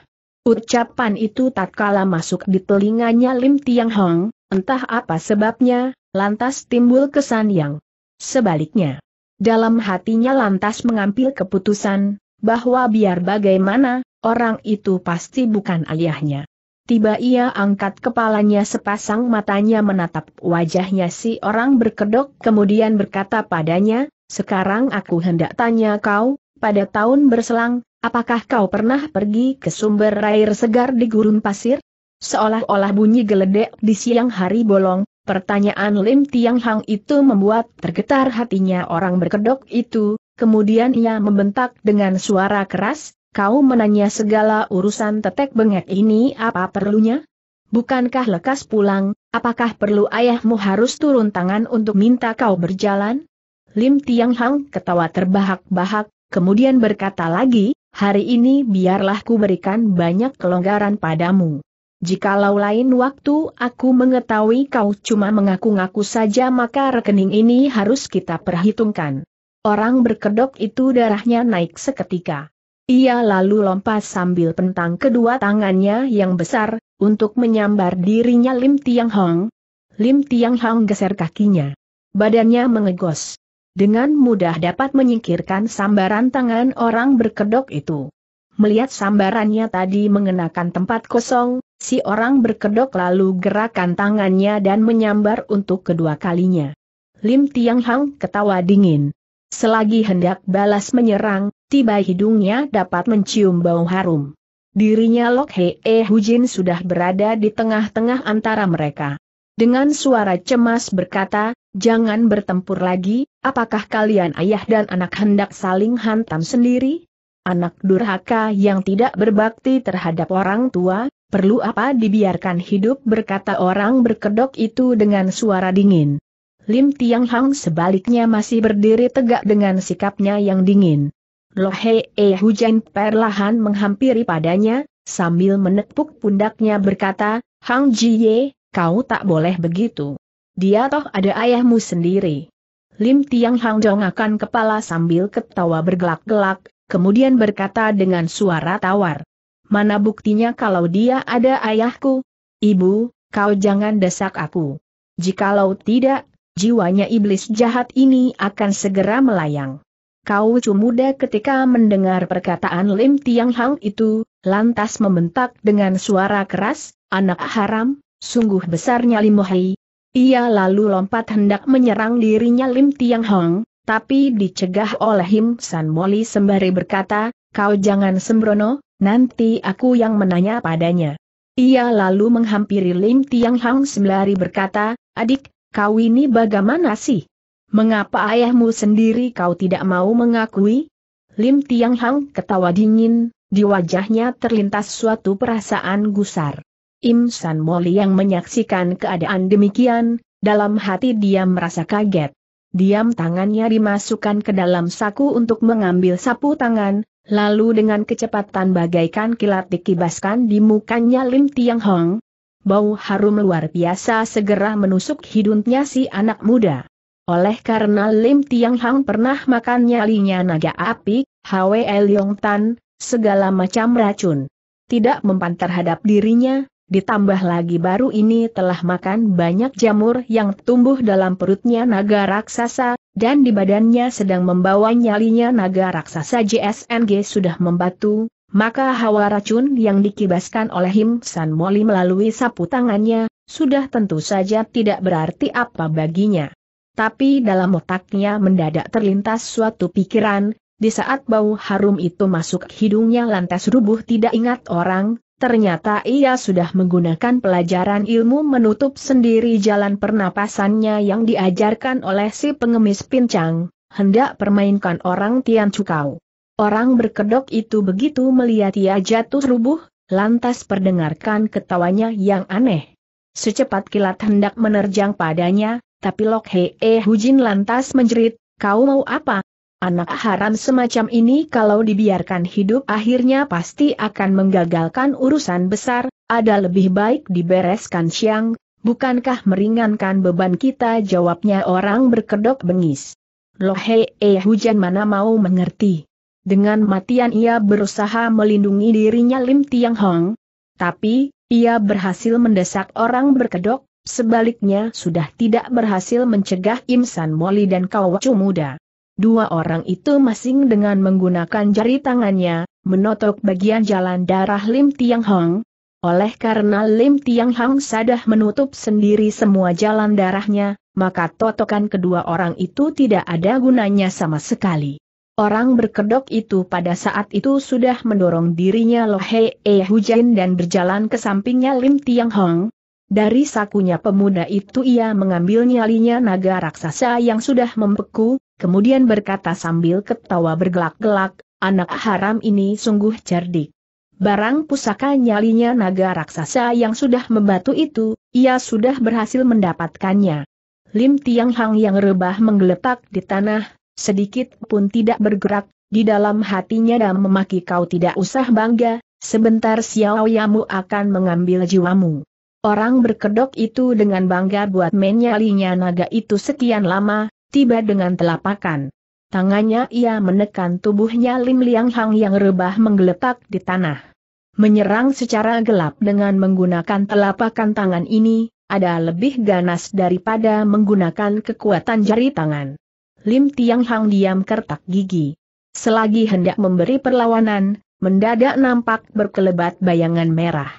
Ucapan itu tak tatkala masuk di telinganya Lim Tiang Hong, entah apa sebabnya, lantas timbul kesan yang sebaliknya. Dalam hatinya lantas mengambil keputusan, bahwa biar bagaimana, orang itu pasti bukan ayahnya. Tiba ia angkat kepalanya sepasang matanya menatap wajahnya si orang berkedok kemudian berkata padanya, sekarang aku hendak tanya kau, pada tahun berselang, apakah kau pernah pergi ke sumber air segar di gurun pasir? Seolah-olah bunyi geledek di siang hari bolong, pertanyaan Lim Tiang Hang itu membuat tergetar hatinya orang berkedok itu, kemudian ia membentak dengan suara keras, kau menanya segala urusan tetek bengek ini apa perlunya? Bukankah lekas pulang, apakah perlu ayahmu harus turun tangan untuk minta kau berjalan? Lim Tiang Hang ketawa terbahak-bahak, kemudian berkata lagi, hari ini biarlah ku berikan banyak kelonggaran padamu. Jikalau lain waktu aku mengetahui kau cuma mengaku-ngaku saja maka rekening ini harus kita perhitungkan. Orang berkedok itu darahnya naik seketika. Ia lalu lompat sambil pentang kedua tangannya yang besar, untuk menyambar dirinya Lim Tiang Hong. Lim Tiang Hong geser kakinya. Badannya mengegos dengan mudah dapat menyingkirkan sambaran tangan orang berkedok itu. Melihat sambarannya tadi mengenakan tempat kosong, si orang berkedok lalu gerakan tangannya dan menyambar untuk kedua kalinya. Lim Tiang Hang ketawa dingin. Selagi hendak balas menyerang, tiba hidungnya dapat mencium bau harum. Dirinya Lok Hee Hujin sudah berada di tengah-tengah antara mereka. Dengan suara cemas berkata, Jangan bertempur lagi, apakah kalian ayah dan anak hendak saling hantam sendiri? Anak durhaka yang tidak berbakti terhadap orang tua, perlu apa dibiarkan hidup berkata orang berkedok itu dengan suara dingin. Lim Tiang Hang sebaliknya masih berdiri tegak dengan sikapnya yang dingin. Lohe E eh, Hujan perlahan menghampiri padanya, sambil menepuk pundaknya berkata, Hang Jie, kau tak boleh begitu. Dia toh ada ayahmu sendiri. Lim Tiang Hang dongakkan kepala sambil ketawa bergelak-gelak, kemudian berkata dengan suara tawar. Mana buktinya kalau dia ada ayahku? Ibu, kau jangan desak aku. Jikalau tidak, jiwanya iblis jahat ini akan segera melayang. Kau muda ketika mendengar perkataan Lim Tiang Hang itu, lantas membentak dengan suara keras, anak haram, sungguh besarnya Lim ia lalu lompat hendak menyerang dirinya Lim Tiang Hong, tapi dicegah oleh Him San Moli sembari berkata, kau jangan sembrono, nanti aku yang menanya padanya. Ia lalu menghampiri Lim Tiang Hong sembari berkata, adik, kau ini bagaimana sih? Mengapa ayahmu sendiri kau tidak mau mengakui? Lim Tiang Hong ketawa dingin, di wajahnya terlintas suatu perasaan gusar. Im San Moli yang menyaksikan keadaan demikian, dalam hati dia merasa kaget. Diam tangannya dimasukkan ke dalam saku untuk mengambil sapu tangan, lalu dengan kecepatan bagaikan kilat dikibaskan di mukanya Lim Tiang Hong. Bau harum luar biasa segera menusuk hidungnya si anak muda. Oleh karena Lim Tiang Hong pernah makan nyalinya naga api, Hwe Yong Tan, segala macam racun. Tidak mempan terhadap dirinya, Ditambah lagi baru ini telah makan banyak jamur yang tumbuh dalam perutnya naga raksasa, dan di badannya sedang membawa nyalinya naga raksasa JSNG sudah membatu, maka hawa racun yang dikibaskan oleh Him San Moli melalui sapu tangannya, sudah tentu saja tidak berarti apa baginya. Tapi dalam otaknya mendadak terlintas suatu pikiran, di saat bau harum itu masuk hidungnya lantas rubuh tidak ingat orang, Ternyata ia sudah menggunakan pelajaran ilmu menutup sendiri jalan pernapasannya yang diajarkan oleh si pengemis pincang, hendak permainkan orang Tian Cukau. Orang berkedok itu begitu melihat ia jatuh rubuh, lantas perdengarkan ketawanya yang aneh. Secepat kilat hendak menerjang padanya, tapi Lok Hee Hujin lantas menjerit, kau mau apa? Anak haram semacam ini kalau dibiarkan hidup akhirnya pasti akan menggagalkan urusan besar, ada lebih baik dibereskan siang, bukankah meringankan beban kita jawabnya orang berkedok bengis. Lohe, eh hujan mana mau mengerti. Dengan matian ia berusaha melindungi dirinya Lim Tiang Hong. Tapi, ia berhasil mendesak orang berkedok, sebaliknya sudah tidak berhasil mencegah Imsan Moli dan kau Kawacu Muda. Dua orang itu masing dengan menggunakan jari tangannya, menotok bagian jalan darah Lim Tiang Hong. Oleh karena Lim Tiang Hong sudah menutup sendiri semua jalan darahnya, maka totokan kedua orang itu tidak ada gunanya sama sekali. Orang berkedok itu pada saat itu sudah mendorong dirinya Lohe E eh Hujain dan berjalan ke sampingnya Lim Tiang Hong. Dari sakunya pemuda itu ia mengambil nyalinya naga raksasa yang sudah membeku, kemudian berkata sambil ketawa bergelak-gelak, anak haram ini sungguh cerdik. Barang pusaka nyalinya naga raksasa yang sudah membatu itu, ia sudah berhasil mendapatkannya. Lim Tiang Hang yang rebah menggeletak di tanah, sedikit pun tidak bergerak, di dalam hatinya dan memaki kau tidak usah bangga, sebentar Xiao Yamu akan mengambil jiwamu. Orang berkedok itu dengan bangga buat menyalinya naga itu sekian lama, tiba dengan telapakan. Tangannya ia menekan tubuhnya Lim Liang Hang yang rebah menggeletak di tanah. Menyerang secara gelap dengan menggunakan telapakan tangan ini, ada lebih ganas daripada menggunakan kekuatan jari tangan. Lim Tiang Hang diam kertak gigi. Selagi hendak memberi perlawanan, mendadak nampak berkelebat bayangan merah.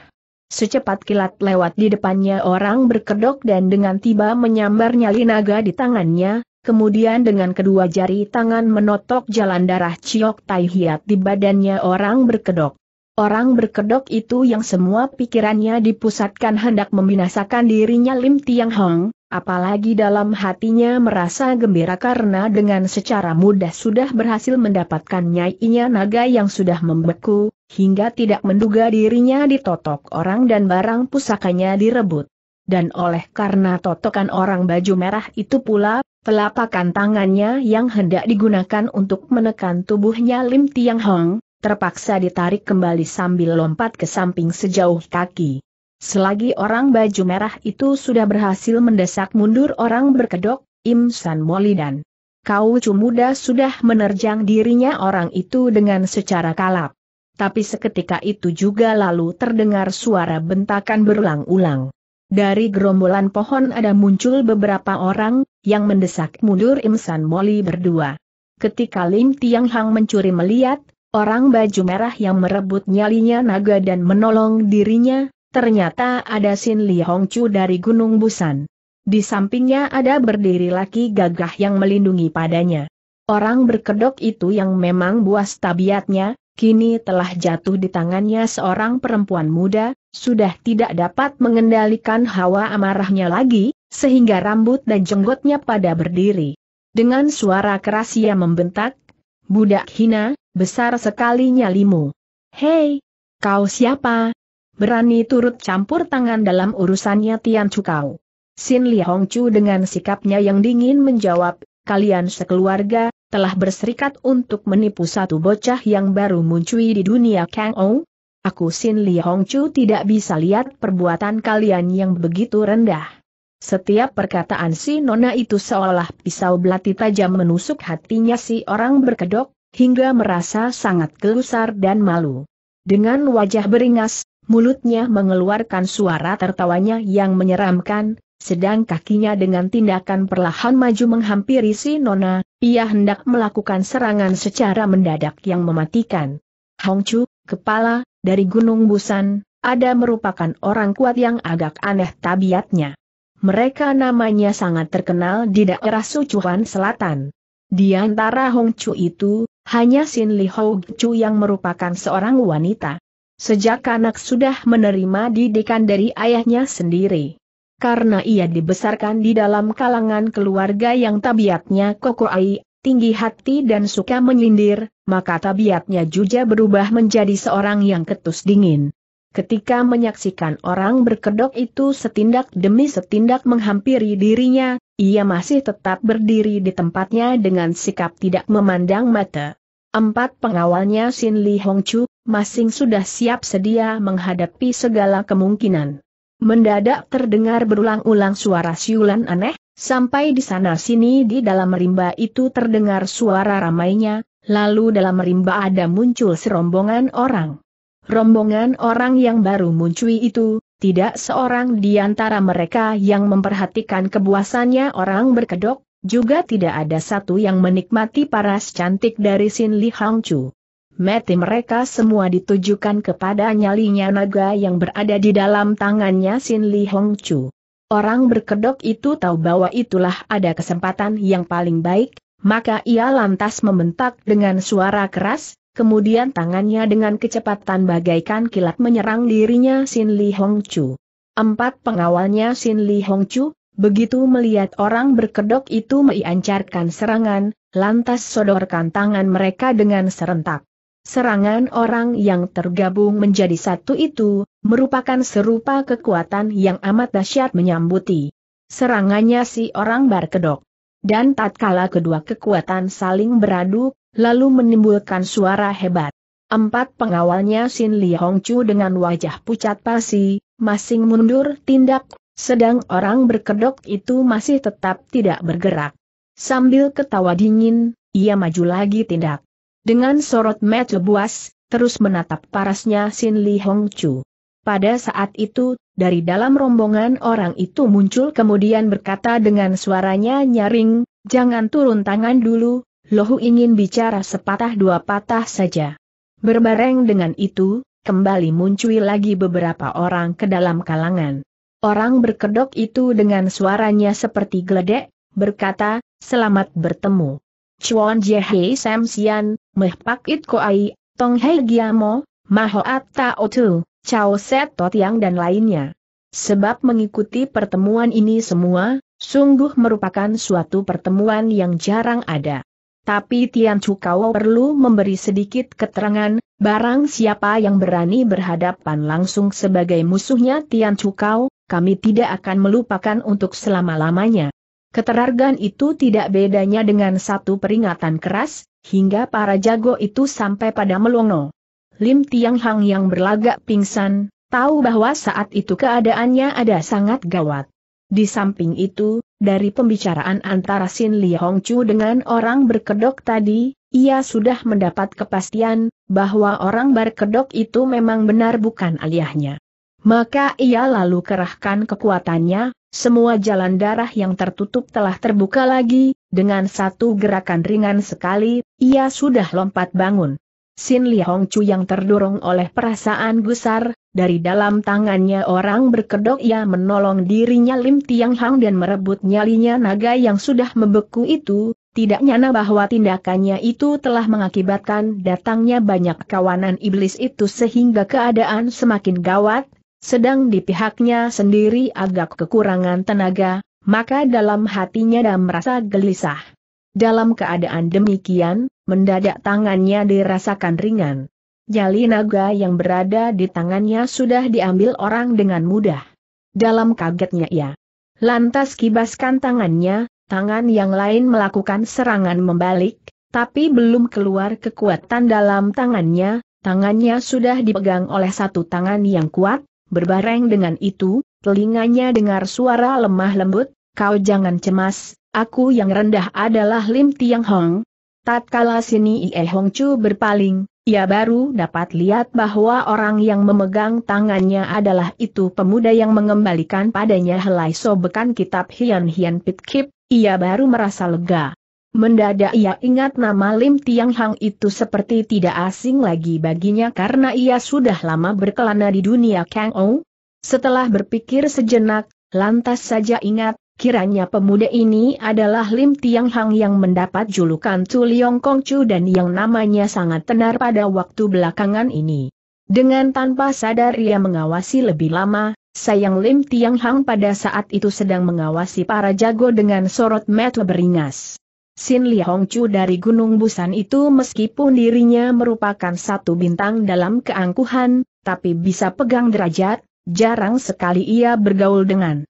Secepat kilat lewat di depannya orang berkedok dan dengan tiba menyambar nyali naga di tangannya, Kemudian dengan kedua jari tangan menotok jalan darah Ciok Tai Hiat di badannya orang berkedok. Orang berkedok itu yang semua pikirannya dipusatkan hendak membinasakan dirinya Lim Tiang Hong, apalagi dalam hatinya merasa gembira karena dengan secara mudah sudah berhasil mendapatkan nyainya naga yang sudah membeku, hingga tidak menduga dirinya ditotok orang dan barang pusakanya direbut. Dan oleh karena totokan orang baju merah itu pula, Telapakan tangannya yang hendak digunakan untuk menekan tubuhnya Lim Tiang Hong, terpaksa ditarik kembali sambil lompat ke samping sejauh kaki. Selagi orang baju merah itu sudah berhasil mendesak mundur orang berkedok, Im San Molidan. kau muda sudah menerjang dirinya orang itu dengan secara kalap. Tapi seketika itu juga lalu terdengar suara bentakan berulang-ulang. Dari gerombolan pohon ada muncul beberapa orang, yang mendesak mundur Im San Moli berdua. Ketika Lim Tiang Hang mencuri melihat, orang baju merah yang merebut nyalinya naga dan menolong dirinya, ternyata ada Sin Li Hong Chu dari Gunung Busan. Di sampingnya ada berdiri laki gagah yang melindungi padanya. Orang berkedok itu yang memang buas tabiatnya, kini telah jatuh di tangannya seorang perempuan muda, sudah tidak dapat mengendalikan hawa amarahnya lagi, sehingga rambut dan jenggotnya pada berdiri. Dengan suara keras ia membentak, Budak hina, besar sekali nyalimu. Hei, kau siapa? Berani turut campur tangan dalam urusannya Tian kau. Sin Li Hongcu dengan sikapnya yang dingin menjawab, kalian sekeluarga, telah berserikat untuk menipu satu bocah yang baru muncul di dunia Kang Ong, aku Sin Li Hongcu tidak bisa lihat perbuatan kalian yang begitu rendah. Setiap perkataan si nona itu seolah pisau belati tajam menusuk hatinya si orang berkedok, hingga merasa sangat gelusar dan malu. Dengan wajah beringas, mulutnya mengeluarkan suara tertawanya yang menyeramkan, sedang kakinya dengan tindakan perlahan maju menghampiri si Nona, ia hendak melakukan serangan secara mendadak yang mematikan. Hongchu, kepala, dari Gunung Busan, ada merupakan orang kuat yang agak aneh tabiatnya. Mereka namanya sangat terkenal di daerah Sucuan Selatan. Di antara Hong Chu itu, hanya Sin Li Hong Chu yang merupakan seorang wanita. Sejak anak sudah menerima didikan dari ayahnya sendiri. Karena ia dibesarkan di dalam kalangan keluarga yang tabiatnya kokoh tinggi hati dan suka menyindir, maka tabiatnya juga berubah menjadi seorang yang ketus dingin. Ketika menyaksikan orang berkedok itu setindak demi setindak menghampiri dirinya, ia masih tetap berdiri di tempatnya dengan sikap tidak memandang mata. Empat pengawalnya Sin Li Chu, masing sudah siap sedia menghadapi segala kemungkinan. Mendadak terdengar berulang-ulang suara siulan aneh, Sampai di sana sini di dalam rimba itu terdengar suara ramainya, lalu dalam rimba ada muncul serombongan orang. Rombongan orang yang baru muncul itu, tidak seorang di antara mereka yang memperhatikan kebuasannya orang berkedok, juga tidak ada satu yang menikmati paras cantik dari Sin Li Hang Chu. Mati mereka semua ditujukan kepada nyalinya naga yang berada di dalam tangannya Sin Li Hong Chu. Orang berkedok itu tahu bahwa itulah ada kesempatan yang paling baik, maka ia lantas membentak dengan suara keras, kemudian tangannya dengan kecepatan bagaikan kilat menyerang dirinya Sin Li Hong Chu. Empat pengawalnya Sin Li Hong Chu, begitu melihat orang berkedok itu mengancarkan serangan, lantas sodorkan tangan mereka dengan serentak. Serangan orang yang tergabung menjadi satu itu, merupakan serupa kekuatan yang amat dahsyat menyambuti serangannya si orang Barkedok. Dan tatkala kedua kekuatan saling beradu, lalu menimbulkan suara hebat. Empat pengawalnya Sin Li Hongcu dengan wajah pucat pasi, masing mundur tindak, sedang orang berkedok itu masih tetap tidak bergerak. Sambil ketawa dingin, ia maju lagi tindak. Dengan sorot mata buas, terus menatap parasnya Sin Li Hongcu. Pada saat itu, dari dalam rombongan orang itu muncul kemudian berkata dengan suaranya nyaring, jangan turun tangan dulu, Lohu ingin bicara sepatah dua patah saja. Berbareng dengan itu, kembali muncul lagi beberapa orang ke dalam kalangan. Orang berkedok itu dengan suaranya seperti geledek, berkata, selamat bertemu. Chuan Jehe Sam Sian, Meh Pak It Koai, Tong Hei Giamo, Mahoat Tao Tu. Cao Set Yang dan lainnya. Sebab mengikuti pertemuan ini semua, sungguh merupakan suatu pertemuan yang jarang ada. Tapi Tian Chu Cukau perlu memberi sedikit keterangan, barang siapa yang berani berhadapan langsung sebagai musuhnya Tian Chu Cukau, kami tidak akan melupakan untuk selama-lamanya. Keterargan itu tidak bedanya dengan satu peringatan keras, hingga para jago itu sampai pada melongo. Lim Tiang Hang yang berlagak pingsan, tahu bahwa saat itu keadaannya ada sangat gawat. Di samping itu, dari pembicaraan antara Sin Li Hong Chu dengan orang berkedok tadi, ia sudah mendapat kepastian bahwa orang berkedok itu memang benar bukan aliahnya. Maka ia lalu kerahkan kekuatannya, semua jalan darah yang tertutup telah terbuka lagi, dengan satu gerakan ringan sekali, ia sudah lompat bangun. Sin Li Hong Chu yang terdorong oleh perasaan gusar, dari dalam tangannya orang berkedok ia menolong dirinya Lim Tiang Hang dan merebut nyalinya naga yang sudah membeku itu, tidak nyana bahwa tindakannya itu telah mengakibatkan datangnya banyak kawanan iblis itu sehingga keadaan semakin gawat, sedang di pihaknya sendiri agak kekurangan tenaga, maka dalam hatinya dan merasa gelisah. Dalam keadaan demikian, mendadak tangannya dirasakan ringan. Jali naga yang berada di tangannya sudah diambil orang dengan mudah. Dalam kagetnya ia lantas kibaskan tangannya, tangan yang lain melakukan serangan membalik, tapi belum keluar kekuatan dalam tangannya, tangannya sudah dipegang oleh satu tangan yang kuat, berbareng dengan itu, telinganya dengar suara lemah lembut, kau jangan cemas, aku yang rendah adalah Lim Tiang Hong. Tatkala sini Ie Hong Chu berpaling, ia baru dapat lihat bahwa orang yang memegang tangannya adalah itu pemuda yang mengembalikan padanya helai sobekan kitab Hian Hian Pit Kip, ia baru merasa lega. Mendadak ia ingat nama Lim Tiang Hang itu seperti tidak asing lagi baginya karena ia sudah lama berkelana di dunia Kang Ou. Setelah berpikir sejenak, lantas saja ingat, Kiranya pemuda ini adalah Lim Tiang Hang yang mendapat julukan Chu Liong Kong Chu dan yang namanya sangat tenar pada waktu belakangan ini. Dengan tanpa sadar ia mengawasi lebih lama, sayang Lim Tiang Hang pada saat itu sedang mengawasi para jago dengan sorot mata beringas. Sin Li Hong Chu dari Gunung Busan itu meskipun dirinya merupakan satu bintang dalam keangkuhan, tapi bisa pegang derajat, jarang sekali ia bergaul dengan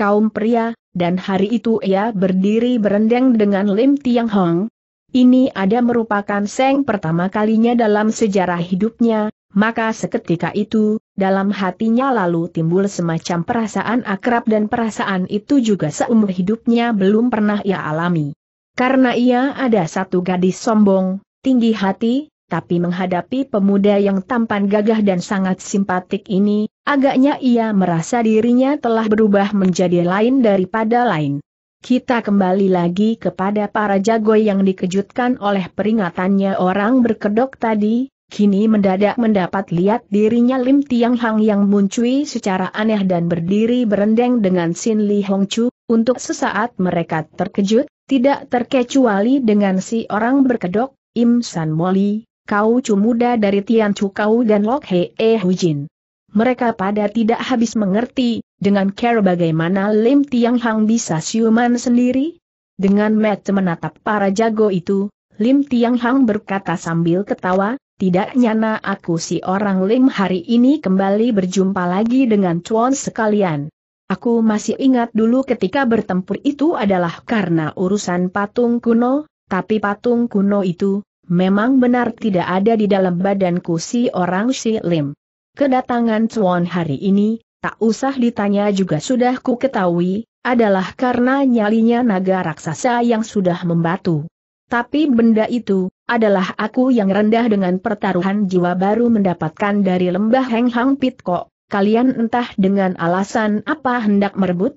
kaum pria, dan hari itu ia berdiri berendang dengan Lim Tiang Hong. Ini ada merupakan seng pertama kalinya dalam sejarah hidupnya, maka seketika itu, dalam hatinya lalu timbul semacam perasaan akrab dan perasaan itu juga seumur hidupnya belum pernah ia alami. Karena ia ada satu gadis sombong, tinggi hati, tapi menghadapi pemuda yang tampan gagah dan sangat simpatik ini, agaknya ia merasa dirinya telah berubah menjadi lain daripada lain. Kita kembali lagi kepada para jago yang dikejutkan oleh peringatannya orang berkedok tadi, kini mendadak mendapat lihat dirinya Lim Tiang Hang yang muncul secara aneh dan berdiri berendeng dengan Sin Li Hong Chu, untuk sesaat mereka terkejut, tidak terkecuali dengan si orang berkedok, Im San Moli, Kau Chu muda dari Tian Chu Kau dan Lok He E Hujin. Mereka pada tidak habis mengerti, dengan care bagaimana Lim Tiang Hang bisa siuman sendiri? Dengan mata menatap para jago itu, Lim Tiang Hang berkata sambil ketawa, tidak nyana aku si orang Lim hari ini kembali berjumpa lagi dengan Chuan sekalian. Aku masih ingat dulu ketika bertempur itu adalah karena urusan patung kuno, tapi patung kuno itu, memang benar tidak ada di dalam badanku si orang si Lim. Kedatangan Chuan hari ini, tak usah ditanya juga sudah ku ketahui, adalah karena nyalinya naga raksasa yang sudah membatu. Tapi benda itu, adalah aku yang rendah dengan pertaruhan jiwa baru mendapatkan dari lembah Heng Hang Pit Kok. Kalian entah dengan alasan apa hendak merebut?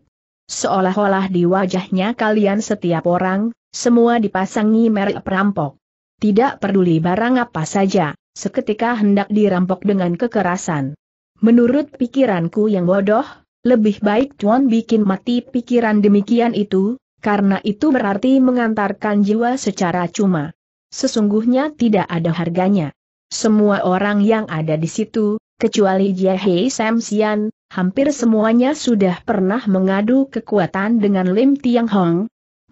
Seolah-olah di wajahnya kalian setiap orang, semua dipasangi merek perampok. Tidak peduli barang apa saja, seketika hendak dirampok dengan kekerasan. Menurut pikiranku yang bodoh, lebih baik Tuan bikin mati pikiran demikian itu, karena itu berarti mengantarkan jiwa secara cuma. Sesungguhnya tidak ada harganya. Semua orang yang ada di situ, kecuali Sam Samsian, hampir semuanya sudah pernah mengadu kekuatan dengan Lim Tiang Hong,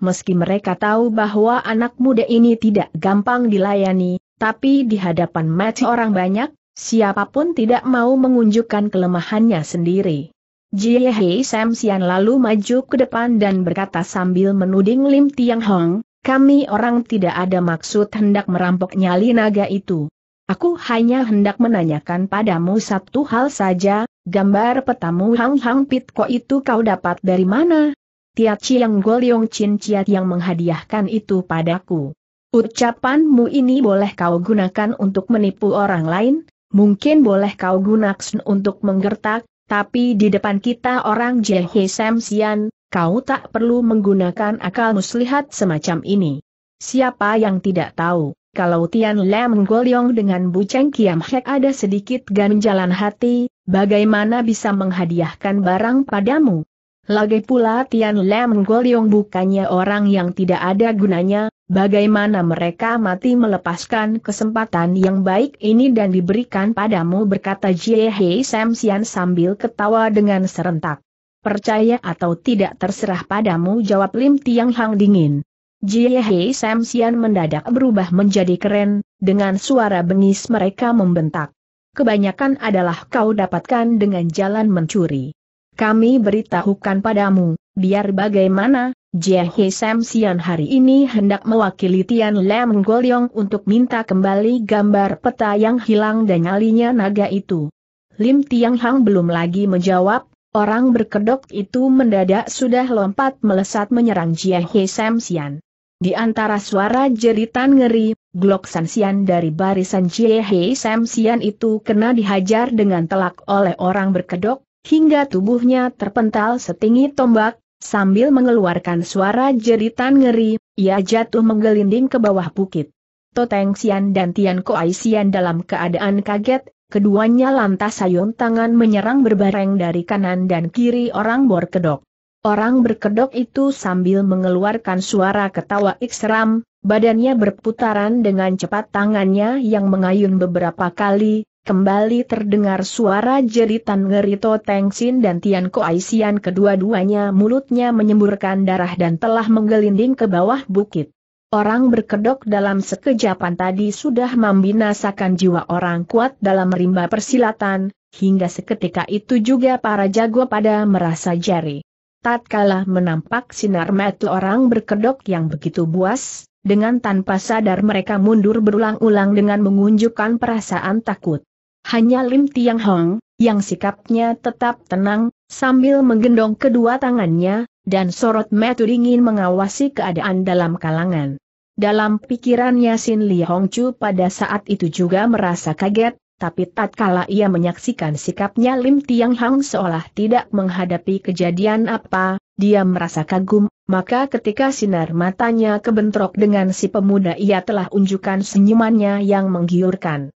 meski mereka tahu bahwa anak muda ini tidak gampang dilayani, tapi di hadapan mati orang banyak, siapapun tidak mau mengunjukkan kelemahannya sendiri. Jie Sam Sian lalu maju ke depan dan berkata sambil menuding Lim Tiang Hong, kami orang tidak ada maksud hendak merampok nyali naga itu. Aku hanya hendak menanyakan padamu satu hal saja, gambar petamu Hang Hang Pit kok itu kau dapat dari mana? Tia Chiang Goliong Chin Chiat yang menghadiahkan itu padaku. Ucapanmu ini boleh kau gunakan untuk menipu orang lain, mungkin boleh kau gunakan untuk menggertak, tapi di depan kita orang Jehe Sian, kau tak perlu menggunakan akal muslihat semacam ini. Siapa yang tidak tahu, kalau Tian Le Goliong dengan Bu Cheng Kiam Hek ada sedikit ganjalan hati, bagaimana bisa menghadiahkan barang padamu? Lagi pula Tian Lam Golyong bukannya orang yang tidak ada gunanya, bagaimana mereka mati melepaskan kesempatan yang baik ini dan diberikan padamu berkata Jie Hei Sam Sian sambil ketawa dengan serentak. Percaya atau tidak terserah padamu jawab Lim Tiang Hang dingin. Jie Hei Sam Sian mendadak berubah menjadi keren, dengan suara bengis mereka membentak. Kebanyakan adalah kau dapatkan dengan jalan mencuri kami beritahukan padamu, biar bagaimana, Jiehe Sian hari ini hendak mewakili Tian Lam Golyong untuk minta kembali gambar peta yang hilang dan nyalinya naga itu. Lim Tiang Hang belum lagi menjawab, orang berkedok itu mendadak sudah lompat melesat menyerang Jiehe Sian. Di antara suara jeritan ngeri, Glock San Sian dari barisan Jiehe Sian itu kena dihajar dengan telak oleh orang berkedok, hingga tubuhnya terpental setinggi tombak, sambil mengeluarkan suara jeritan ngeri, ia jatuh menggelinding ke bawah bukit. Toteng Xian dan Tian Koai Sian dalam keadaan kaget, keduanya lantas sayun tangan menyerang berbareng dari kanan dan kiri orang berkedok. Orang berkedok itu sambil mengeluarkan suara ketawa ikseram, badannya berputaran dengan cepat tangannya yang mengayun beberapa kali, Kembali terdengar suara jeritan ngeri Teng Sin dan Tian Koaisian kedua-duanya mulutnya menyemburkan darah dan telah menggelinding ke bawah bukit. Orang berkedok dalam sekejapan tadi sudah membinasakan jiwa orang kuat dalam rimba persilatan, hingga seketika itu juga para jago pada merasa jari. Tatkala menampak sinar metu orang berkedok yang begitu buas, dengan tanpa sadar mereka mundur berulang-ulang dengan mengunjukkan perasaan takut. Hanya Lim Tiang Hong, yang sikapnya tetap tenang, sambil menggendong kedua tangannya, dan sorot metu dingin mengawasi keadaan dalam kalangan. Dalam pikirannya Sin Li Chu pada saat itu juga merasa kaget, tapi tatkala ia menyaksikan sikapnya Lim Tiang Hong seolah tidak menghadapi kejadian apa, dia merasa kagum, maka ketika sinar matanya kebentrok dengan si pemuda ia telah unjukkan senyumannya yang menggiurkan.